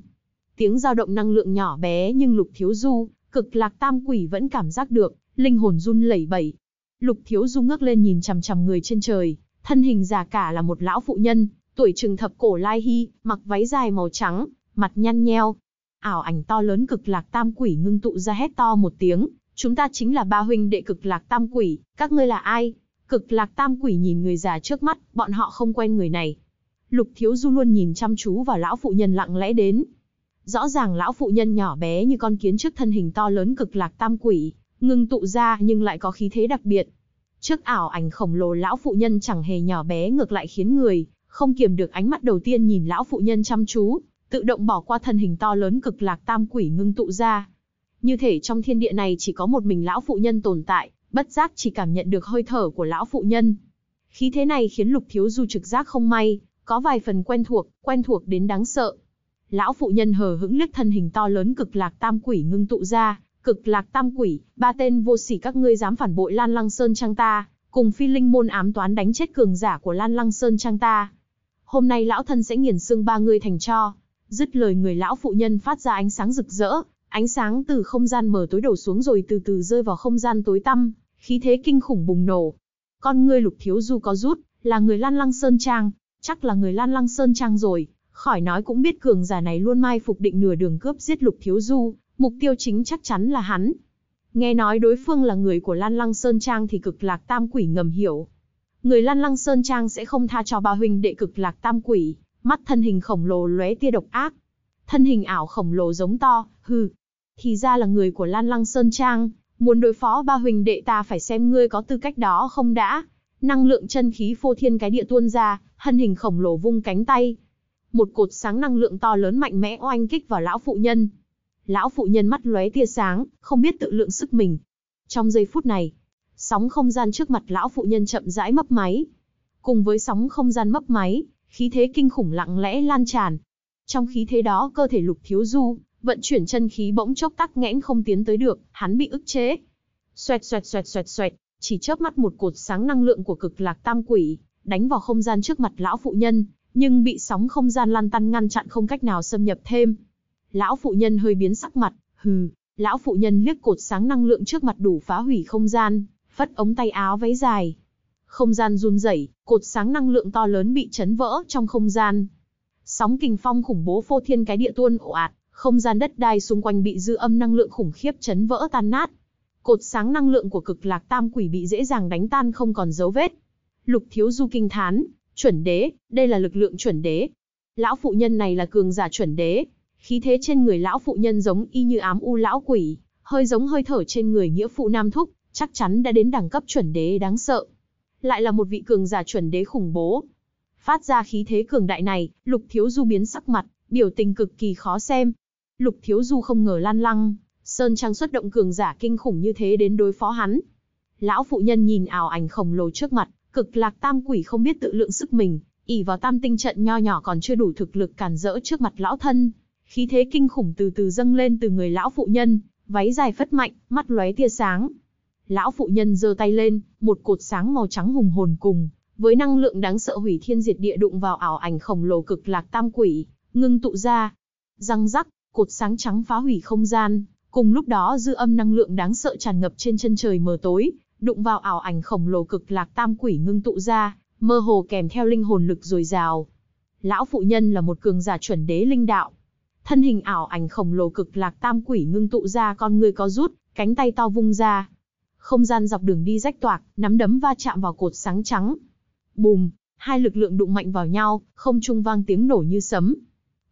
Tiếng dao động năng lượng nhỏ bé nhưng Lục Thiếu Du, cực lạc tam quỷ vẫn cảm giác được, linh hồn run lẩy bẩy. Lục Thiếu Du ngước lên nhìn chằm chằm người trên trời, thân hình già cả là một lão phụ nhân, tuổi trừng thập cổ lai hy, mặc váy dài màu trắng, mặt nhăn nheo. Ảo ảnh to lớn cực lạc tam quỷ ngưng tụ ra hét to một tiếng, chúng ta chính là ba huynh đệ cực lạc tam quỷ, các ngươi là ai? Cực lạc tam quỷ nhìn người già trước mắt, bọn họ không quen người này, Lục Thiếu Du luôn nhìn chăm chú vào lão phụ nhân lặng lẽ đến. Rõ ràng lão phụ nhân nhỏ bé như con kiến trước thân hình to lớn cực lạc tam quỷ, ngưng tụ ra nhưng lại có khí thế đặc biệt. Trước ảo ảnh khổng lồ lão phụ nhân chẳng hề nhỏ bé ngược lại khiến người, không kiềm được ánh mắt đầu tiên nhìn lão phụ nhân chăm chú, tự động bỏ qua thân hình to lớn cực lạc tam quỷ ngưng tụ ra. Như thể trong thiên địa này chỉ có một mình lão phụ nhân tồn tại, bất giác chỉ cảm nhận được hơi thở của lão phụ nhân. Khí thế này khiến lục thiếu du trực giác không may, có vài phần quen thuộc, quen thuộc đến đáng sợ. Lão phụ nhân hờ hững liếc thân hình to lớn cực lạc tam quỷ ngưng tụ ra, cực lạc tam quỷ, ba tên vô sỉ các ngươi dám phản bội Lan Lăng Sơn Trang ta, cùng phi linh môn ám toán đánh chết cường giả của Lan Lăng Sơn Trang ta. Hôm nay lão thân sẽ nghiền xương ba ngươi thành cho. Dứt lời người lão phụ nhân phát ra ánh sáng rực rỡ, ánh sáng từ không gian mở tối đầu xuống rồi từ từ rơi vào không gian tối tăm, khí thế kinh khủng bùng nổ. Con ngươi lục thiếu du có rút, là người Lan Lăng Sơn Trang, chắc là người Lan Lăng Sơn Trang rồi, khỏi nói cũng biết cường giả này luôn mai phục định nửa đường cướp giết Lục Thiếu Du, mục tiêu chính chắc chắn là hắn. Nghe nói đối phương là người của Lan Lăng Sơn Trang thì cực lạc tam quỷ ngầm hiểu. Người Lan Lăng Sơn Trang sẽ không tha cho ba huynh đệ cực lạc tam quỷ, mắt thân hình khổng lồ lóe tia độc ác. Thân hình ảo khổng lồ giống to, hừ. Thì ra là người của Lan Lăng Sơn Trang, muốn đối phó ba huynh đệ ta phải xem ngươi có tư cách đó không đã, năng lượng chân khí phô thiên cái địa tuôn ra, hân hình khổng lồ vung cánh tay. Một cột sáng năng lượng to lớn mạnh mẽ oanh kích vào lão phụ nhân. Lão phụ nhân mắt lóe tia sáng, không biết tự lượng sức mình. Trong giây phút này, sóng không gian trước mặt lão phụ nhân chậm rãi mấp máy. Cùng với sóng không gian mấp máy, khí thế kinh khủng lặng lẽ lan tràn. Trong khí thế đó cơ thể lục thiếu du, vận chuyển chân khí bỗng chốc tắc nghẽn không tiến tới được, hắn bị ức chế. Xoẹt xoẹt xoẹt xoẹt xoẹt, chỉ chớp mắt một cột sáng năng lượng của cực lạc tam quỷ, đánh vào không gian trước mặt lão phụ nhân, nhưng bị sóng không gian lan tăn ngăn chặn không cách nào xâm nhập thêm. Lão phụ nhân hơi biến sắc mặt, hừ, lão phụ nhân liếc cột sáng năng lượng trước mặt đủ phá hủy không gian, phất ống tay áo váy dài. Không gian run rẩy, cột sáng năng lượng to lớn bị chấn vỡ trong không gian. Sóng kình phong khủng bố phô thiên cái địa tuôn ồ ạt, không gian đất đai xung quanh bị dư âm năng lượng khủng khiếp chấn vỡ tan nát. Cột sáng năng lượng của cực lạc tam quỷ bị dễ dàng đánh tan không còn dấu vết. Lục thiếu du kinh thán, chuẩn đế, đây là lực lượng chuẩn đế. Lão phụ nhân này là cường giả chuẩn đế. Khí thế trên người lão phụ nhân giống y như ám u lão quỷ, hơi giống hơi thở trên người nghĩa phụ nam thúc, chắc chắn đã đến đẳng cấp chuẩn đế đáng sợ. Lại là một vị cường giả chuẩn đế khủng bố. Phát ra khí thế cường đại này, lục thiếu du biến sắc mặt, biểu tình cực kỳ khó xem. Lục thiếu du không ngờ lan lăng, Sơn Trang xuất động cường giả kinh khủng như thế đến đối phó hắn. Lão phụ nhân nhìn ảo ảnh khổng lồ trước mặt, cực lạc tam quỷ không biết tự lượng sức mình, ỉ vào tam tinh trận nho nhỏ còn chưa đủ thực lực cản rỡ trước mặt lão thân. Khí thế kinh khủng từ từ dâng lên từ người lão phụ nhân, váy dài phất mạnh, mắt lóe tia sáng. Lão phụ nhân giơ tay lên, một cột sáng màu trắng hùng hồn cùng, với năng lượng đáng sợ hủy thiên diệt địa đụng vào ảo ảnh khổng lồ cực lạc tam quỷ, ngưng tụ ra. Răng rắc, cột sáng trắng phá hủy không gian, Cùng lúc đó dư âm năng lượng đáng sợ tràn ngập trên chân trời mờ tối, đụng vào ảo ảnh khổng lồ cực lạc tam quỷ ngưng tụ ra, mơ hồ kèm theo linh hồn lực dồi dào. Lão phụ nhân là một cường giả chuẩn đế linh đạo. Thân hình ảo ảnh khổng lồ cực lạc tam quỷ ngưng tụ ra con người có rút, cánh tay to vung ra. Không gian dọc đường đi rách toạc, nắm đấm va chạm vào cột sáng trắng. Bùm, hai lực lượng đụng mạnh vào nhau, không trung vang tiếng nổ như sấm,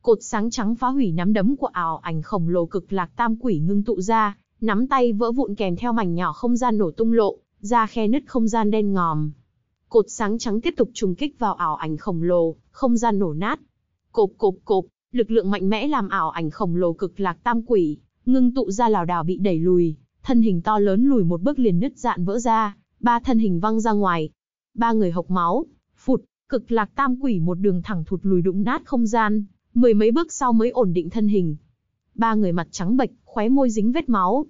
Cột sáng trắng phá hủy nắm đấm của ảo ảnh khổng lồ cực lạc tam quỷ ngưng tụ ra, nắm tay vỡ vụn kèm theo mảnh nhỏ không gian nổ tung lộ, ra khe nứt không gian đen ngòm. Cột sáng trắng tiếp tục trùng kích vào ảo ảnh khổng lồ, không gian nổ nát. Cộp cộp cộp, lực lượng mạnh mẽ làm ảo ảnh khổng lồ cực lạc tam quỷ, ngưng tụ ra lảo đảo bị đẩy lùi, thân hình to lớn lùi một bước liền nứt dạn vỡ ra, ba thân hình văng ra ngoài. Ba người hộc máu, phụt, cực lạc tam quỷ một đường thẳng thụt lùi đụng nát không gian, mười mấy bước sau mới ổn định thân hình. Ba người mặt trắng bệch, khóe môi dính vết máu.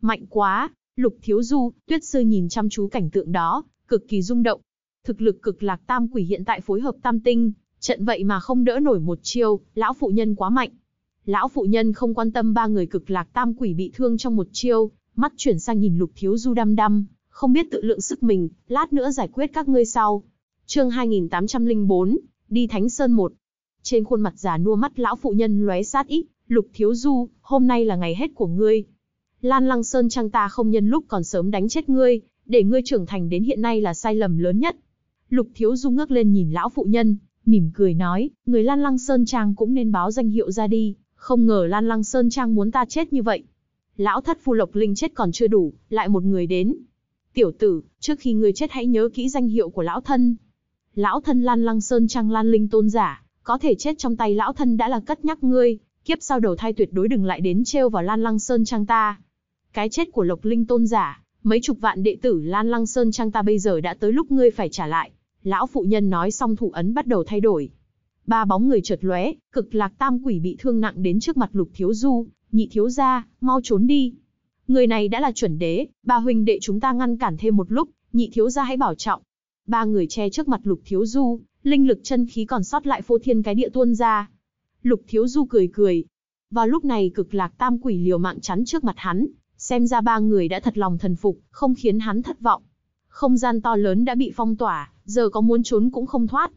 Mạnh quá, Lục Thiếu Du, Tuyết Sư nhìn chăm chú cảnh tượng đó, cực kỳ rung động. Thực lực cực lạc tam quỷ hiện tại phối hợp tam tinh, trận vậy mà không đỡ nổi một chiêu, lão phụ nhân quá mạnh. Lão phụ nhân không quan tâm ba người cực lạc tam quỷ bị thương trong một chiêu, mắt chuyển sang nhìn Lục Thiếu Du đăm đăm, không biết tự lượng sức mình, lát nữa giải quyết các ngươi sau. Chương 2804, đi Thánh Sơn 1, trên khuôn mặt già nua mắt lão phụ nhân lóe sát ít, Lục Thiếu Du, hôm nay là ngày hết của ngươi. Lan Lăng Sơn Trang ta không nhân lúc còn sớm đánh chết ngươi, để ngươi trưởng thành đến hiện nay là sai lầm lớn nhất. Lục Thiếu Du ngước lên nhìn lão phụ nhân, mỉm cười nói, người Lan Lăng Sơn Trang cũng nên báo danh hiệu ra đi, không ngờ Lan Lăng Sơn Trang muốn ta chết như vậy. Lão thất phu Lộc Linh chết còn chưa đủ, lại một người đến. Tiểu tử, trước khi ngươi chết hãy nhớ kỹ danh hiệu của lão thân. Lão thân Lan Lăng Sơn Trang Lan Linh Tôn Giả, có thể chết trong tay lão thân đã là cất nhắc ngươi, kiếp sau đầu thai tuyệt đối đừng lại đến trêu vào Lan Lăng Sơn Trang ta. Cái chết của Lộc Linh tôn giả, mấy chục vạn đệ tử Lan Lăng Sơn Trang ta bây giờ đã tới lúc ngươi phải trả lại. Lão phụ nhân nói xong thủ ấn bắt đầu thay đổi. Ba bóng người chợt lóe, cực lạc tam quỷ bị thương nặng đến trước mặt lục thiếu du, nhị thiếu gia, mau trốn đi. Người này đã là chuẩn đế, ba huynh đệ chúng ta ngăn cản thêm một lúc, nhị thiếu gia hãy bảo trọng. Ba người che trước mặt lục thiếu du, linh lực chân khí còn sót lại phô thiên cái địa tuôn ra. Lục Thiếu Du cười cười. Vào lúc này cực lạc tam quỷ liều mạng chắn trước mặt hắn, xem ra ba người đã thật lòng thần phục, không khiến hắn thất vọng. Không gian to lớn đã bị phong tỏa, giờ có muốn trốn cũng không thoát.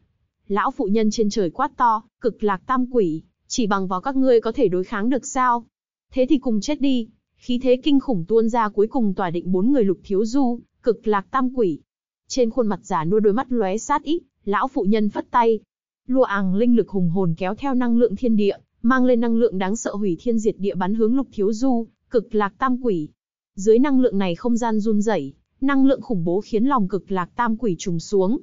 Lão phụ nhân trên trời quát to, cực lạc tam quỷ, chỉ bằng vào các ngươi có thể đối kháng được sao? Thế thì cùng chết đi. Khí thế kinh khủng tuôn ra cuối cùng tỏa định bốn người lục thiếu du, cực lạc tam quỷ. Trên khuôn mặt giả nuôi đôi mắt lóe sát ít lão phụ nhân phất tay. Lụa àng linh lực hùng hồn kéo theo năng lượng thiên địa, mang lên năng lượng đáng sợ hủy thiên diệt địa bắn hướng lục thiếu du, cực lạc tam quỷ. Dưới năng lượng này không gian run rẩy, năng lượng khủng bố khiến lòng cực lạc tam quỷ trùng xuống.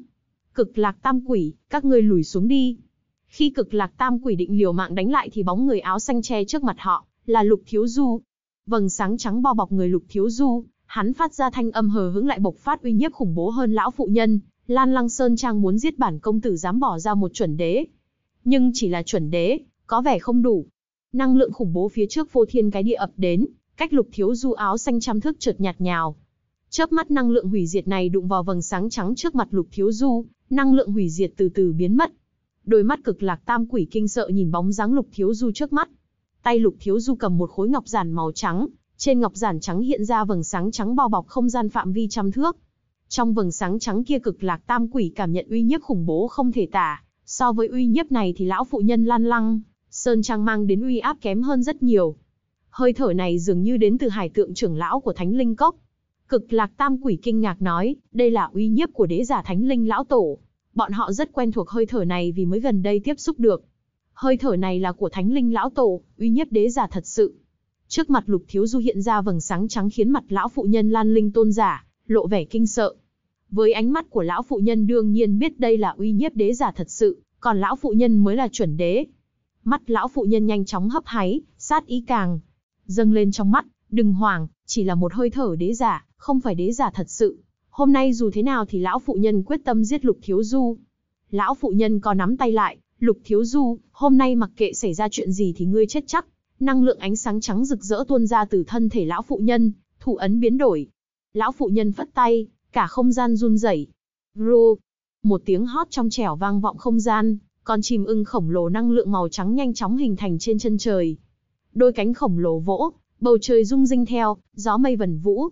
Cực lạc tam quỷ, các ngươi lùi xuống đi. Khi cực lạc tam quỷ định liều mạng đánh lại thì bóng người áo xanh che trước mặt họ, là lục thiếu du. Vầng sáng trắng bao bọc người lục thiếu du, hắn phát ra thanh âm hờ hững lại bộc phát uy nhiếp khủng bố hơn lão phụ nhân, Lan Lăng Sơn Trang muốn giết bản công tử dám bỏ ra một chuẩn đế. Nhưng chỉ là chuẩn đế, có vẻ không đủ. Năng lượng khủng bố phía trước vô thiên cái địa ập đến, cách lục thiếu du áo xanh trăm thước trượt nhạt nhào. Chớp mắt năng lượng hủy diệt này đụng vào vầng sáng trắng trước mặt lục thiếu du, năng lượng hủy diệt từ từ biến mất. Đôi mắt cực lạc tam quỷ kinh sợ nhìn bóng dáng lục thiếu du trước mắt. Tay lục thiếu du cầm một khối ngọc giản màu trắng, trên ngọc giản trắng hiện ra vầng sáng trắng bao bọc không gian phạm vi trăm thước. Trong vầng sáng trắng kia cực lạc tam quỷ cảm nhận uy nhiếp khủng bố không thể tả, so với uy nhiếp này thì lão phụ nhân lan lăng, Sơn Trang mang đến uy áp kém hơn rất nhiều. Hơi thở này dường như đến từ hải tượng trưởng lão của Thánh Linh Cốc. Cực lạc tam quỷ kinh ngạc nói, đây là uy nhiếp của đế giả Thánh Linh Lão Tổ. Bọn họ rất quen thuộc hơi thở này vì mới gần đây tiếp xúc được. Hơi thở này là của Thánh Linh Lão Tổ, uy nhiếp đế giả thật sự. Trước mặt lục thiếu du hiện ra vầng sáng trắng khiến mặt lão phụ nhân lan linh tôn giả, lộ vẻ kinh sợ. Với ánh mắt của lão phụ nhân đương nhiên biết đây là uy nhiếp đế giả thật sự, còn lão phụ nhân mới là chuẩn đế. Mắt lão phụ nhân nhanh chóng hấp háy, sát ý càng dâng lên trong mắt, đừng hoảng, chỉ là một hơi thở đế giả, không phải đế giả thật sự. Hôm nay dù thế nào thì lão phụ nhân quyết tâm giết Lục Thiếu Du. Lão phụ nhân có nắm tay lại, Lục Thiếu Du, hôm nay mặc kệ xảy ra chuyện gì thì ngươi chết chắc. Năng lượng ánh sáng trắng rực rỡ tuôn ra từ thân thể lão phụ nhân, thủ ấn biến đổi, Lão phụ nhân phất tay, cả không gian run rẩy. Ru, một tiếng hót trong trẻo vang vọng không gian, con chim ưng khổng lồ năng lượng màu trắng nhanh chóng hình thành trên chân trời. Đôi cánh khổng lồ vỗ, bầu trời rung rinh theo, gió mây vần vũ.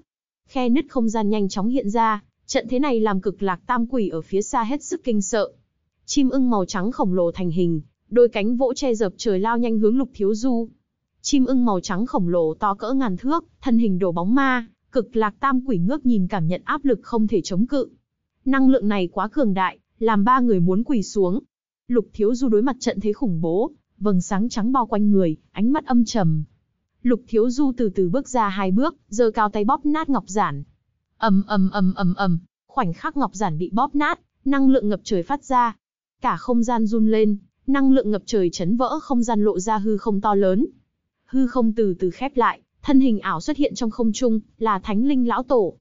Khe nứt không gian nhanh chóng hiện ra, trận thế này làm cực lạc tam quỷ ở phía xa hết sức kinh sợ. Chim ưng màu trắng khổng lồ thành hình, đôi cánh vỗ che dập trời lao nhanh hướng lục thiếu du. Chim ưng màu trắng khổng lồ to cỡ ngàn thước, thân hình đổ bóng ma, Cực lạc tam quỷ ngước nhìn cảm nhận áp lực không thể chống cự. Năng lượng này quá cường đại, làm ba người muốn quỳ xuống. Lục thiếu du đối mặt trận thế khủng bố, vầng sáng trắng bao quanh người, ánh mắt âm trầm. Lục thiếu du từ từ bước ra hai bước, giơ cao tay bóp nát ngọc giản. ầm ầm ầm ầm ầm, khoảnh khắc ngọc giản bị bóp nát, năng lượng ngập trời phát ra. Cả không gian run lên, năng lượng ngập trời chấn vỡ không gian lộ ra hư không to lớn. Hư không từ từ khép lại, Thân hình ảo xuất hiện trong không trung, là Thánh Linh lão tổ.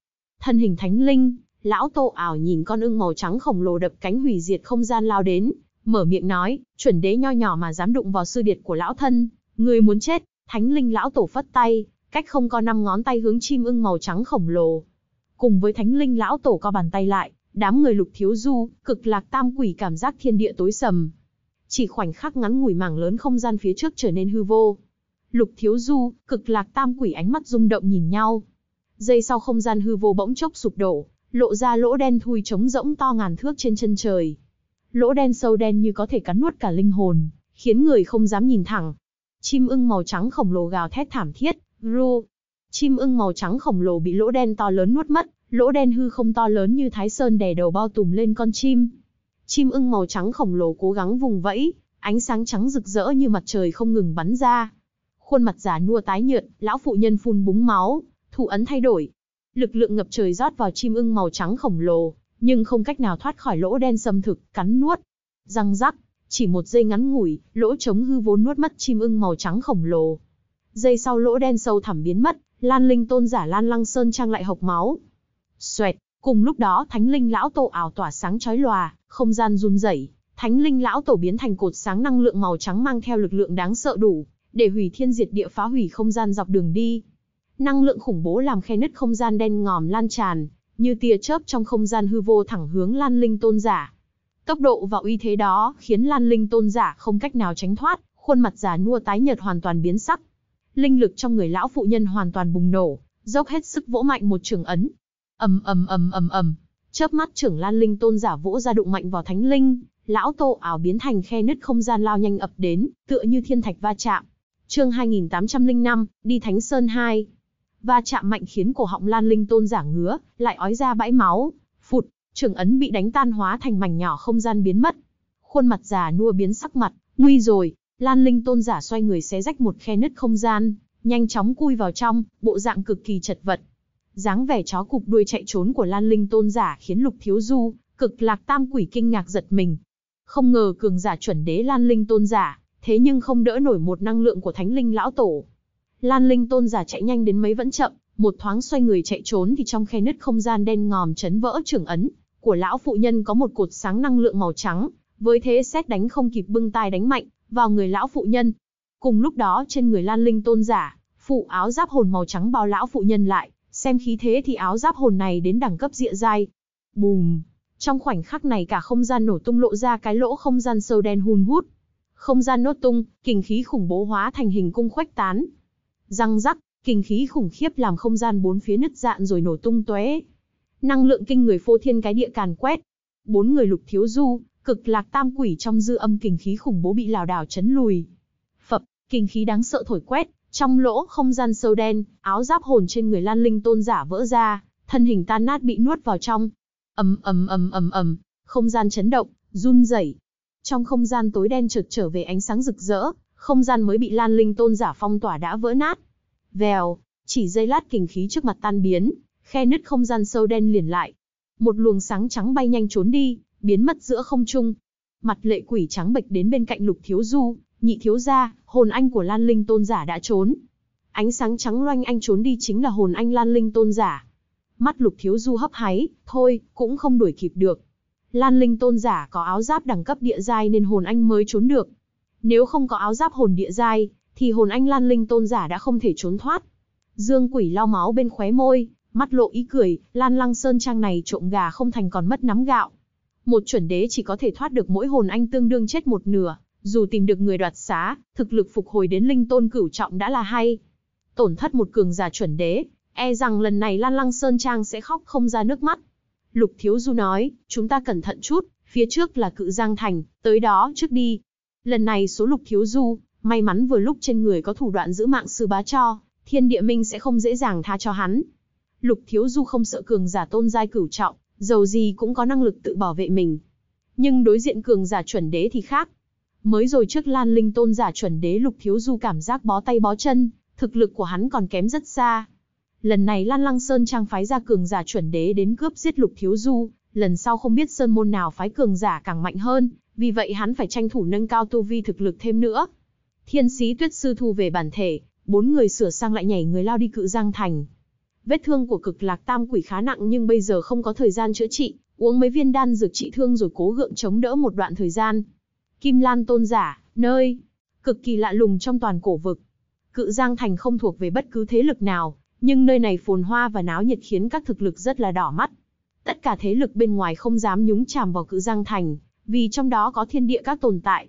Thân hình Thánh Linh, lão tổ ảo nhìn con ưng màu trắng khổng lồ đập cánh hủy diệt không gian lao đến, mở miệng nói, chuẩn đế nho nhỏ mà dám đụng vào sư điệt của lão thân, người muốn chết. Thánh Linh lão tổ phất tay, cách không có năm ngón tay hướng chim ưng màu trắng khổng lồ. Cùng với Thánh Linh lão tổ co bàn tay lại, đám người Lục Thiếu Du, Cực Lạc Tam Quỷ cảm giác thiên địa tối sầm, chỉ khoảnh khắc ngắn ngủi mảng lớn không gian phía trước trở nên hư vô. Lục Thiếu Du, cực lạc tam quỷ ánh mắt rung động nhìn nhau. Giây sau không gian hư vô bỗng chốc sụp đổ, lộ ra lỗ đen thui trống rỗng to ngàn thước trên chân trời. Lỗ đen sâu đen như có thể cắn nuốt cả linh hồn, khiến người không dám nhìn thẳng. Chim ưng màu trắng khổng lồ gào thét thảm thiết, ru. Chim ưng màu trắng khổng lồ bị lỗ đen to lớn nuốt mất, lỗ đen hư không to lớn như thái sơn đè đầu bao tùm lên con chim. Chim ưng màu trắng khổng lồ cố gắng vùng vẫy, ánh sáng trắng rực rỡ như mặt trời không ngừng bắn ra, khuôn mặt già nua tái nhợt, lão phụ nhân phun búng máu, thủ ấn thay đổi. Lực lượng ngập trời rót vào chim ưng màu trắng khổng lồ, nhưng không cách nào thoát khỏi lỗ đen xâm thực, cắn nuốt. Răng rắc, chỉ một giây ngắn ngủi, lỗ trống hư vốn nuốt mất chim ưng màu trắng khổng lồ. Giây sau lỗ đen sâu thẳm biến mất, Lan Linh tôn giả Lan Lăng Sơn trang lại hộc máu. Xoẹt, cùng lúc đó Thánh Linh lão tổ ảo tỏa sáng chói lòa, không gian run rẩy, Thánh Linh lão tổ biến thành cột sáng năng lượng màu trắng mang theo lực lượng đáng sợ đủ, để hủy thiên diệt địa phá hủy không gian dọc đường đi. Năng lượng khủng bố làm khe nứt không gian đen ngòm lan tràn, như tia chớp trong không gian hư vô thẳng hướng Lan Linh Tôn giả. Tốc độ và uy thế đó khiến Lan Linh Tôn giả không cách nào tránh thoát, khuôn mặt già nua tái nhợt hoàn toàn biến sắc. Linh lực trong người lão phụ nhân hoàn toàn bùng nổ, dốc hết sức vỗ mạnh một trường ấn. Ầm ầm ầm ầm ầm, chớp mắt trưởng Lan Linh Tôn giả vỗ ra đụng mạnh vào Thánh Linh, lão tổ ảo biến thành khe nứt không gian lao nhanh ập đến, tựa như thiên thạch va chạm chương 2805, đi Thánh Sơn 2. và chạm mạnh khiến cổ họng Lan Linh Tôn giả ngứa, lại ói ra bãi máu. Phụt, trường ấn bị đánh tan hóa thành mảnh nhỏ không gian biến mất. Khuôn mặt già nua biến sắc mặt, nguy rồi. Lan Linh Tôn giả xoay người xé rách một khe nứt không gian, nhanh chóng cui vào trong, bộ dạng cực kỳ chật vật. dáng vẻ chó cục đuôi chạy trốn của Lan Linh Tôn giả khiến Lục Thiếu Du, cực lạc tam quỷ kinh ngạc giật mình. Không ngờ cường giả chuẩn đế Lan Linh Tôn giả, thế nhưng không đỡ nổi một năng lượng của thánh linh lão tổ. Lan linh tôn giả chạy nhanh đến mấy vẫn chậm, một thoáng xoay người chạy trốn thì trong khe nứt không gian đen ngòm chấn vỡ trưởng ấn, của lão phụ nhân có một cột sáng năng lượng màu trắng, với thế xét đánh không kịp bưng tai đánh mạnh, vào người lão phụ nhân. Cùng lúc đó trên người lan linh tôn giả, phụ áo giáp hồn màu trắng bao lão phụ nhân lại, xem khí thế thì áo giáp hồn này đến đẳng cấp địa giai. Bùm! Trong khoảnh khắc này cả không gian nổ tung lộ ra cái lỗ không gian sâu đen hun hút. Không gian nốt tung, kình khí khủng bố hóa thành hình cung khoách tán. Răng rắc, kình khí khủng khiếp làm không gian bốn phía nứt dạn rồi nổ tung tóe. Năng lượng kinh người phô thiên cái địa càn quét. Bốn người Lục Thiếu Du, Cực Lạc Tam Quỷ trong dư âm kình khí khủng bố bị lảo đảo chấn lùi. Phập, kình khí đáng sợ thổi quét, trong lỗ không gian sâu đen, áo giáp hồn trên người Lan Linh Tôn giả vỡ ra, thân hình tan nát bị nuốt vào trong. Ầm ầm ầm ầm ầm, không gian chấn động, run rẩy, trong không gian tối đen chợt trở về ánh sáng rực rỡ, không gian mới bị Lan Linh tôn giả phong tỏa đã vỡ nát. Vèo, chỉ giây lát kình khí trước mặt tan biến, khe nứt không gian sâu đen liền lại. Một luồng sáng trắng bay nhanh trốn đi, biến mất giữa không trung. Mặt lệ quỷ trắng bệch đến bên cạnh Lục Thiếu Du, nhị thiếu gia, hồn anh của Lan Linh tôn giả đã trốn. Ánh sáng trắng loanh anh trốn đi chính là hồn anh Lan Linh tôn giả. Mắt Lục Thiếu Du hấp háy, thôi, cũng không đuổi kịp được. Lan Linh tôn giả có áo giáp đẳng cấp địa giai nên hồn anh mới trốn được. Nếu không có áo giáp hồn địa giai, thì hồn anh Lan Linh tôn giả đã không thể trốn thoát. Dương Quỷ lau máu bên khóe môi, mắt lộ ý cười, Lan Lăng Sơn trang này trộm gà không thành còn mất nắm gạo. Một chuẩn đế chỉ có thể thoát được mỗi hồn anh tương đương chết một nửa, dù tìm được người đoạt xá, thực lực phục hồi đến linh tôn cửu trọng đã là hay. Tổn thất một cường giả chuẩn đế, e rằng lần này Lan Lăng Sơn Trang sẽ khóc không ra nước mắt. Lục Thiếu Du nói, chúng ta cẩn thận chút, phía trước là cự Giang Thành, tới đó trước đi. Lần này số Lục Thiếu Du, may mắn vừa lúc trên người có thủ đoạn giữ mạng sư bá cho, thiên địa minh sẽ không dễ dàng tha cho hắn. Lục Thiếu Du không sợ cường giả tôn giai cửu trọng, dầu gì cũng có năng lực tự bảo vệ mình. Nhưng đối diện cường giả chuẩn đế thì khác. Mới rồi trước Lan Linh tôn giả chuẩn đế Lục Thiếu Du cảm giác bó tay bó chân, thực lực của hắn còn kém rất xa, lần này Lan Lăng Sơn Trang phái ra cường giả chuẩn đế đến cướp giết Lục Thiếu Du, lần sau không biết Sơn Môn nào phái cường giả càng mạnh hơn, vì vậy hắn phải tranh thủ nâng cao tu vi thực lực thêm nữa. Thiên sĩ tuyết sư thu về bản thể, bốn người sửa sang lại nhảy người lao đi cự giang thành. Vết thương của cực lạc tam quỷ khá nặng nhưng bây giờ không có thời gian chữa trị, uống mấy viên đan dược trị thương rồi cố gượng chống đỡ một đoạn thời gian. Kim Lan tôn giả, nơi, cực kỳ lạ lùng trong toàn cổ vực. Cự Giang Thành không thuộc về bất cứ thế lực nào, nhưng nơi này phồn hoa và náo nhiệt khiến các thực lực rất là đỏ mắt. Tất cả thế lực bên ngoài không dám nhúng chàm vào cự Giang Thành, vì trong đó có thiên địa các tồn tại.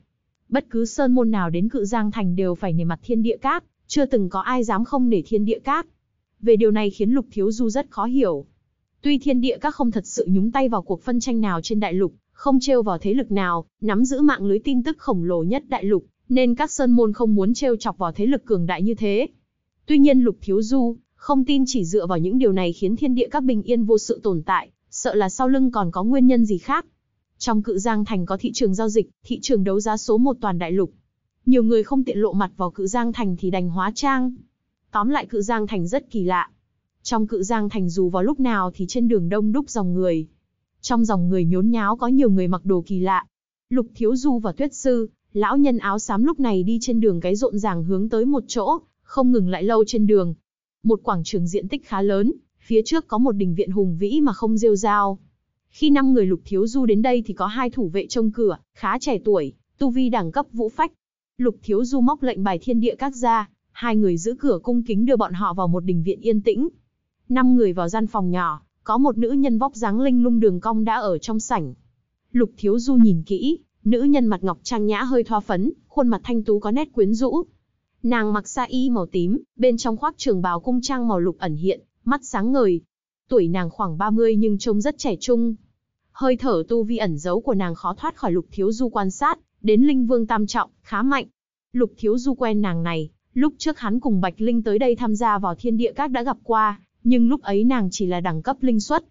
Bất cứ sơn môn nào đến cự Giang Thành đều phải nề mặt thiên địa các, chưa từng có ai dám không nể thiên địa các. Về điều này khiến Lục Thiếu Du rất khó hiểu. Tuy thiên địa các không thật sự nhúng tay vào cuộc phân tranh nào trên đại lục, không trêu vào thế lực nào, nắm giữ mạng lưới tin tức khổng lồ nhất đại lục, nên các sơn môn không muốn trêu chọc vào thế lực cường đại như thế. Tuy nhiên Lục Thiếu Du không tin chỉ dựa vào những điều này khiến thiên địa các bình yên vô sự tồn tại, sợ là sau lưng còn có nguyên nhân gì khác. Trong cự Giang Thành có thị trường giao dịch, thị trường đấu giá số một toàn đại lục. Nhiều người không tiện lộ mặt vào cự Giang Thành thì đành hóa trang. Tóm lại cự Giang Thành rất kỳ lạ. Trong cự Giang Thành dù vào lúc nào thì trên đường đông đúc dòng người. Trong dòng người nhốn nháo có nhiều người mặc đồ kỳ lạ. Lục Thiếu Du và Tuyết Sư, lão nhân áo xám lúc này đi trên đường cái rộn ràng hướng tới một chỗ, không ngừng lại lâu trên đường, một quảng trường diện tích khá lớn, phía trước có một đình viện hùng vĩ mà không rêu rao. Khi năm người Lục Thiếu Du đến đây thì có hai thủ vệ trông cửa, khá trẻ tuổi, tu vi đẳng cấp vũ phách. Lục Thiếu Du móc lệnh bài thiên địa các ra, hai người giữ cửa cung kính đưa bọn họ vào một đình viện yên tĩnh. Năm người vào gian phòng nhỏ, có một nữ nhân vóc dáng linh lung đường cong đã ở trong sảnh. Lục Thiếu Du nhìn kỹ, nữ nhân mặt ngọc trang nhã hơi thoa phấn, khuôn mặt thanh tú có nét quyến rũ, Nàng mặc sa y màu tím, bên trong khoác trường bào cung trang màu lục ẩn hiện, mắt sáng ngời. Tuổi nàng khoảng 30 nhưng trông rất trẻ trung. Hơi thở tu vi ẩn giấu của nàng khó thoát khỏi Lục Thiếu Du quan sát, đến Linh Vương tam trọng, khá mạnh. Lục Thiếu Du quen nàng này, lúc trước hắn cùng Bạch Linh tới đây tham gia vào thiên địa các đã gặp qua, nhưng lúc ấy nàng chỉ là đẳng cấp linh xuất.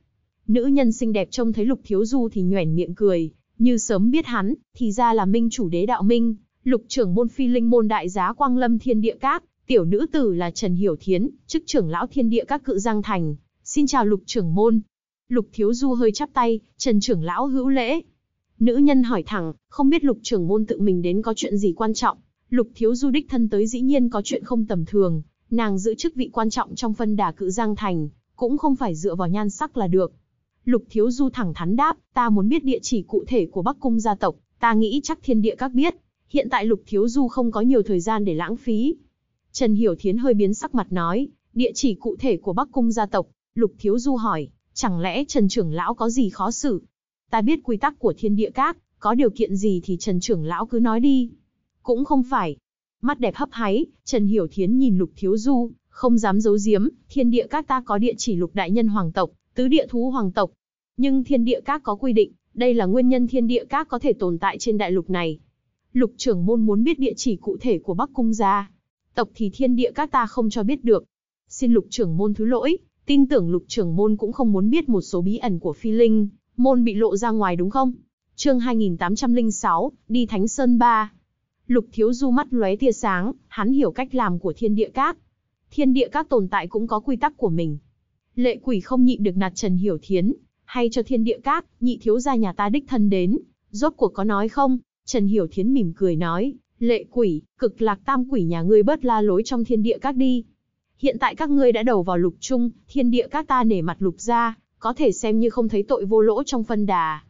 Nữ nhân xinh đẹp trông thấy Lục Thiếu Du thì nhoẻn miệng cười, như sớm biết hắn, thì ra là Minh chủ đế đạo Minh, Lục trưởng môn phi linh môn đại giá Quang Lâm Thiên Địa Các, tiểu nữ tử là Trần Hiểu Thiến, chức trưởng lão Thiên Địa Các cự Giang Thành. Xin chào lục trưởng môn. Lục Thiếu Du hơi chắp tay, Trần trưởng lão hữu lễ. Nữ nhân hỏi thẳng, không biết lục trưởng môn tự mình đến có chuyện gì quan trọng. Lục Thiếu Du đích thân tới dĩ nhiên có chuyện không tầm thường, nàng giữ chức vị quan trọng trong phân đà cự Giang Thành, cũng không phải dựa vào nhan sắc là được. Lục Thiếu Du thẳng thắn đáp, ta muốn biết địa chỉ cụ thể của Bắc Cung gia tộc, ta nghĩ chắc thiên địa các biết, hiện tại Lục Thiếu Du không có nhiều thời gian để lãng phí. Trần Hiểu Thiến hơi biến sắc mặt nói, địa chỉ cụ thể của Bắc Cung gia tộc, Lục Thiếu Du hỏi, chẳng lẽ Trần Trưởng Lão có gì khó xử? Ta biết quy tắc của thiên địa các, có điều kiện gì thì Trần Trưởng Lão cứ nói đi. Cũng không phải. Mắt đẹp hấp háy, Trần Hiểu Thiến nhìn Lục Thiếu Du, không dám giấu giếm, thiên địa các ta có địa chỉ Lục Đại Nhân Hoàng tộc, tứ địa thú Hoàng tộc. Nhưng thiên địa các có quy định, đây là nguyên nhân thiên địa các có thể tồn tại trên đại lục này. Lục trưởng môn muốn biết địa chỉ cụ thể của Bắc Cung gia. Tộc thì thiên địa các ta không cho biết được. Xin lục trưởng môn thứ lỗi, tin tưởng lục trưởng môn cũng không muốn biết một số bí ẩn của phi linh, môn bị lộ ra ngoài đúng không? Chương 2806, đi Thánh Sơn ba. Lục Thiếu Du mắt lóe tia sáng, hắn hiểu cách làm của thiên địa các. Thiên địa các tồn tại cũng có quy tắc của mình. Lệ quỷ không nhịn được nạt Trần Hiểu Thiến, hay cho thiên địa các, nhị thiếu gia nhà ta đích thân đến, rốt cuộc có nói không? Trần Hiểu Thiến mỉm cười nói, lệ quỷ, cực lạc tam quỷ nhà ngươi bớt la lối trong thiên địa các đi. Hiện tại các ngươi đã đầu vào lục trung, thiên địa các ta nể mặt lục ra, có thể xem như không thấy tội vô lỗ trong phân đà.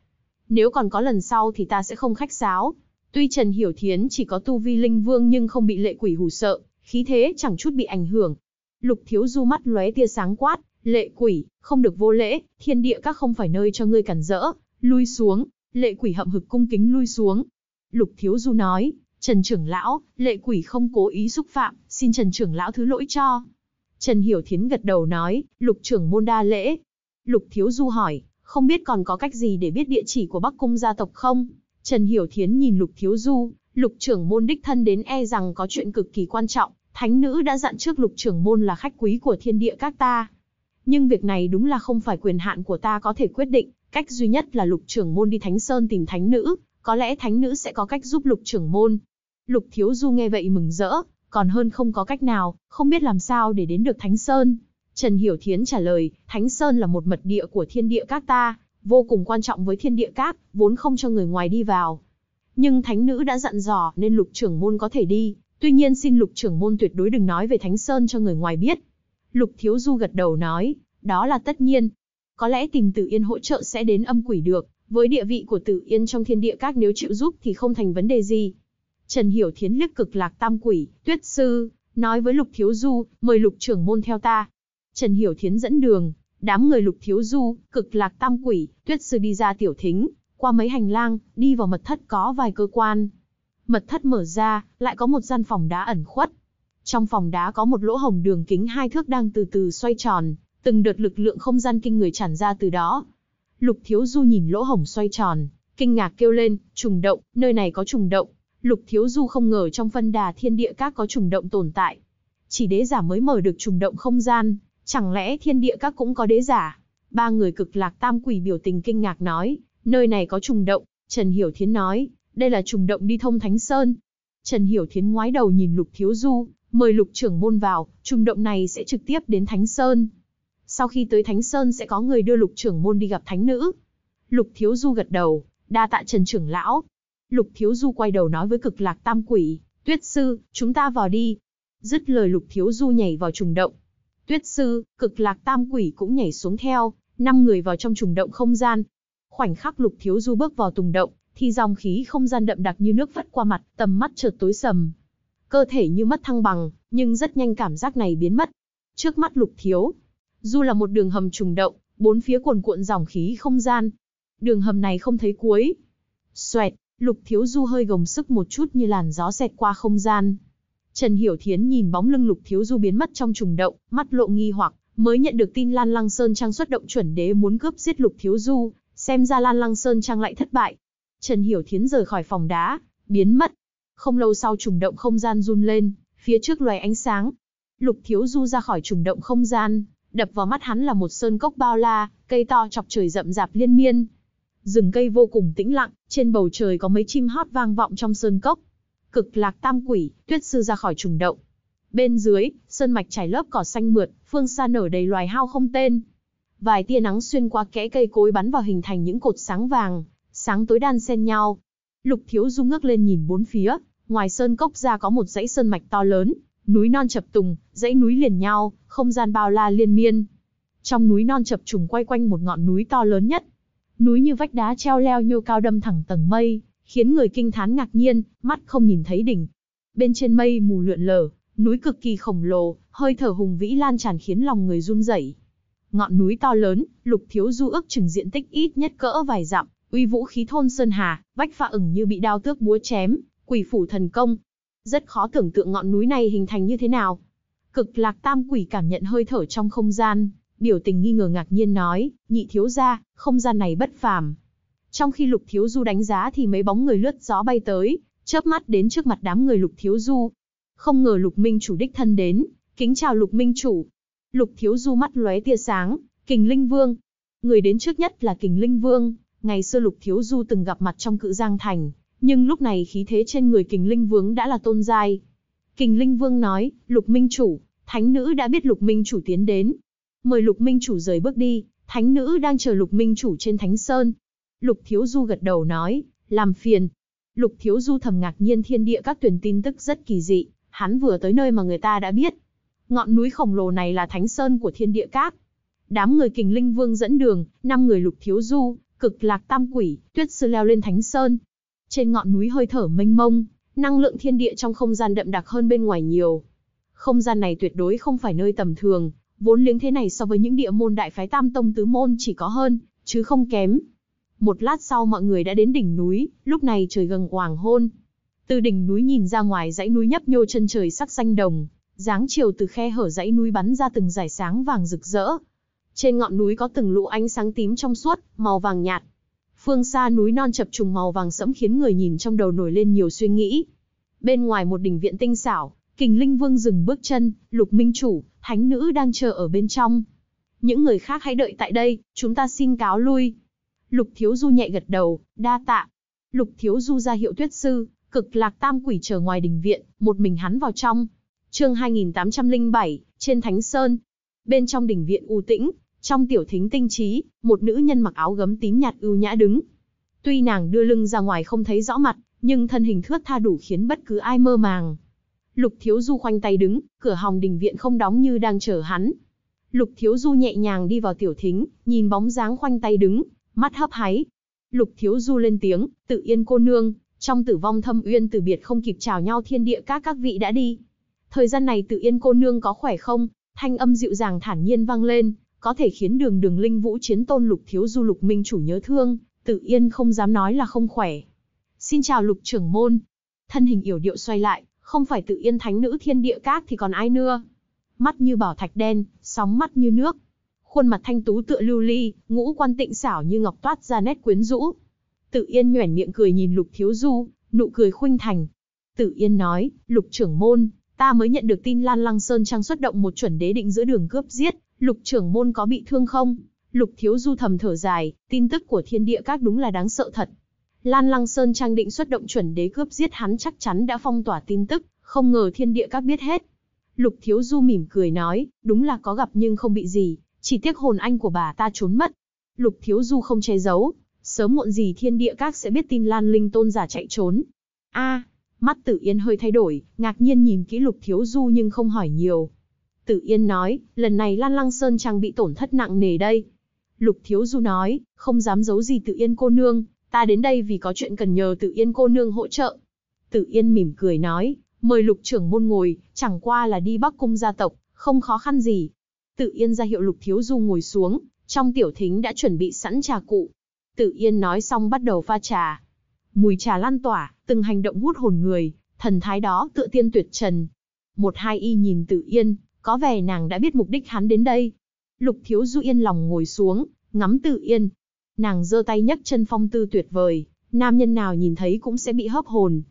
Nếu còn có lần sau thì ta sẽ không khách sáo. Tuy Trần Hiểu Thiến chỉ có tu vi linh vương nhưng không bị lệ quỷ hù sợ, khí thế chẳng chút bị ảnh hưởng. Lục thiếu du mắt lóe tia sáng quát, lệ quỷ, không được vô lễ, thiên địa các không phải nơi cho ngươi cản rỡ, lui xuống, lệ quỷ hậm hực cung kính lui xuống, Lục Thiếu Du nói, Trần trưởng lão, lệ quỷ không cố ý xúc phạm, xin Trần trưởng lão thứ lỗi cho. Trần Hiểu Thiến gật đầu nói, Lục trưởng môn đa lễ. Lục Thiếu Du hỏi, không biết còn có cách gì để biết địa chỉ của Bắc Cung gia tộc không? Trần Hiểu Thiến nhìn Lục Thiếu Du, Lục trưởng môn đích thân đến e rằng có chuyện cực kỳ quan trọng, thánh nữ đã dặn trước Lục trưởng môn là khách quý của thiên địa các ta. Nhưng việc này đúng là không phải quyền hạn của ta có thể quyết định, cách duy nhất là Lục trưởng môn đi Thánh Sơn tìm thánh nữ, có lẽ thánh nữ sẽ có cách giúp lục trưởng môn. Lục thiếu du nghe vậy mừng rỡ, còn hơn không có cách nào, không biết làm sao để đến được Thánh Sơn. Trần Hiểu Thiến trả lời, Thánh Sơn là một mật địa của thiên địa các ta, vô cùng quan trọng với thiên địa các, vốn không cho người ngoài đi vào. Nhưng thánh nữ đã dặn dò nên lục trưởng môn có thể đi, tuy nhiên xin lục trưởng môn tuyệt đối đừng nói về Thánh Sơn cho người ngoài biết. Lục Thiếu Du gật đầu nói, đó là tất nhiên. Có lẽ tìm tử yên hỗ trợ sẽ đến âm quỷ được, với địa vị của Tử Yên trong thiên địa các nếu chịu giúp thì không thành vấn đề gì. Trần Hiểu Thiến liếc cực lạc tam quỷ, tuyết sư, nói với Lục Thiếu Du, mời Lục trưởng môn theo ta. Trần Hiểu Thiến dẫn đường, đám người Lục Thiếu Du, cực lạc tam quỷ, tuyết sư đi ra tiểu thính, qua mấy hành lang, đi vào mật thất có vài cơ quan. Mật thất mở ra, lại có một gian phòng đá ẩn khuất. Trong phòng đá có một lỗ hồng đường kính hai thước đang từ từ xoay tròn, từng đợt lực lượng không gian kinh người tràn ra từ đó. Lục Thiếu Du nhìn lỗ hổng xoay tròn, kinh ngạc kêu lên, trùng động, nơi này có trùng động. Lục Thiếu Du không ngờ trong phân đà thiên địa các có trùng động tồn tại. Chỉ đế giả mới mở được trùng động không gian, chẳng lẽ thiên địa các cũng có đế giả? Ba người cực lạc tam quỷ biểu tình kinh ngạc nói, nơi này có trùng động. Trần Hiểu Thiến nói, đây là trùng động đi thông Thánh Sơn. Trần Hiểu Thiến ngoái đầu nhìn Lục Thiếu Du, mời Lục trưởng môn vào, trùng động này sẽ trực tiếp đến Thánh Sơn sau khi tới Thánh Sơn sẽ có người đưa lục trưởng môn đi gặp thánh nữ. Lục Thiếu Du gật đầu, đa tạ Trần trưởng lão. Lục Thiếu Du quay đầu nói với cực lạc tam quỷ, tuyết sư, chúng ta vào đi. Dứt lời Lục Thiếu Du nhảy vào trùng động. Tuyết sư, cực lạc tam quỷ cũng nhảy xuống theo, năm người vào trong trùng động không gian. Khoảnh khắc Lục Thiếu Du bước vào tùng động, thì dòng khí không gian đậm đặc như nước vắt qua mặt, tầm mắt chợt tối sầm. Cơ thể như mất thăng bằng, nhưng rất nhanh cảm giác này biến mất. Trước mắt Lục Thiếu, Du là một đường hầm trùng động, bốn phía cuồn cuộn dòng khí không gian. Đường hầm này không thấy cuối. Xoẹt, Lục Thiếu Du hơi gồng sức một chút như làn gió xẹt qua không gian. Trần Hiểu Thiến nhìn bóng lưng Lục Thiếu Du biến mất trong trùng động, mắt lộ nghi hoặc, mới nhận được tin Lan Lăng Sơn Trang xuất động chuẩn đế muốn cướp giết Lục Thiếu Du, xem ra Lan Lăng Sơn Trang lại thất bại. Trần Hiểu Thiến rời khỏi phòng đá, biến mất. Không lâu sau trùng động không gian run lên, phía trước loài ánh sáng. Lục Thiếu Du ra khỏi trùng động không gian, đập vào mắt hắn là một sơn cốc bao la, cây to chọc trời rậm rạp liên miên. Rừng cây vô cùng tĩnh lặng, trên bầu trời có mấy chim hót vang vọng trong sơn cốc. Cực lạc tam quỷ, tuyết sư ra khỏi trùng động. Bên dưới, sơn mạch trải lớp cỏ xanh mượt, phương xa nở đầy loài hao không tên. Vài tia nắng xuyên qua kẽ cây cối bắn vào hình thành những cột sáng vàng, sáng tối đan xen nhau. Lục Thiếu Du ngước lên nhìn bốn phía, ngoài sơn cốc ra có một dãy sơn mạch to lớn, núi non chập tùng, dãy núi liền nhau, không gian bao la liên miên. Trong núi non chập trùng quay quanh một ngọn núi to lớn nhất. Núi như vách đá treo leo nhô cao đâm thẳng tầng mây, khiến người kinh thán ngạc nhiên, mắt không nhìn thấy đỉnh. Bên trên mây mù lượn lờ, núi cực kỳ khổng lồ, hơi thở hùng vĩ lan tràn khiến lòng người run rẩy. Ngọn núi to lớn, Lục Thiếu Du ước chừng diện tích ít nhất cỡ vài dặm, uy vũ khí thôn sơn hà, vách pha ửng như bị đao tước búa chém, quỷ phủ thần công, rất khó tưởng tượng ngọn núi này hình thành như thế nào. Cực lạc tam quỷ cảm nhận hơi thở trong không gian, biểu tình nghi ngờ ngạc nhiên nói, nhị thiếu gia, không gian này bất phàm. Trong khi lục thiếu du đánh giá thì mấy bóng người lướt gió bay tới, chớp mắt đến trước mặt đám người lục thiếu du. Không ngờ lục minh chủ đích thân đến, kính chào lục minh chủ. Lục thiếu du mắt lóe tia sáng, kình linh vương. Người đến trước nhất là kình linh vương, ngày xưa lục thiếu du từng gặp mặt trong cự giang thành, nhưng lúc này khí thế trên người kình linh vương đã là tôn giai. Kình linh vương nói, lục minh chủ, thánh nữ đã biết lục minh chủ tiến đến. Mời lục minh chủ rời bước đi, thánh nữ đang chờ lục minh chủ trên thánh sơn. Lục thiếu du gật đầu nói, làm phiền. Lục thiếu du thầm ngạc nhiên thiên địa các tuyển tin tức rất kỳ dị, hắn vừa tới nơi mà người ta đã biết. Ngọn núi khổng lồ này là thánh sơn của thiên địa các. Đám người kình linh vương dẫn đường, năm người lục thiếu du, cực lạc tam quỷ, tuyết sư leo lên thánh sơn, trên ngọn núi hơi thở mênh mông, năng lượng thiên địa trong không gian đậm đặc hơn bên ngoài nhiều. Không gian này tuyệt đối không phải nơi tầm thường, vốn liếng thế này so với những địa môn đại phái tam tông tứ môn chỉ có hơn, chứ không kém. Một lát sau mọi người đã đến đỉnh núi, lúc này trời gần hoàng hôn. Từ đỉnh núi nhìn ra ngoài dãy núi nhấp nhô chân trời sắc xanh đồng, dáng chiều từ khe hở dãy núi bắn ra từng dải sáng vàng rực rỡ. Trên ngọn núi có từng lũ ánh sáng tím trong suốt, màu vàng nhạt. Phương xa núi non chập trùng màu vàng sẫm khiến người nhìn trong đầu nổi lên nhiều suy nghĩ. Bên ngoài một đỉnh viện tinh xảo, Kình Linh Vương dừng bước chân, Lục Minh Chủ, Thánh Nữ đang chờ ở bên trong. Những người khác hãy đợi tại đây, chúng ta xin cáo lui. Lục Thiếu Du nhẹ gật đầu, đa tạ. Lục Thiếu Du ra hiệu tuyết sư, cực lạc tam quỷ chờ ngoài đình viện, một mình hắn vào trong. chương 2807, trên Thánh Sơn. Bên trong đình viện u tĩnh, trong tiểu thính tinh trí, một nữ nhân mặc áo gấm tím nhạt ưu nhã đứng. Tuy nàng đưa lưng ra ngoài không thấy rõ mặt, nhưng thân hình thướt tha đủ khiến bất cứ ai mơ màng. Lục Thiếu Du khoanh tay đứng, cửa hòng đình viện không đóng như đang chờ hắn. Lục Thiếu Du nhẹ nhàng đi vào tiểu thính, nhìn bóng dáng khoanh tay đứng, mắt hấp háy. Lục Thiếu Du lên tiếng, tự yên cô nương, trong tử vong thâm uyên từ biệt không kịp chào nhau thiên địa các các vị đã đi. Thời gian này tự yên cô nương có khỏe không? Thanh âm dịu dàng thản nhiên vang lên, có thể khiến đường đường linh vũ chiến tôn lục thiếu du lục minh chủ nhớ thương, tự yên không dám nói là không khỏe. Xin chào lục trưởng môn. Thân hình yểu điệu xoay lại, không phải tự yên thánh nữ thiên địa các thì còn ai nữa. Mắt như bảo thạch đen, sóng mắt như nước. Khuôn mặt thanh tú tựa lưu ly, ngũ quan tịnh xảo như ngọc toát ra nét quyến rũ. Tự yên nhoẻn miệng cười nhìn lục thiếu du, nụ cười khuynh thành. Tự yên nói, lục trưởng môn, ta mới nhận được tin Lan Lăng Sơn Trang xuất động một chuẩn đế định giữa đường cướp giết, Lục trưởng môn có bị thương không? Lục thiếu du thầm thở dài, tin tức của thiên địa các đúng là đáng sợ thật. Lan Lăng Sơn trang định xuất động chuẩn đế cướp giết hắn chắc chắn đã phong tỏa tin tức, không ngờ thiên địa các biết hết. Lục thiếu du mỉm cười nói, đúng là có gặp nhưng không bị gì, chỉ tiếc hồn anh của bà ta trốn mất. Lục thiếu du không che giấu, sớm muộn gì thiên địa các sẽ biết tin Lan Linh tôn giả chạy trốn. A, mắt tử yên hơi thay đổi, ngạc nhiên nhìn kỹ lục thiếu du nhưng không hỏi nhiều, Tử Yên nói, lần này Lan Lăng Sơn Trang bị tổn thất nặng nề đây. Lục Thiếu Du nói, không dám giấu gì Tử Yên cô nương, ta đến đây vì có chuyện cần nhờ Tử Yên cô nương hỗ trợ. Tử Yên mỉm cười nói, mời lục trưởng môn ngồi, chẳng qua là đi bắc cung gia tộc, không khó khăn gì. Tử Yên ra hiệu lục thiếu du ngồi xuống, trong tiểu thính đã chuẩn bị sẵn trà cụ. Tử Yên nói xong bắt đầu pha trà. Mùi trà lan tỏa, từng hành động hút hồn người, thần thái đó tựa tiên tuyệt trần. Một hai y nhìn Tử Yên, có vẻ nàng đã biết mục đích hắn đến đây. Lục Thiếu Du yên lòng ngồi xuống, ngắm Tự Yên. Nàng giơ tay nhấc chân phong tư tuyệt vời, nam nhân nào nhìn thấy cũng sẽ bị hấp hồn.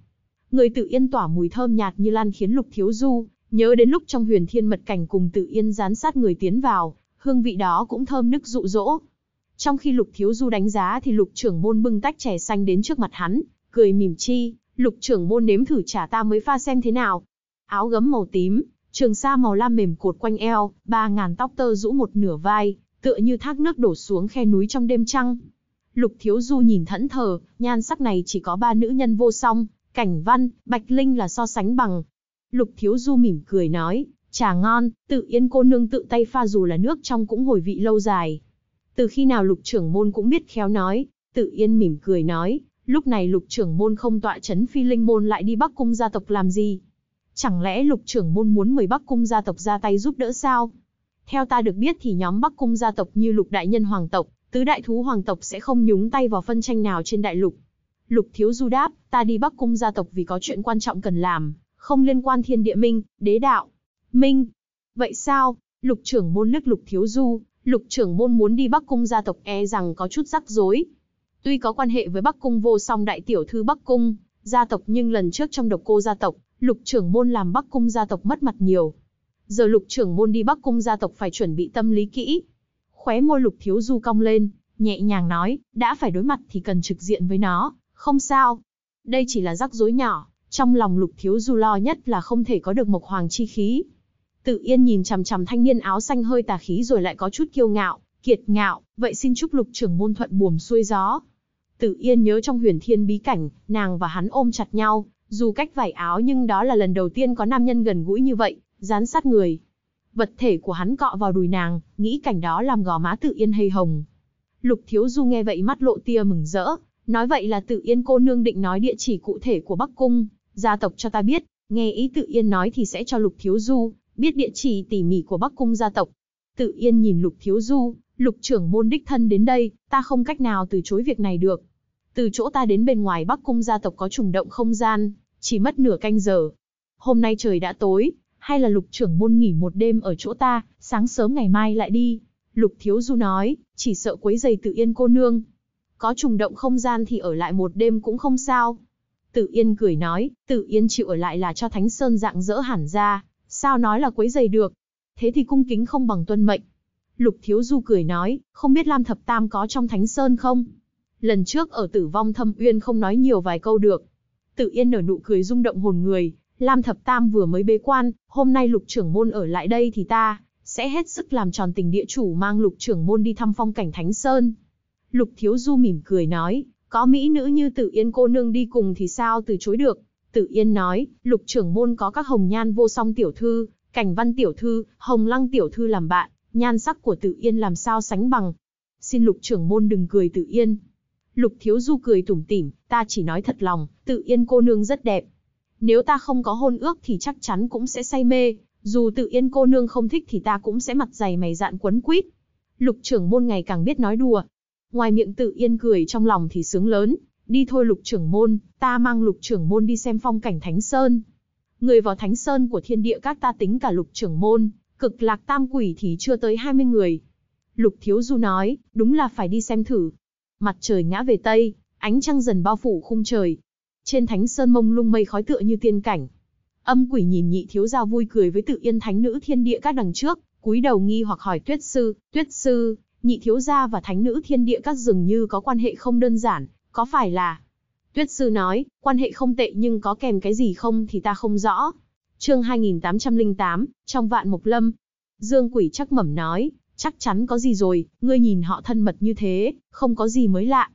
Người Tự Yên tỏa mùi thơm nhạt như lan khiến Lục Thiếu Du nhớ đến lúc trong Huyền Thiên Mật Cảnh cùng Tự Yên gián sát người tiến vào, hương vị đó cũng thơm nức dụ dỗ. Trong khi Lục Thiếu Du đánh giá thì Lục trưởng môn bưng tách chè xanh đến trước mặt hắn, cười mỉm chi, Lục trưởng môn nếm thử trà ta mới pha xem thế nào. Áo gấm màu tím, Trường sa màu lam mềm cột quanh eo, ba ngàn tóc tơ rũ một nửa vai, tựa như thác nước đổ xuống khe núi trong đêm trăng. Lục Thiếu Du nhìn thẫn thờ, nhan sắc này chỉ có ba nữ nhân vô song, Cảnh Văn, Bạch Linh là so sánh bằng. Lục Thiếu Du mỉm cười nói, trà ngon, tự yên cô nương tự tay pha dù là nước trong cũng hồi vị lâu dài. Từ khi nào lục trưởng môn cũng biết khéo nói, tự yên mỉm cười nói, lúc này lục trưởng môn không tọa chấn phi linh môn lại đi bắc cung gia tộc làm gì. Chẳng lẽ lục trưởng môn muốn mời Bắc Cung gia tộc ra tay giúp đỡ sao? Theo ta được biết thì nhóm Bắc Cung gia tộc như lục đại nhân hoàng tộc, tứ đại thú hoàng tộc sẽ không nhúng tay vào phân tranh nào trên đại lục. Lục thiếu du đáp, ta đi Bắc Cung gia tộc vì có chuyện quan trọng cần làm, không liên quan thiên địa minh, đế đạo. Minh, vậy sao? Lục trưởng môn nước lục thiếu du, lục trưởng môn muốn đi Bắc Cung gia tộc e rằng có chút rắc rối. Tuy có quan hệ với Bắc Cung vô song đại tiểu thư Bắc Cung, gia tộc nhưng lần trước trong độc cô gia tộc, lục trưởng môn làm Bắc Cung gia tộc mất mặt nhiều. Giờ lục trưởng môn đi Bắc Cung gia tộc phải chuẩn bị tâm lý kỹ. Khóe môi lục thiếu du cong lên, nhẹ nhàng nói, đã phải đối mặt thì cần trực diện với nó, không sao. Đây chỉ là rắc rối nhỏ, trong lòng lục thiếu du lo nhất là không thể có được mộc hoàng chi khí. Tự yên nhìn chằm chằm thanh niên áo xanh hơi tà khí rồi lại có chút kiêu ngạo, kiệt ngạo, vậy xin chúc lục trưởng môn thuận buồm xuôi gió. Tự Yên nhớ trong huyền thiên bí cảnh, nàng và hắn ôm chặt nhau, dù cách vải áo nhưng đó là lần đầu tiên có nam nhân gần gũi như vậy, dán sát người. Vật thể của hắn cọ vào đùi nàng, nghĩ cảnh đó làm gò má tự yên hay hồng. Lục Thiếu Du nghe vậy mắt lộ tia mừng rỡ, nói vậy là tự yên cô nương định nói địa chỉ cụ thể của Bắc Cung, gia tộc cho ta biết, nghe ý tự yên nói thì sẽ cho Lục Thiếu Du, biết địa chỉ tỉ mỉ của Bắc Cung gia tộc. Tự yên nhìn Lục Thiếu Du, Lục trưởng môn đích thân đến đây, ta không cách nào từ chối việc này được. Từ chỗ ta đến bên ngoài Bắc Cung gia tộc có trùng động không gian, chỉ mất nửa canh giờ. Hôm nay trời đã tối, hay là lục trưởng môn nghỉ một đêm ở chỗ ta, sáng sớm ngày mai lại đi. Lục Thiếu Du nói, chỉ sợ quấy giày Tử yên cô nương. Có trùng động không gian thì ở lại một đêm cũng không sao. Tử yên cười nói, Tử yên chịu ở lại là cho Thánh Sơn dạng dỡ hẳn ra, sao nói là quấy giày được. Thế thì cung kính không bằng tuân mệnh. Lục Thiếu Du cười nói, không biết Lam Thập Tam có trong Thánh Sơn không? Lần trước ở tử vong thâm uyên không nói nhiều vài câu được. Tự Yên nở nụ cười rung động hồn người, Lam Thập Tam vừa mới bế quan, hôm nay lục trưởng môn ở lại đây thì ta, sẽ hết sức làm tròn tình địa chủ mang lục trưởng môn đi thăm phong cảnh Thánh Sơn. Lục Thiếu Du mỉm cười nói, có mỹ nữ như Tử Yên cô nương đi cùng thì sao từ chối được. Tử Yên nói, lục trưởng môn có các hồng nhan vô song tiểu thư, cảnh văn tiểu thư, hồng lăng tiểu thư làm bạn, nhan sắc của Tử Yên làm sao sánh bằng. Xin lục trưởng môn đừng cười Tử Yên, Lục Thiếu Du cười tủm tỉm, ta chỉ nói thật lòng, tự yên cô nương rất đẹp. Nếu ta không có hôn ước thì chắc chắn cũng sẽ say mê, dù tự yên cô nương không thích thì ta cũng sẽ mặt dày mày dạn quấn quýt. Lục trưởng môn ngày càng biết nói đùa. Ngoài miệng tự yên cười trong lòng thì sướng lớn, đi thôi lục trưởng môn, ta mang lục trưởng môn đi xem phong cảnh Thánh Sơn. Người vào Thánh Sơn của thiên địa các ta tính cả lục trưởng môn, cực lạc tam quỷ thì chưa tới 20 người. Lục Thiếu Du nói, đúng là phải đi xem thử, Mặt trời ngã về tây, ánh trăng dần bao phủ khung trời. Trên thánh sơn mông lung mây khói tựa như tiên cảnh. Âm quỷ nhìn nhị thiếu gia vui cười với tự yên thánh nữ thiên địa các đằng trước, cúi đầu nghi hoặc hỏi tuyết sư, tuyết sư, nhị thiếu gia và thánh nữ thiên địa các dường như có quan hệ không đơn giản, có phải là... Tuyết sư nói, quan hệ không tệ nhưng có kèm cái gì không thì ta không rõ. chương 2808, trong vạn mục lâm, Dương quỷ chắc mẩm nói, Chắc chắn có gì rồi, ngươi nhìn họ thân mật như thế, không có gì mới lạ.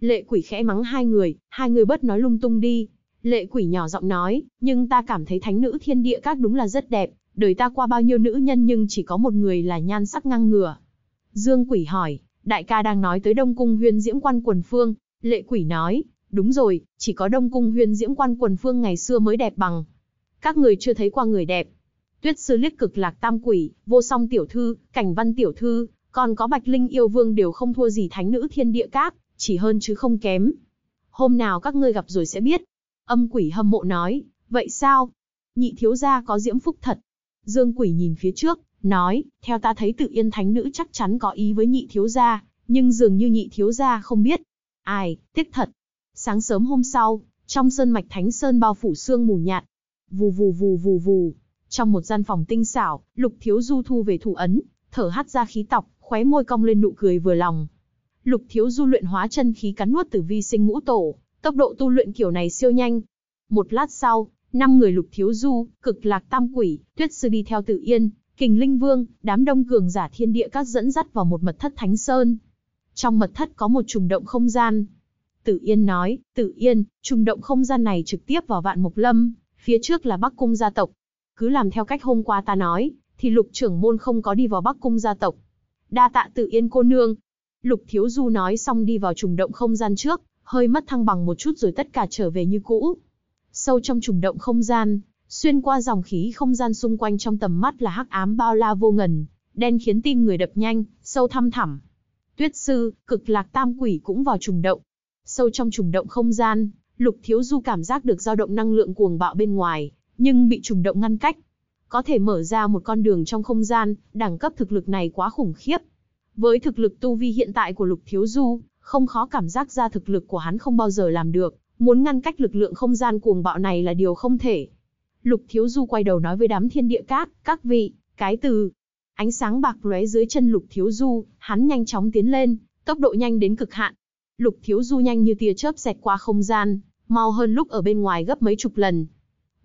Lệ quỷ khẽ mắng hai người, hai người bớt nói lung tung đi. Lệ quỷ nhỏ giọng nói, nhưng ta cảm thấy thánh nữ thiên địa các đúng là rất đẹp, đời ta qua bao nhiêu nữ nhân nhưng chỉ có một người là nhan sắc ngang ngửa. Dương quỷ hỏi, đại ca đang nói tới Đông Cung huyên diễm quan quần phương. Lệ quỷ nói, đúng rồi, chỉ có Đông Cung huyên diễm quan quần phương ngày xưa mới đẹp bằng. Các người chưa thấy qua người đẹp, Tuyết sư liếc cực lạc tam quỷ, vô song tiểu thư, cảnh văn tiểu thư, còn có bạch linh yêu vương đều không thua gì thánh nữ thiên địa các, chỉ hơn chứ không kém. Hôm nào các ngươi gặp rồi sẽ biết. Âm quỷ hâm mộ nói, vậy sao? Nhị thiếu gia có diễm phúc thật. Dương quỷ nhìn phía trước, nói, theo ta thấy tự yên thánh nữ chắc chắn có ý với nhị thiếu gia, nhưng dường như nhị thiếu gia không biết. Ai, tiếc thật. Sáng sớm hôm sau, trong sơn mạch thánh sơn bao phủ sương mù nhạt. Vù vù vù vù vù, trong một gian phòng tinh xảo, Lục Thiếu Du thu về thủ ấn, thở hắt ra khí tọc, khóe môi cong lên nụ cười vừa lòng. Lục Thiếu Du luyện hóa chân khí cắn nuốt tử vi sinh ngũ tổ, tốc độ tu luyện kiểu này siêu nhanh. Một lát sau, năm người Lục Thiếu Du, Cực Lạc Tam Quỷ, Tuyết Sư đi theo Tử Yên, Kình Linh Vương, đám đông cường giả thiên địa các dẫn dắt vào một mật thất thánh sơn. Trong mật thất có một trùng động không gian. Tử Yên nói, Tử Yên, trùng động không gian này trực tiếp vào vạn mục lâm, phía trước là Bắc Cung gia tộc, cứ làm theo cách hôm qua ta nói, thì lục trưởng môn không có đi vào Bắc Cung gia tộc. Đa tạ tự yên cô nương. Lục Thiếu Du nói xong đi vào trùng động không gian trước, hơi mất thăng bằng một chút rồi tất cả trở về như cũ. Sâu trong trùng động không gian, xuyên qua dòng khí không gian xung quanh trong tầm mắt là hắc ám bao la vô ngần, đen khiến tim người đập nhanh, sâu thăm thẳm. Tuyết sư, cực lạc tam quỷ cũng vào trùng động. Sâu trong trùng động không gian, Lục Thiếu Du cảm giác được dao động năng lượng cuồng bạo bên ngoài, nhưng bị trùng động ngăn cách. Có thể mở ra một con đường trong không gian, đẳng cấp thực lực này quá khủng khiếp. Với thực lực tu vi hiện tại của Lục Thiếu Du, không khó cảm giác ra thực lực của hắn không bao giờ làm được, muốn ngăn cách lực lượng không gian cuồng bạo này là điều không thể. Lục Thiếu Du quay đầu nói với đám thiên địa các, các vị, cái từ. Ánh sáng bạc lóe dưới chân Lục Thiếu Du, hắn nhanh chóng tiến lên, tốc độ nhanh đến cực hạn. Lục Thiếu Du nhanh như tia chớp xẹt qua không gian, mau hơn lúc ở bên ngoài gấp mấy chục lần,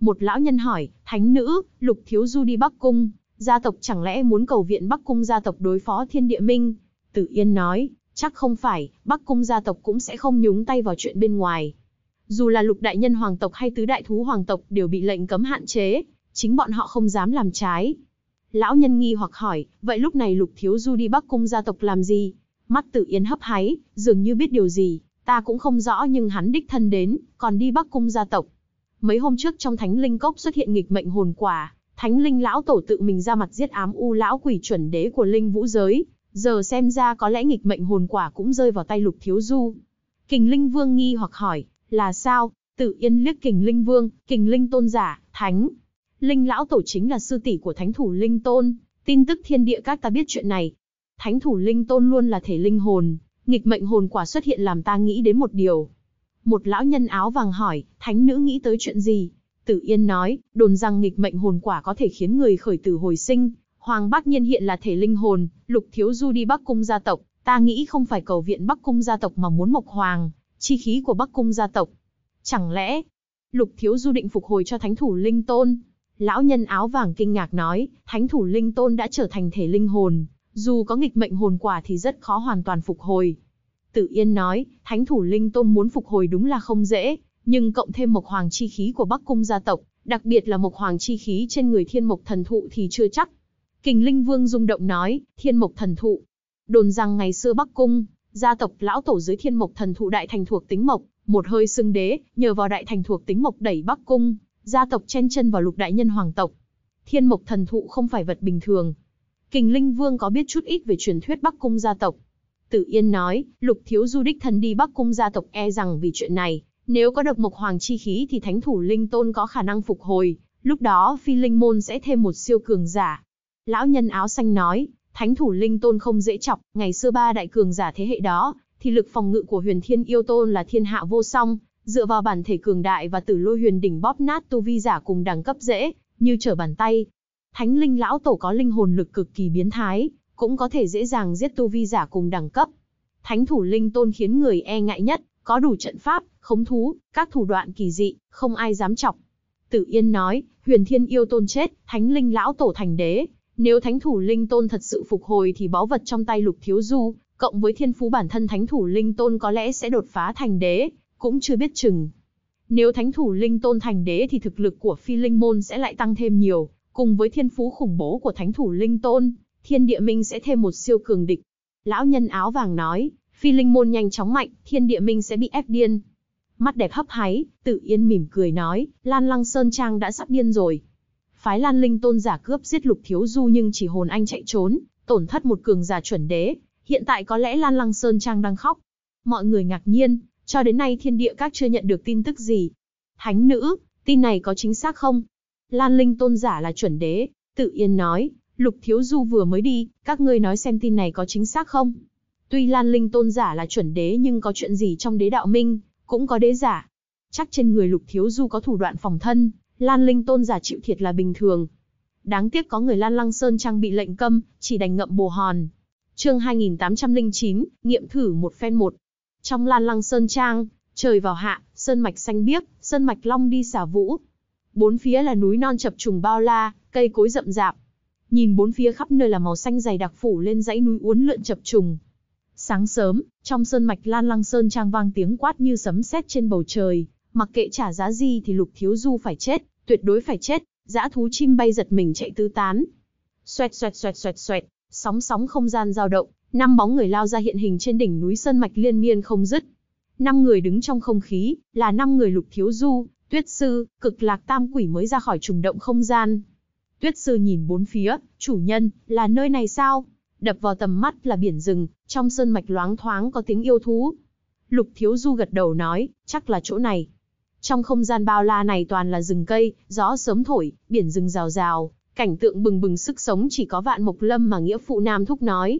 một lão nhân hỏi, thánh nữ, lục thiếu du đi Bắc Cung, gia tộc chẳng lẽ muốn cầu viện Bắc Cung gia tộc đối phó thiên địa minh? Tử Yên nói, chắc không phải, Bắc Cung gia tộc cũng sẽ không nhúng tay vào chuyện bên ngoài. Dù là lục đại nhân hoàng tộc hay tứ đại thú hoàng tộc đều bị lệnh cấm hạn chế, chính bọn họ không dám làm trái. Lão nhân nghi hoặc hỏi, vậy lúc này lục thiếu du đi Bắc Cung gia tộc làm gì? Mắt Tử Yên hấp háy, dường như biết điều gì, ta cũng không rõ nhưng hắn đích thân đến, còn đi Bắc Cung gia tộc. Mấy hôm trước trong thánh linh cốc xuất hiện nghịch mệnh hồn quả, thánh linh lão tổ tự mình ra mặt giết ám u lão quỷ chuẩn đế của linh vũ giới, giờ xem ra có lẽ nghịch mệnh hồn quả cũng rơi vào tay lục thiếu du. Kình linh vương nghi hoặc hỏi, là sao? Tự yên liếc kình linh vương, kình linh tôn giả, thánh. Linh lão tổ chính là sư tỷ của thánh thủ linh tôn, tin tức thiên địa các ta biết chuyện này. Thánh thủ linh tôn luôn là thể linh hồn, nghịch mệnh hồn quả xuất hiện làm ta nghĩ đến một điều, một lão nhân áo vàng hỏi, thánh nữ nghĩ tới chuyện gì? Tử Yên nói, đồn rằng nghịch mệnh hồn quả có thể khiến người khởi tử hồi sinh. Hoàng Bác Nhiên hiện là thể linh hồn, Lục Thiếu Du đi Bắc Cung gia tộc, ta nghĩ không phải cầu viện Bắc Cung gia tộc mà muốn Mộc Hoàng, chi khí của Bắc Cung gia tộc. Chẳng lẽ, Lục Thiếu Du định phục hồi cho thánh thủ linh tôn? Lão nhân áo vàng kinh ngạc nói, thánh thủ linh tôn đã trở thành thể linh hồn, dù có nghịch mệnh hồn quả thì rất khó hoàn toàn phục hồi. Tử Yên nói, thánh thủ linh tôn muốn phục hồi đúng là không dễ, nhưng cộng thêm mộc hoàng chi khí của Bắc Cung gia tộc, đặc biệt là mộc hoàng chi khí trên người thiên mộc thần thụ thì chưa chắc. Kình Linh Vương rung động nói, thiên mộc thần thụ. Đồn rằng ngày xưa Bắc Cung, gia tộc lão tổ dưới thiên mộc thần thụ đại thành thuộc tính mộc, một hơi xưng đế, nhờ vào đại thành thuộc tính mộc đẩy Bắc Cung, gia tộc chen chân vào lục đại nhân hoàng tộc. Thiên mộc thần thụ không phải vật bình thường. Kình Linh Vương có biết chút ít về truyền thuyết Bắc Cung gia tộc, Tử Yên nói, lục thiếu du đích thân đi Bắc Cung gia tộc e rằng vì chuyện này, nếu có được mộc hoàng chi khí thì thánh thủ linh tôn có khả năng phục hồi, lúc đó phi linh môn sẽ thêm một siêu cường giả. Lão nhân áo xanh nói, thánh thủ linh tôn không dễ chọc, ngày xưa ba đại cường giả thế hệ đó, thì lực phòng ngự của huyền thiên yêu tôn là thiên hạ vô song, dựa vào bản thể cường đại và tử lôi huyền đỉnh bóp nát tu vi giả cùng đẳng cấp dễ, như trở bàn tay. Thánh linh lão tổ có linh hồn lực cực kỳ biến thái, cũng có thể dễ dàng giết tu vi giả cùng đẳng cấp. Thánh thủ linh tôn khiến người e ngại nhất, có đủ trận pháp, khống thú, các thủ đoạn kỳ dị, không ai dám chọc. Tử Yên nói, huyền thiên yêu tôn chết, thánh linh lão tổ thành đế. Nếu thánh thủ linh tôn thật sự phục hồi thì báu vật trong tay lục thiếu du, cộng với thiên phú bản thân thánh thủ linh tôn có lẽ sẽ đột phá thành đế, cũng chưa biết chừng. Nếu thánh thủ linh tôn thành đế thì thực lực của phi linh môn sẽ lại tăng thêm nhiều, cùng với thiên phú khủng bố của thánh thủ linh tôn, thiên địa minh sẽ thêm một siêu cường địch. Lão nhân áo vàng nói, phi linh môn nhanh chóng mạnh, thiên địa minh sẽ bị ép điên. Mắt đẹp hấp háy, tự yên mỉm cười nói, Lan Lăng Sơn Trang đã sắp điên rồi. Phái Lan Linh tôn giả cướp giết lục thiếu du nhưng chỉ hồn anh chạy trốn, tổn thất một cường giả chuẩn đế. Hiện tại có lẽ Lan Lăng Sơn Trang đang khóc. Mọi người ngạc nhiên, cho đến nay thiên địa các chưa nhận được tin tức gì. Thánh nữ, tin này có chính xác không? Lan Linh tôn giả là chuẩn đế, tự yên nói, Lục Thiếu Du vừa mới đi, các ngươi nói xem tin này có chính xác không? Tuy Lan Linh tôn giả là chuẩn đế nhưng có chuyện gì trong đế đạo minh, cũng có đế giả. Chắc trên người Lục Thiếu Du có thủ đoạn phòng thân, Lan Linh tôn giả chịu thiệt là bình thường. Đáng tiếc có người Lan Lăng Sơn trang bị lệnh câm, chỉ đành ngậm bồ hòn. Chương 2809, nghiệm thử một phen một. Trong Lan Lăng Sơn trang, trời vào hạ, sơn mạch xanh biếc, sơn mạch long đi xả vũ. Bốn phía là núi non chập trùng bao la, cây cối rậm rạp, Nhìn bốn phía khắp nơi là màu xanh dày đặc phủ lên dãy núi uốn lượn chập trùng. Sáng sớm, trong sơn mạch Lan Lăng Sơn trang vang tiếng quát như sấm sét trên bầu trời, mặc kệ trả giá gì thì Lục Thiếu Du phải chết, tuyệt đối phải chết, dã thú chim bay giật mình chạy tứ tán. Xoẹt xoẹt xoẹt xoẹt xoẹt, sóng sóng không gian dao động, năm bóng người lao ra hiện hình trên đỉnh núi sơn mạch liên miên không dứt. Năm người đứng trong không khí, là năm người Lục Thiếu Du, Tuyết Sư, Cực Lạc Tam Quỷ mới ra khỏi trùng động không gian. Tuyết sư nhìn bốn phía, chủ nhân, là nơi này sao? Đập vào tầm mắt là biển rừng, trong sơn mạch loáng thoáng có tiếng yêu thú. Lục thiếu du gật đầu nói, chắc là chỗ này. Trong không gian bao la này toàn là rừng cây, gió sớm thổi, biển rừng rào rào, cảnh tượng bừng bừng sức sống chỉ có vạn mộc lâm mà nghĩa phụ nam thúc nói.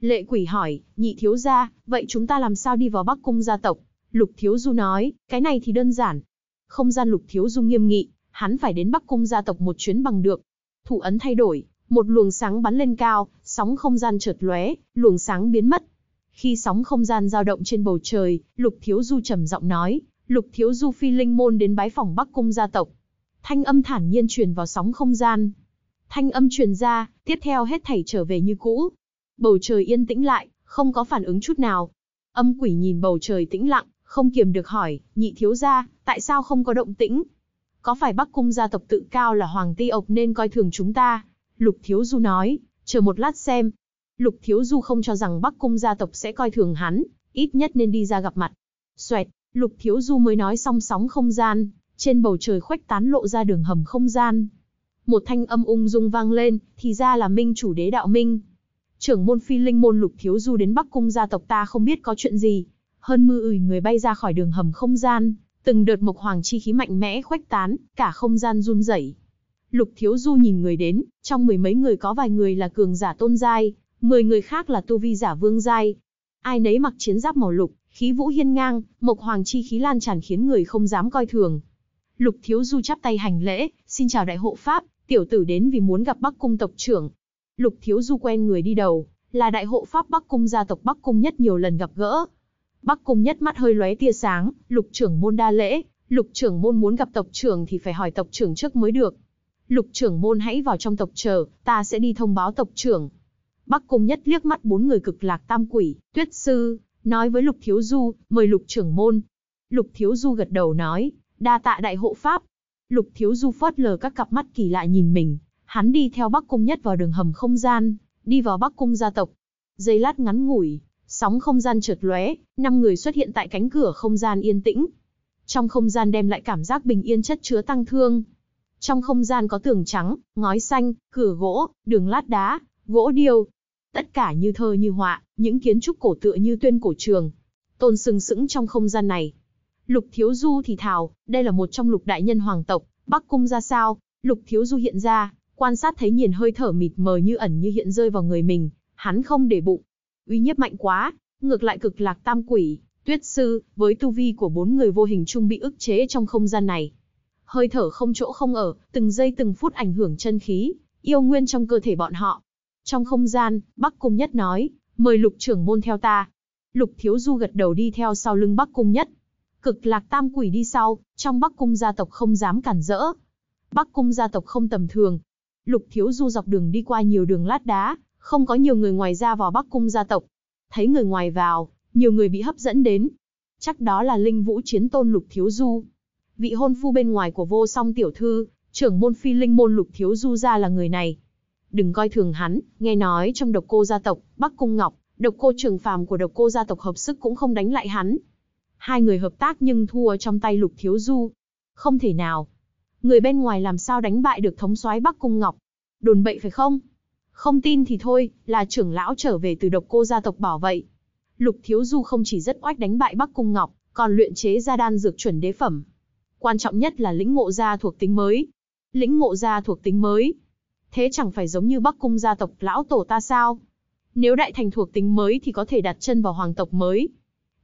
Lệ quỷ hỏi, nhị thiếu gia, vậy chúng ta làm sao đi vào bắc cung gia tộc? Lục thiếu du nói, cái này thì đơn giản. Không gian lục thiếu du nghiêm nghị, hắn phải đến bắc cung gia tộc một chuyến bằng được, thủ ấn thay đổi, một luồng sáng bắn lên cao, sóng không gian chợt lóe, luồng sáng biến mất. Khi sóng không gian dao động trên bầu trời, Lục Thiếu Du trầm giọng nói, Lục Thiếu Du phi linh môn đến bái phòng Bắc Cung gia tộc. Thanh âm thản nhiên truyền vào sóng không gian. Thanh âm truyền ra, tiếp theo hết thảy trở về như cũ. Bầu trời yên tĩnh lại, không có phản ứng chút nào. Âm quỷ nhìn bầu trời tĩnh lặng, không kiềm được hỏi, nhị thiếu gia, tại sao không có động tĩnh? có phải Bắc Cung gia tộc tự cao là Hoàng Ti ộc nên coi thường chúng ta? Lục Thiếu Du nói, chờ một lát xem. Lục Thiếu Du không cho rằng Bắc Cung gia tộc sẽ coi thường hắn, ít nhất nên đi ra gặp mặt. Xoẹt, Lục Thiếu Du mới nói song sóng không gian, trên bầu trời khoách tán lộ ra đường hầm không gian. Một thanh âm ung dung vang lên, thì ra là Minh chủ đế đạo Minh. Trưởng môn phi linh môn Lục Thiếu Du đến Bắc Cung gia tộc ta không biết có chuyện gì. Hơn mưa ủi người bay ra khỏi đường hầm không gian, Từng đợt mộc hoàng chi khí mạnh mẽ khuếch tán, cả không gian run rẩy. Lục Thiếu Du nhìn người đến, trong mười mấy người có vài người là cường giả tôn giai, mười người khác là tu vi giả vương giai. Ai nấy mặc chiến giáp màu lục, khí vũ hiên ngang, mộc hoàng chi khí lan tràn khiến người không dám coi thường. Lục Thiếu Du chắp tay hành lễ, xin chào đại hộ pháp, tiểu tử đến vì muốn gặp Bắc cung tộc trưởng. Lục Thiếu Du quen người đi đầu, là đại hộ pháp Bắc cung gia tộc Bắc cung nhất nhiều lần gặp gỡ, Bắc Cung nhất mắt hơi lóe tia sáng, lục trưởng môn đa lễ, lục trưởng môn muốn gặp tộc trưởng thì phải hỏi tộc trưởng trước mới được. Lục trưởng môn hãy vào trong tộc chờ, ta sẽ đi thông báo tộc trưởng. Bắc Cung nhất liếc mắt bốn người cực lạc tam quỷ, tuyết sư, nói với lục thiếu du, mời lục trưởng môn. Lục thiếu du gật đầu nói, đa tạ đại hộ pháp. Lục thiếu du phớt lờ các cặp mắt kỳ lạ nhìn mình, hắn đi theo Bắc Cung nhất vào đường hầm không gian, đi vào Bắc Cung gia tộc. Giây lát ngắn ngủi, sóng không gian trượt lóe, năm người xuất hiện tại cánh cửa không gian yên tĩnh. Trong không gian đem lại cảm giác bình yên chất chứa tăng thương. Trong không gian có tường trắng, ngói xanh, cửa gỗ, đường lát đá, gỗ điêu. Tất cả như thơ như họa, những kiến trúc cổ tựa như tuyên cổ trường. Tôn sừng sững trong không gian này. Lục Thiếu Du thì thào, đây là một trong lục đại nhân hoàng tộc, Bắc Cung ra sao? Lục Thiếu Du hiện ra, quan sát thấy nhìn hơi thở mịt mờ như ẩn như hiện rơi vào người mình, hắn không để bụng, uy nhiếp mạnh quá, ngược lại cực lạc tam quỷ, tuyết sư, với tu vi của bốn người vô hình chung bị ức chế trong không gian này. Hơi thở không chỗ không ở, từng giây từng phút ảnh hưởng chân khí, yêu nguyên trong cơ thể bọn họ. Trong không gian, Bắc Cung Nhất nói, mời lục trưởng môn theo ta. Lục Thiếu Du gật đầu đi theo sau lưng Bắc Cung Nhất. Cực lạc tam quỷ đi sau, trong Bắc Cung gia tộc không dám cản rỡ. Bắc Cung gia tộc không tầm thường. Lục Thiếu Du dọc đường đi qua nhiều đường lát đá, không có nhiều người ngoài ra vào Bắc Cung gia tộc. Thấy người ngoài vào, nhiều người bị hấp dẫn đến. Chắc đó là linh vũ chiến tôn Lục Thiếu Du. Vị hôn phu bên ngoài của vô song tiểu thư, trưởng môn phi linh môn Lục Thiếu Du ra là người này. Đừng coi thường hắn, nghe nói trong độc cô gia tộc, Bắc Cung Ngọc, độc cô trường phàm của độc cô gia tộc hợp sức cũng không đánh lại hắn. Hai người hợp tác nhưng thua trong tay Lục Thiếu Du. Không thể nào. Người bên ngoài làm sao đánh bại được thống soái Bắc Cung Ngọc? Đồn bậy phải không? Không tin thì thôi, là trưởng lão trở về từ độc cô gia tộc bảo vậy. Lục Thiếu Du không chỉ rất oách đánh bại Bắc Cung Ngọc, còn luyện chế ra đan dược chuẩn đế phẩm. Quan trọng nhất là lĩnh ngộ gia thuộc tính mới. Lĩnh ngộ gia thuộc tính mới. Thế chẳng phải giống như Bắc Cung gia tộc lão tổ ta sao? Nếu đại thành thuộc tính mới thì có thể đặt chân vào hoàng tộc mới.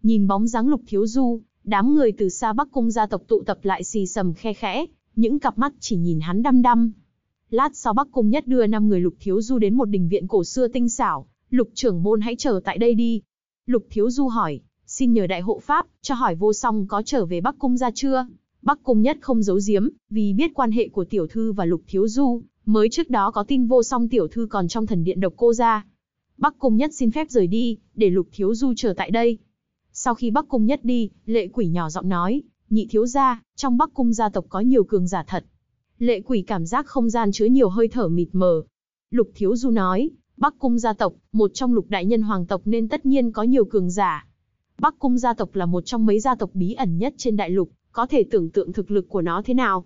Nhìn bóng dáng Lục Thiếu Du, đám người từ xa Bắc Cung gia tộc tụ tập lại xì sầm khe khẽ, những cặp mắt chỉ nhìn hắn đăm đăm. Lát sau Bắc Cung Nhất đưa năm người Lục Thiếu Du đến một đình viện cổ xưa tinh xảo, Lục trưởng môn hãy chờ tại đây đi. Lục Thiếu Du hỏi, xin nhờ đại hộ Pháp, cho hỏi vô song có trở về Bắc Cung ra chưa? Bắc Cung Nhất không giấu giếm, vì biết quan hệ của tiểu thư và Lục Thiếu Du, mới trước đó có tin vô song tiểu thư còn trong thần điện độc cô ra. Bắc Cung Nhất xin phép rời đi, để Lục Thiếu Du chờ tại đây. Sau khi Bắc Cung Nhất đi, lệ quỷ nhỏ giọng nói, nhị thiếu gia, trong Bắc Cung gia tộc có nhiều cường giả thật, Lệ quỷ cảm giác không gian chứa nhiều hơi thở mịt mờ. Lục Thiếu Du nói, Bắc Cung gia tộc, một trong lục đại nhân hoàng tộc nên tất nhiên có nhiều cường giả. Bắc Cung gia tộc là một trong mấy gia tộc bí ẩn nhất trên đại lục, có thể tưởng tượng thực lực của nó thế nào.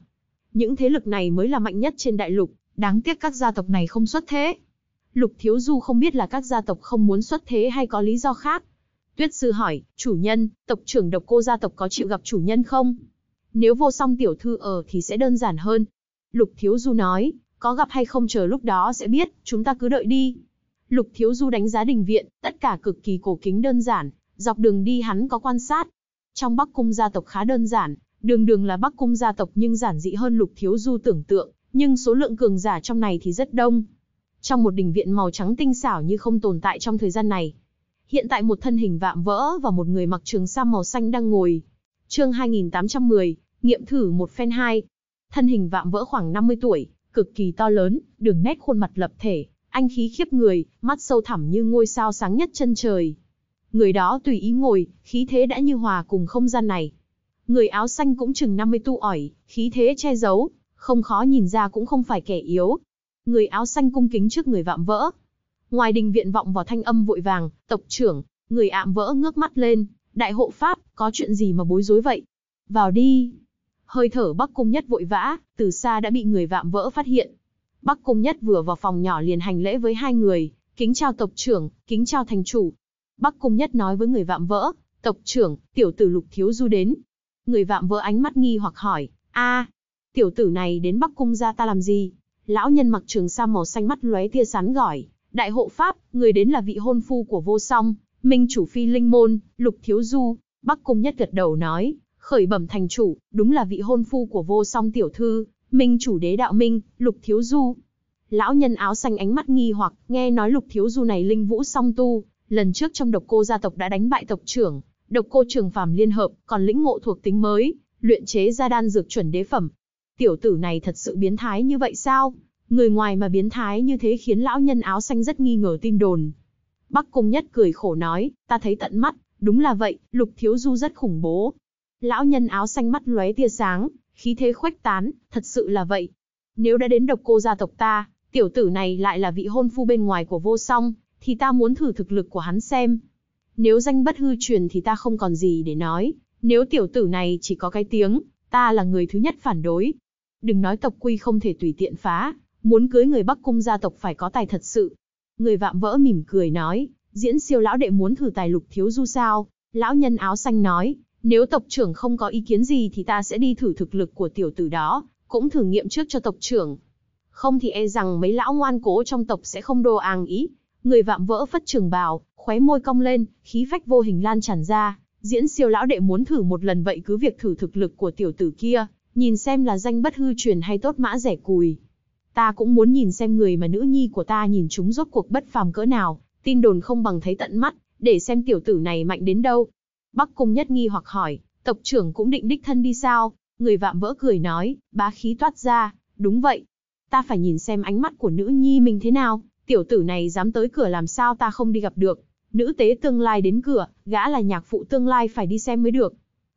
Những thế lực này mới là mạnh nhất trên đại lục, đáng tiếc các gia tộc này không xuất thế. Lục Thiếu Du không biết là các gia tộc không muốn xuất thế hay có lý do khác. Tuyết Sư hỏi, chủ nhân, tộc trưởng độc cô gia tộc có chịu gặp chủ nhân không? Nếu vô song tiểu thư ở thì sẽ đơn giản hơn, Lục Thiếu Du nói, có gặp hay không chờ lúc đó sẽ biết, chúng ta cứ đợi đi. Lục Thiếu Du đánh giá đình viện, tất cả cực kỳ cổ kính đơn giản, dọc đường đi hắn có quan sát. Trong Bắc Cung gia tộc khá đơn giản, đường đường là Bắc Cung gia tộc nhưng giản dị hơn Lục Thiếu Du tưởng tượng, nhưng số lượng cường giả trong này thì rất đông. Trong một đình viện màu trắng tinh xảo như không tồn tại trong thời gian này. Hiện tại một thân hình vạm vỡ và một người mặc trường sam màu xanh đang ngồi. Chương 2810, nghiệm thử một phen hai, thân hình vạm vỡ khoảng 50 tuổi, cực kỳ to lớn, đường nét khuôn mặt lập thể, anh khí khiếp người, mắt sâu thẳm như ngôi sao sáng nhất chân trời. Người đó tùy ý ngồi, khí thế đã như hòa cùng không gian này. Người áo xanh cũng chừng 50 tu ỏi, khí thế che giấu, không khó nhìn ra cũng không phải kẻ yếu. Người áo xanh cung kính trước người vạm vỡ. Ngoài đình viện vọng vào thanh âm vội vàng, tộc trưởng, người ạm vỡ ngước mắt lên, đại hộ pháp, có chuyện gì mà bối rối vậy? Vào đi, hơi thở Bắc Cung Nhất vội vã, từ xa đã bị người vạm vỡ phát hiện. Bắc Cung Nhất vừa vào phòng nhỏ liền hành lễ với hai người, kính chào tộc trưởng, kính chào thành chủ. Bắc Cung Nhất nói với người vạm vỡ, tộc trưởng, tiểu tử lục thiếu du đến. Người vạm vỡ ánh mắt nghi hoặc hỏi, a, tiểu tử này đến Bắc Cung ra ta làm gì? Lão nhân mặc trường sa màu xanh mắt lóe tia sán gỏi, đại hộ pháp, người đến là vị hôn phu của vô song, minh chủ phi linh môn, lục thiếu du. Bắc Cung Nhất gật đầu nói, khởi bẩm thành chủ, đúng là vị hôn phu của vô song tiểu thư, minh chủ đế đạo minh, lục thiếu du. Lão nhân áo xanh ánh mắt nghi hoặc, nghe nói lục thiếu du này linh vũ song tu, lần trước trong độc cô gia tộc đã đánh bại tộc trưởng, độc cô trường phàm liên hợp, còn lĩnh ngộ thuộc tính mới, luyện chế ra đan dược chuẩn đế phẩm. Tiểu tử này thật sự biến thái như vậy sao? Người ngoài mà biến thái như thế khiến lão nhân áo xanh rất nghi ngờ tin đồn. Bắc Cung Nhất cười khổ nói, ta thấy tận mắt, đúng là vậy, Lục Thiếu Du rất khủng bố, Lão nhân áo xanh mắt lóe tia sáng, khí thế khuếch tán, thật sự là vậy. Nếu đã đến độc cô gia tộc ta, tiểu tử này lại là vị hôn phu bên ngoài của vô song, thì ta muốn thử thực lực của hắn xem. Nếu danh bất hư truyền thì ta không còn gì để nói, nếu tiểu tử này chỉ có cái tiếng, ta là người thứ nhất phản đối. Đừng nói tộc quy không thể tùy tiện phá, muốn cưới người Bắc Cung gia tộc phải có tài thật sự. Người vạm vỡ mỉm cười nói, diễn siêu lão đệ muốn thử tài lục thiếu du sao, lão nhân áo xanh nói, nếu tộc trưởng không có ý kiến gì thì ta sẽ đi thử thực lực của tiểu tử đó, cũng thử nghiệm trước cho tộc trưởng. Không thì e rằng mấy lão ngoan cố trong tộc sẽ không đô àng ý. Người vạm vỡ phất trường bào, khóe môi cong lên, khí phách vô hình lan tràn ra. Diễn siêu lão đệ muốn thử một lần vậy cứ việc thử thực lực của tiểu tử kia, nhìn xem là danh bất hư truyền hay tốt mã rẻ cùi. Ta cũng muốn nhìn xem người mà nữ nhi của ta nhìn chúng rốt cuộc bất phàm cỡ nào, tin đồn không bằng thấy tận mắt, để xem tiểu tử này mạnh đến đâu, Bắc Cung nhất nghi hoặc hỏi, tộc trưởng cũng định đích thân đi sao? Người vạm vỡ cười nói, bá khí toát ra, đúng vậy. Ta phải nhìn xem ánh mắt của nữ nhi mình thế nào, tiểu tử này dám tới cửa làm sao ta không đi gặp được. Nữ tế tương lai đến cửa, gã là nhạc phụ tương lai phải đi xem mới được.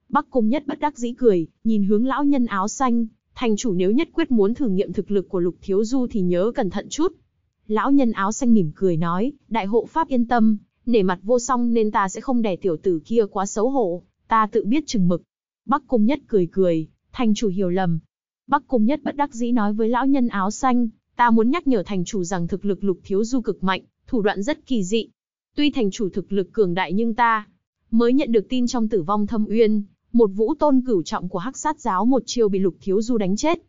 Bắc Cung nhất bất đắc dĩ cười, nhìn hướng lão nhân áo xanh, thành chủ nếu nhất quyết muốn thử nghiệm thực lực của Lục Thiếu Du thì nhớ cẩn thận chút. Lão nhân áo xanh mỉm cười nói, đại hộ pháp yên tâm, nể mặt vô song nên ta sẽ không đè tiểu tử kia quá xấu hổ, ta tự biết chừng mực. Bắc Cung Nhất cười cười, thành chủ hiểu lầm. Bắc Cung Nhất bất đắc dĩ nói với lão nhân áo xanh, ta muốn nhắc nhở thành chủ rằng thực lực lục thiếu du cực mạnh, thủ đoạn rất kỳ dị. Tuy thành chủ thực lực cường đại nhưng ta mới nhận được tin trong tử vong thâm uyên, một vũ tôn cửu trọng của hắc sát giáo một chiều bị lục thiếu du đánh chết.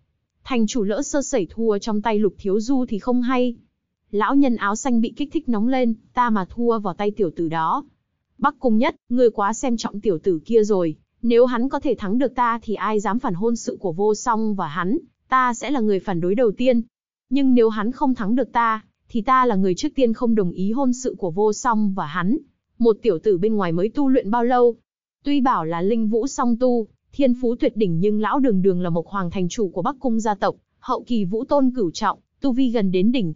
Thành chủ lỡ sơ sẩy thua trong tay lục thiếu du thì không hay lão nhân áo xanh bị kích thích nóng lên, ta mà thua vào tay tiểu tử đó. Bắc cung nhất, ngươi quá xem trọng tiểu tử kia rồi, nếu hắn có thể thắng được ta thì ai dám phản hôn sự của vô song và hắn, ta sẽ là người phản đối đầu tiên. Nhưng nếu hắn không thắng được ta, thì ta là người trước tiên không đồng ý hôn sự của vô song và hắn. Một tiểu tử bên ngoài mới tu luyện bao lâu? Tuy bảo là linh vũ song tu, thiên phú tuyệt đỉnh nhưng lão đường đường là một hoàng thành chủ của Bắc cung gia tộc, hậu kỳ vũ tôn cửu trọng, tu vi gần đến đỉnh,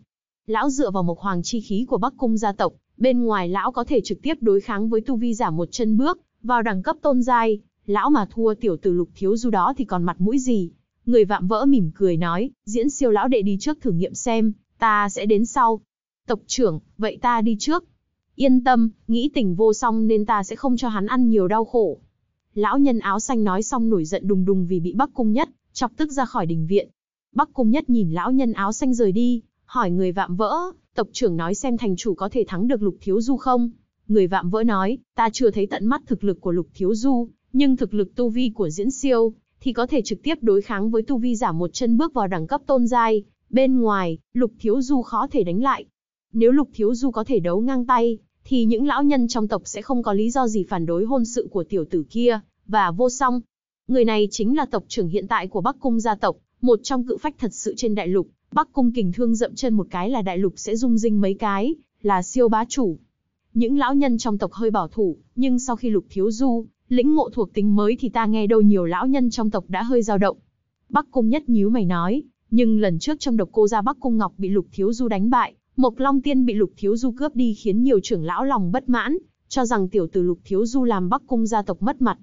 lão dựa vào mộc hoàng chi khí của Bắc Cung gia tộc, bên ngoài lão có thể trực tiếp đối kháng với tu vi giả một chân bước, vào đẳng cấp tôn giai, lão mà thua tiểu tử Lục Thiếu Du đó thì còn mặt mũi gì? Người vạm vỡ mỉm cười nói, diễn siêu lão đệ đi trước thử nghiệm xem, ta sẽ đến sau. Tộc trưởng, vậy ta đi trước. Yên tâm, nghĩ tình vô song nên ta sẽ không cho hắn ăn nhiều đau khổ. Lão nhân áo xanh nói xong nổi giận đùng đùng vì bị Bắc Cung Nhất, chọc tức ra khỏi đình viện. Bắc Cung Nhất nhìn lão nhân áo xanh rời đi, hỏi người vạm vỡ, tộc trưởng nói xem thành chủ có thể thắng được Lục Thiếu Du không? Người vạm vỡ nói, ta chưa thấy tận mắt thực lực của Lục Thiếu Du, nhưng thực lực tu vi của Diễn Siêu thì có thể trực tiếp đối kháng với tu vi giả một chân bước vào đẳng cấp tôn giai, bên ngoài, Lục Thiếu Du khó thể đánh lại. Nếu Lục Thiếu Du có thể đấu ngang tay, thì những lão nhân trong tộc sẽ không có lý do gì phản đối hôn sự của tiểu tử kia, và vô song. Người này chính là tộc trưởng hiện tại của Bắc Cung gia tộc, một trong cự phách thật sự trên đại lục, Bắc Cung kình thương dậm chân một cái là đại lục sẽ rung rinh mấy cái, là siêu bá chủ. Những lão nhân trong tộc hơi bảo thủ, nhưng sau khi lục thiếu du, lĩnh ngộ thuộc tính mới thì ta nghe đâu nhiều lão nhân trong tộc đã hơi dao động. Bắc Cung nhất nhíu mày nói, nhưng lần trước trong độc cô gia Bắc Cung Ngọc bị lục thiếu du đánh bại, Mộc Long Tiên bị lục thiếu du cướp đi khiến nhiều trưởng lão lòng bất mãn, cho rằng tiểu tử lục thiếu du làm Bắc Cung gia tộc mất mặt.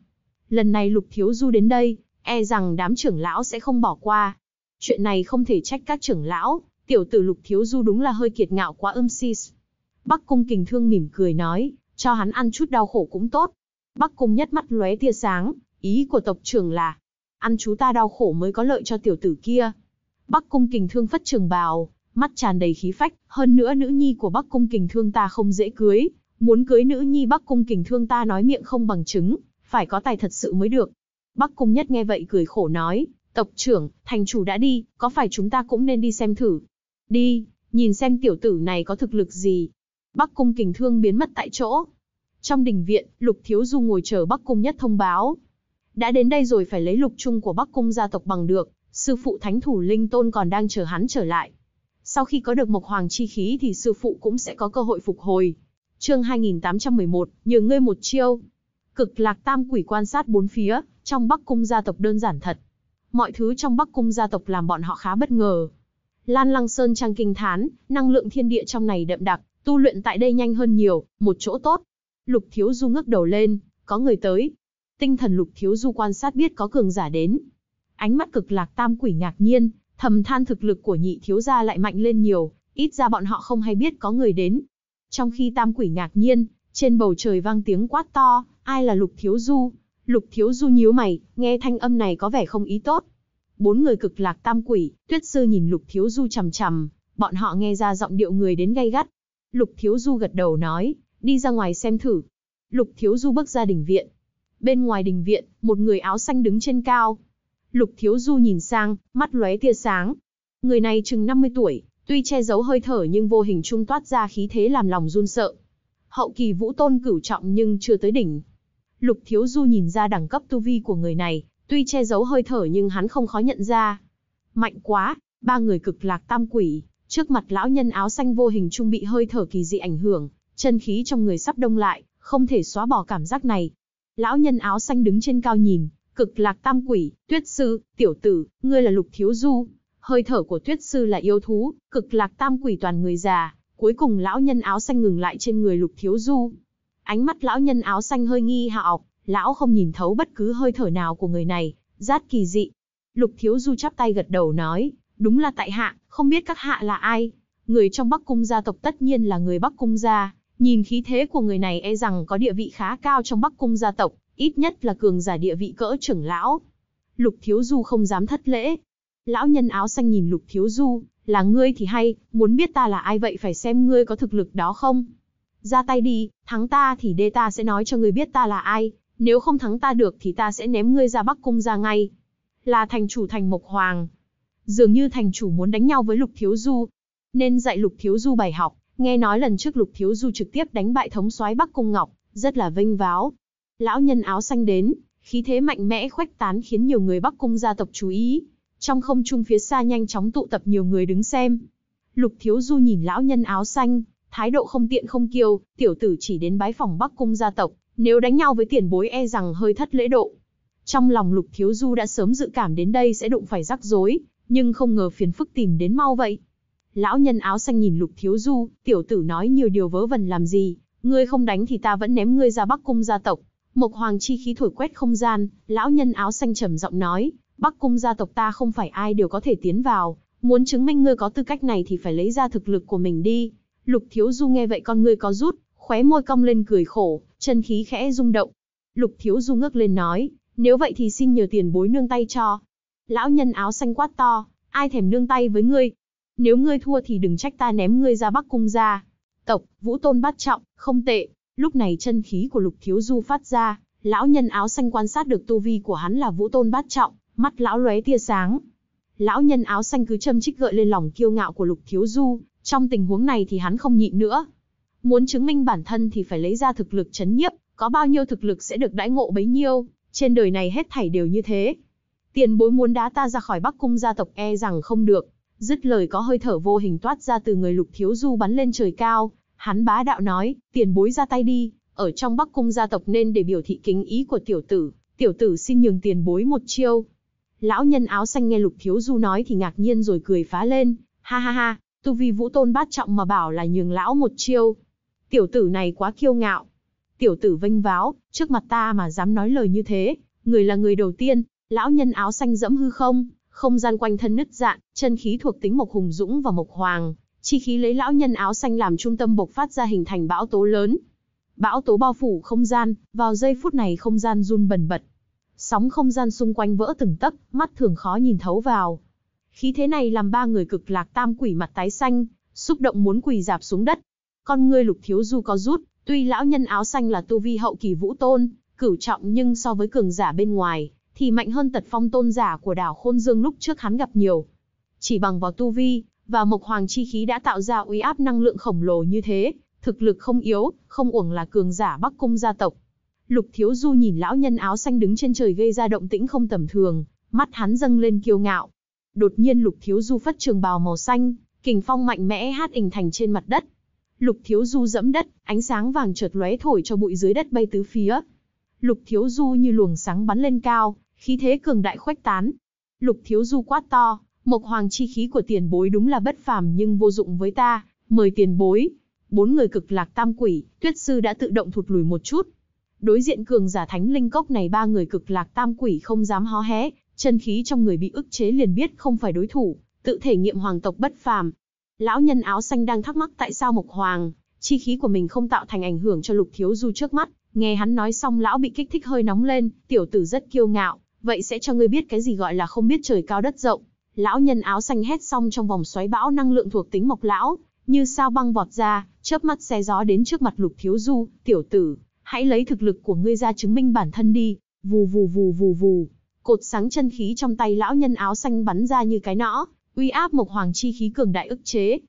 Lần này lục thiếu du đến đây, e rằng đám trưởng lão sẽ không bỏ qua, Chuyện này không thể trách các trưởng lão, tiểu tử lục thiếu du đúng là hơi kiệt ngạo quá âm sis. Bắc cung kình thương mỉm cười nói, cho hắn ăn chút đau khổ cũng tốt. Bắc cung nhất mắt lóe tia sáng, ý của tộc trưởng là, ăn chú ta đau khổ mới có lợi cho tiểu tử kia. Bắc cung kình thương phất trường bào, mắt tràn đầy khí phách, hơn nữa nữ nhi của Bắc cung kình thương ta không dễ cưới, muốn cưới nữ nhi Bắc cung kình thương ta nói miệng không bằng chứng, phải có tài thật sự mới được. Bắc cung nhất nghe vậy cười khổ nói, Tộc trưởng, thành chủ đã đi, có phải chúng ta cũng nên đi xem thử? Đi, nhìn xem tiểu tử này có thực lực gì. Bắc cung kình thương biến mất tại chỗ. Trong đình viện, Lục Thiếu Du ngồi chờ Bắc cung nhất thông báo. Đã đến đây rồi phải lấy lục chung của Bắc cung gia tộc bằng được, sư phụ thánh thủ Linh Tôn còn đang chờ hắn trở lại. Sau khi có được mộc hoàng chi khí thì sư phụ cũng sẽ có cơ hội phục hồi. Chương 2811, nhờ ngươi một chiêu. Cực lạc tam quỷ quan sát bốn phía, trong Bắc cung gia tộc đơn giản thật, mọi thứ trong Bắc Cung gia tộc làm bọn họ khá bất ngờ. Lan Lăng Sơn Trang kinh thán, năng lượng thiên địa trong này đậm đặc, tu luyện tại đây nhanh hơn nhiều, một chỗ tốt. Lục Thiếu Du ngước đầu lên, có người tới. Tinh thần Lục Thiếu Du quan sát biết có cường giả đến. Ánh mắt cực lạc tam quỷ ngạc nhiên, thầm than thực lực của nhị thiếu gia lại mạnh lên nhiều, ít ra bọn họ không hay biết có người đến. Trong khi tam quỷ ngạc nhiên, trên bầu trời vang tiếng quát to, ai là Lục Thiếu Du, Lục Thiếu Du nhíu mày, nghe thanh âm này có vẻ không ý tốt. Bốn người cực lạc tam quỷ, Tuyết Sư nhìn Lục Thiếu Du chằm chằm, bọn họ nghe ra giọng điệu người đến gay gắt. Lục Thiếu Du gật đầu nói, đi ra ngoài xem thử. Lục Thiếu Du bước ra đình viện. Bên ngoài đình viện, một người áo xanh đứng trên cao. Lục Thiếu Du nhìn sang, mắt lóe tia sáng. Người này chừng 50 tuổi, tuy che giấu hơi thở nhưng vô hình trung toát ra khí thế làm lòng run sợ. Hậu kỳ vũ tôn cửu trọng nhưng chưa tới đỉnh, Lục Thiếu Du nhìn ra đẳng cấp tu vi của người này, tuy che giấu hơi thở nhưng hắn không khó nhận ra. Mạnh quá, ba người cực lạc tam quỷ, trước mặt lão nhân áo xanh vô hình trung bị hơi thở kỳ dị ảnh hưởng, chân khí trong người sắp đông lại, không thể xóa bỏ cảm giác này. Lão nhân áo xanh đứng trên cao nhìn, cực lạc tam quỷ, tuyết sư, tiểu tử, ngươi là lục thiếu du. Hơi thở của tuyết sư là yêu thú, cực lạc tam quỷ toàn người già, cuối cùng lão nhân áo xanh ngừng lại trên người lục thiếu du. Ánh mắt lão nhân áo xanh hơi nghi hạo, lão không nhìn thấu bất cứ hơi thở nào của người này, rát kỳ dị. Lục Thiếu Du chắp tay gật đầu nói, đúng là tại hạ, không biết các hạ là ai. Người trong Bắc Cung gia tộc tất nhiên là người Bắc Cung gia, nhìn khí thế của người này e rằng có địa vị khá cao trong Bắc Cung gia tộc, ít nhất là cường giả địa vị cỡ trưởng lão. Lục Thiếu Du không dám thất lễ. Lão nhân áo xanh nhìn Lục Thiếu Du, là ngươi thì hay, muốn biết ta là ai vậy phải xem ngươi có thực lực đó không. Ra tay đi, thắng ta thì đê ta sẽ nói cho ngươi biết ta là ai, nếu không thắng ta được thì ta sẽ ném ngươi ra Bắc Cung ra ngay. Là thành chủ thành Mộc Hoàng. Dường như thành chủ muốn đánh nhau với Lục Thiếu Du, nên dạy Lục Thiếu Du bài học, nghe nói lần trước Lục Thiếu Du trực tiếp đánh bại thống soái Bắc Cung Ngọc, rất là vinh váo. Lão nhân áo xanh đến, khí thế mạnh mẽ khuếch tán khiến nhiều người Bắc Cung gia tộc chú ý. Trong không trung phía xa nhanh chóng tụ tập nhiều người đứng xem. Lục Thiếu Du nhìn lão nhân áo xanh, Thái độ không tiện không kiêu, tiểu tử chỉ đến bái phòng Bắc cung gia tộc, nếu đánh nhau với tiền bối e rằng hơi thất lễ độ. Trong lòng Lục Thiếu Du đã sớm dự cảm đến đây sẽ đụng phải rắc rối, nhưng không ngờ phiền phức tìm đến mau vậy. Lão nhân áo xanh nhìn Lục Thiếu Du, tiểu tử nói nhiều điều vớ vẩn làm gì, ngươi không đánh thì ta vẫn ném ngươi ra Bắc cung gia tộc. Mộc Hoàng chi khí thổi quét không gian, lão nhân áo xanh trầm giọng nói, Bắc cung gia tộc ta không phải ai đều có thể tiến vào, muốn chứng minh ngươi có tư cách này thì phải lấy ra thực lực của mình đi. Lục Thiếu Du nghe vậy con ngươi có rút, khóe môi cong lên cười khổ, chân khí khẽ rung động. Lục Thiếu Du ngước lên nói, nếu vậy thì xin nhờ tiền bối nương tay cho. Lão nhân áo xanh quát to, ai thèm nương tay với ngươi. Nếu ngươi thua thì đừng trách ta ném ngươi ra bắc cung ra. Tộc, vũ tôn bát trọng, không tệ. Lúc này chân khí của lục thiếu du phát ra, lão nhân áo xanh quan sát được tu vi của hắn là vũ tôn bát trọng, mắt lão lóe tia sáng. Lão nhân áo xanh cứ châm chích gợi lên lòng kiêu ngạo của lục thiếu du, trong tình huống này thì hắn không nhịn nữa. Muốn chứng minh bản thân thì phải lấy ra thực lực chấn nhiếp, có bao nhiêu thực lực sẽ được đãi ngộ bấy nhiêu, trên đời này hết thảy đều như thế. Tiền bối muốn đá ta ra khỏi Bắc cung gia tộc e rằng không được, dứt lời có hơi thở vô hình toát ra từ người Lục Thiếu Du bắn lên trời cao, hắn bá đạo nói, tiền bối ra tay đi, ở trong Bắc cung gia tộc nên để biểu thị kính ý của tiểu tử, tiểu tử xin nhường tiền bối một chiêu. Lão nhân áo xanh nghe Lục Thiếu Du nói thì ngạc nhiên rồi cười phá lên, ha ha ha, tu vi vũ tôn bát trọng mà bảo là nhường lão một chiêu. Tiểu tử này quá kiêu ngạo. Tiểu tử vênh váo, trước mặt ta mà dám nói lời như thế, người là người đầu tiên, lão nhân áo xanh dẫm hư không, không gian quanh thân nứt dạn, chân khí thuộc tính mộc hùng dũng và mộc hoàng, chi khí lấy lão nhân áo xanh làm trung tâm bộc phát ra hình thành bão tố lớn. Bão tố bao phủ không gian, vào giây phút này không gian run bần bật. Sóng không gian xung quanh vỡ từng tấc, mắt thường khó nhìn thấu vào, Khí thế này làm ba người cực lạc tam quỷ mặt tái xanh, xúc động muốn quỳ dạp xuống đất. Con ngươi lục thiếu du có rút, tuy lão nhân áo xanh là tu vi hậu kỳ vũ tôn, cửu trọng nhưng so với cường giả bên ngoài, thì mạnh hơn tật phong tôn giả của đảo Khôn Dương lúc trước hắn gặp nhiều. Chỉ bằng vào tu vi, và mộc hoàng chi khí đã tạo ra uy áp năng lượng khổng lồ như thế, thực lực không yếu, không uổng là cường giả Bắc Cung gia tộc. Lục Thiếu Du nhìn lão nhân áo xanh đứng trên trời gây ra động tĩnh không tầm thường, mắt hắn dâng lên kiêu ngạo, Đột nhiên Lục Thiếu Du phất trường bào màu xanh, kình phong mạnh mẽ hát hình thành trên mặt đất. Lục Thiếu Du dẫm đất, ánh sáng vàng chợt lóe thổi cho bụi dưới đất bay tứ phía. Lục Thiếu Du như luồng sáng bắn lên cao, khí thế cường đại khuếch tán. Lục Thiếu Du quát to, Mộc Hoàng chi khí của tiền bối đúng là bất phàm nhưng vô dụng với ta, mời tiền bối. Bốn người cực lạc tam quỷ, Tuyết sư đã tự động thụt lùi một chút. Đối diện cường giả thánh linh cốc này ba người cực lạc tam quỷ không dám hó hé, chân khí trong người bị ức chế liền biết không phải đối thủ, tự thể nghiệm hoàng tộc bất phàm. Lão nhân áo xanh đang thắc mắc tại sao Mộc Hoàng, chi khí của mình không tạo thành ảnh hưởng cho Lục Thiếu Du trước mắt, nghe hắn nói xong lão bị kích thích hơi nóng lên, tiểu tử rất kiêu ngạo, vậy sẽ cho ngươi biết cái gì gọi là không biết trời cao đất rộng. Lão nhân áo xanh hét xong trong vòng xoáy bão năng lượng thuộc tính Mộc lão, như sao băng vọt ra, chớp mắt xe gió đến trước mặt Lục Thiếu Du, "Tiểu tử, hãy lấy thực lực của ngươi ra chứng minh bản thân đi." Vù vù vù vù vù, Cột sáng chân khí trong tay lão nhân áo xanh bắn ra như cái nõ, uy áp Mộc Hoàng chi khí cường đại ức chế.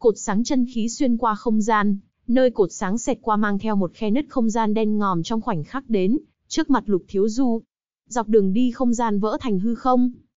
Cột sáng chân khí xuyên qua không gian, nơi cột sáng xẹt qua mang theo một khe nứt không gian đen ngòm trong khoảnh khắc đến, trước mặt Lục Thiếu Du. Dọc đường đi không gian vỡ thành hư không,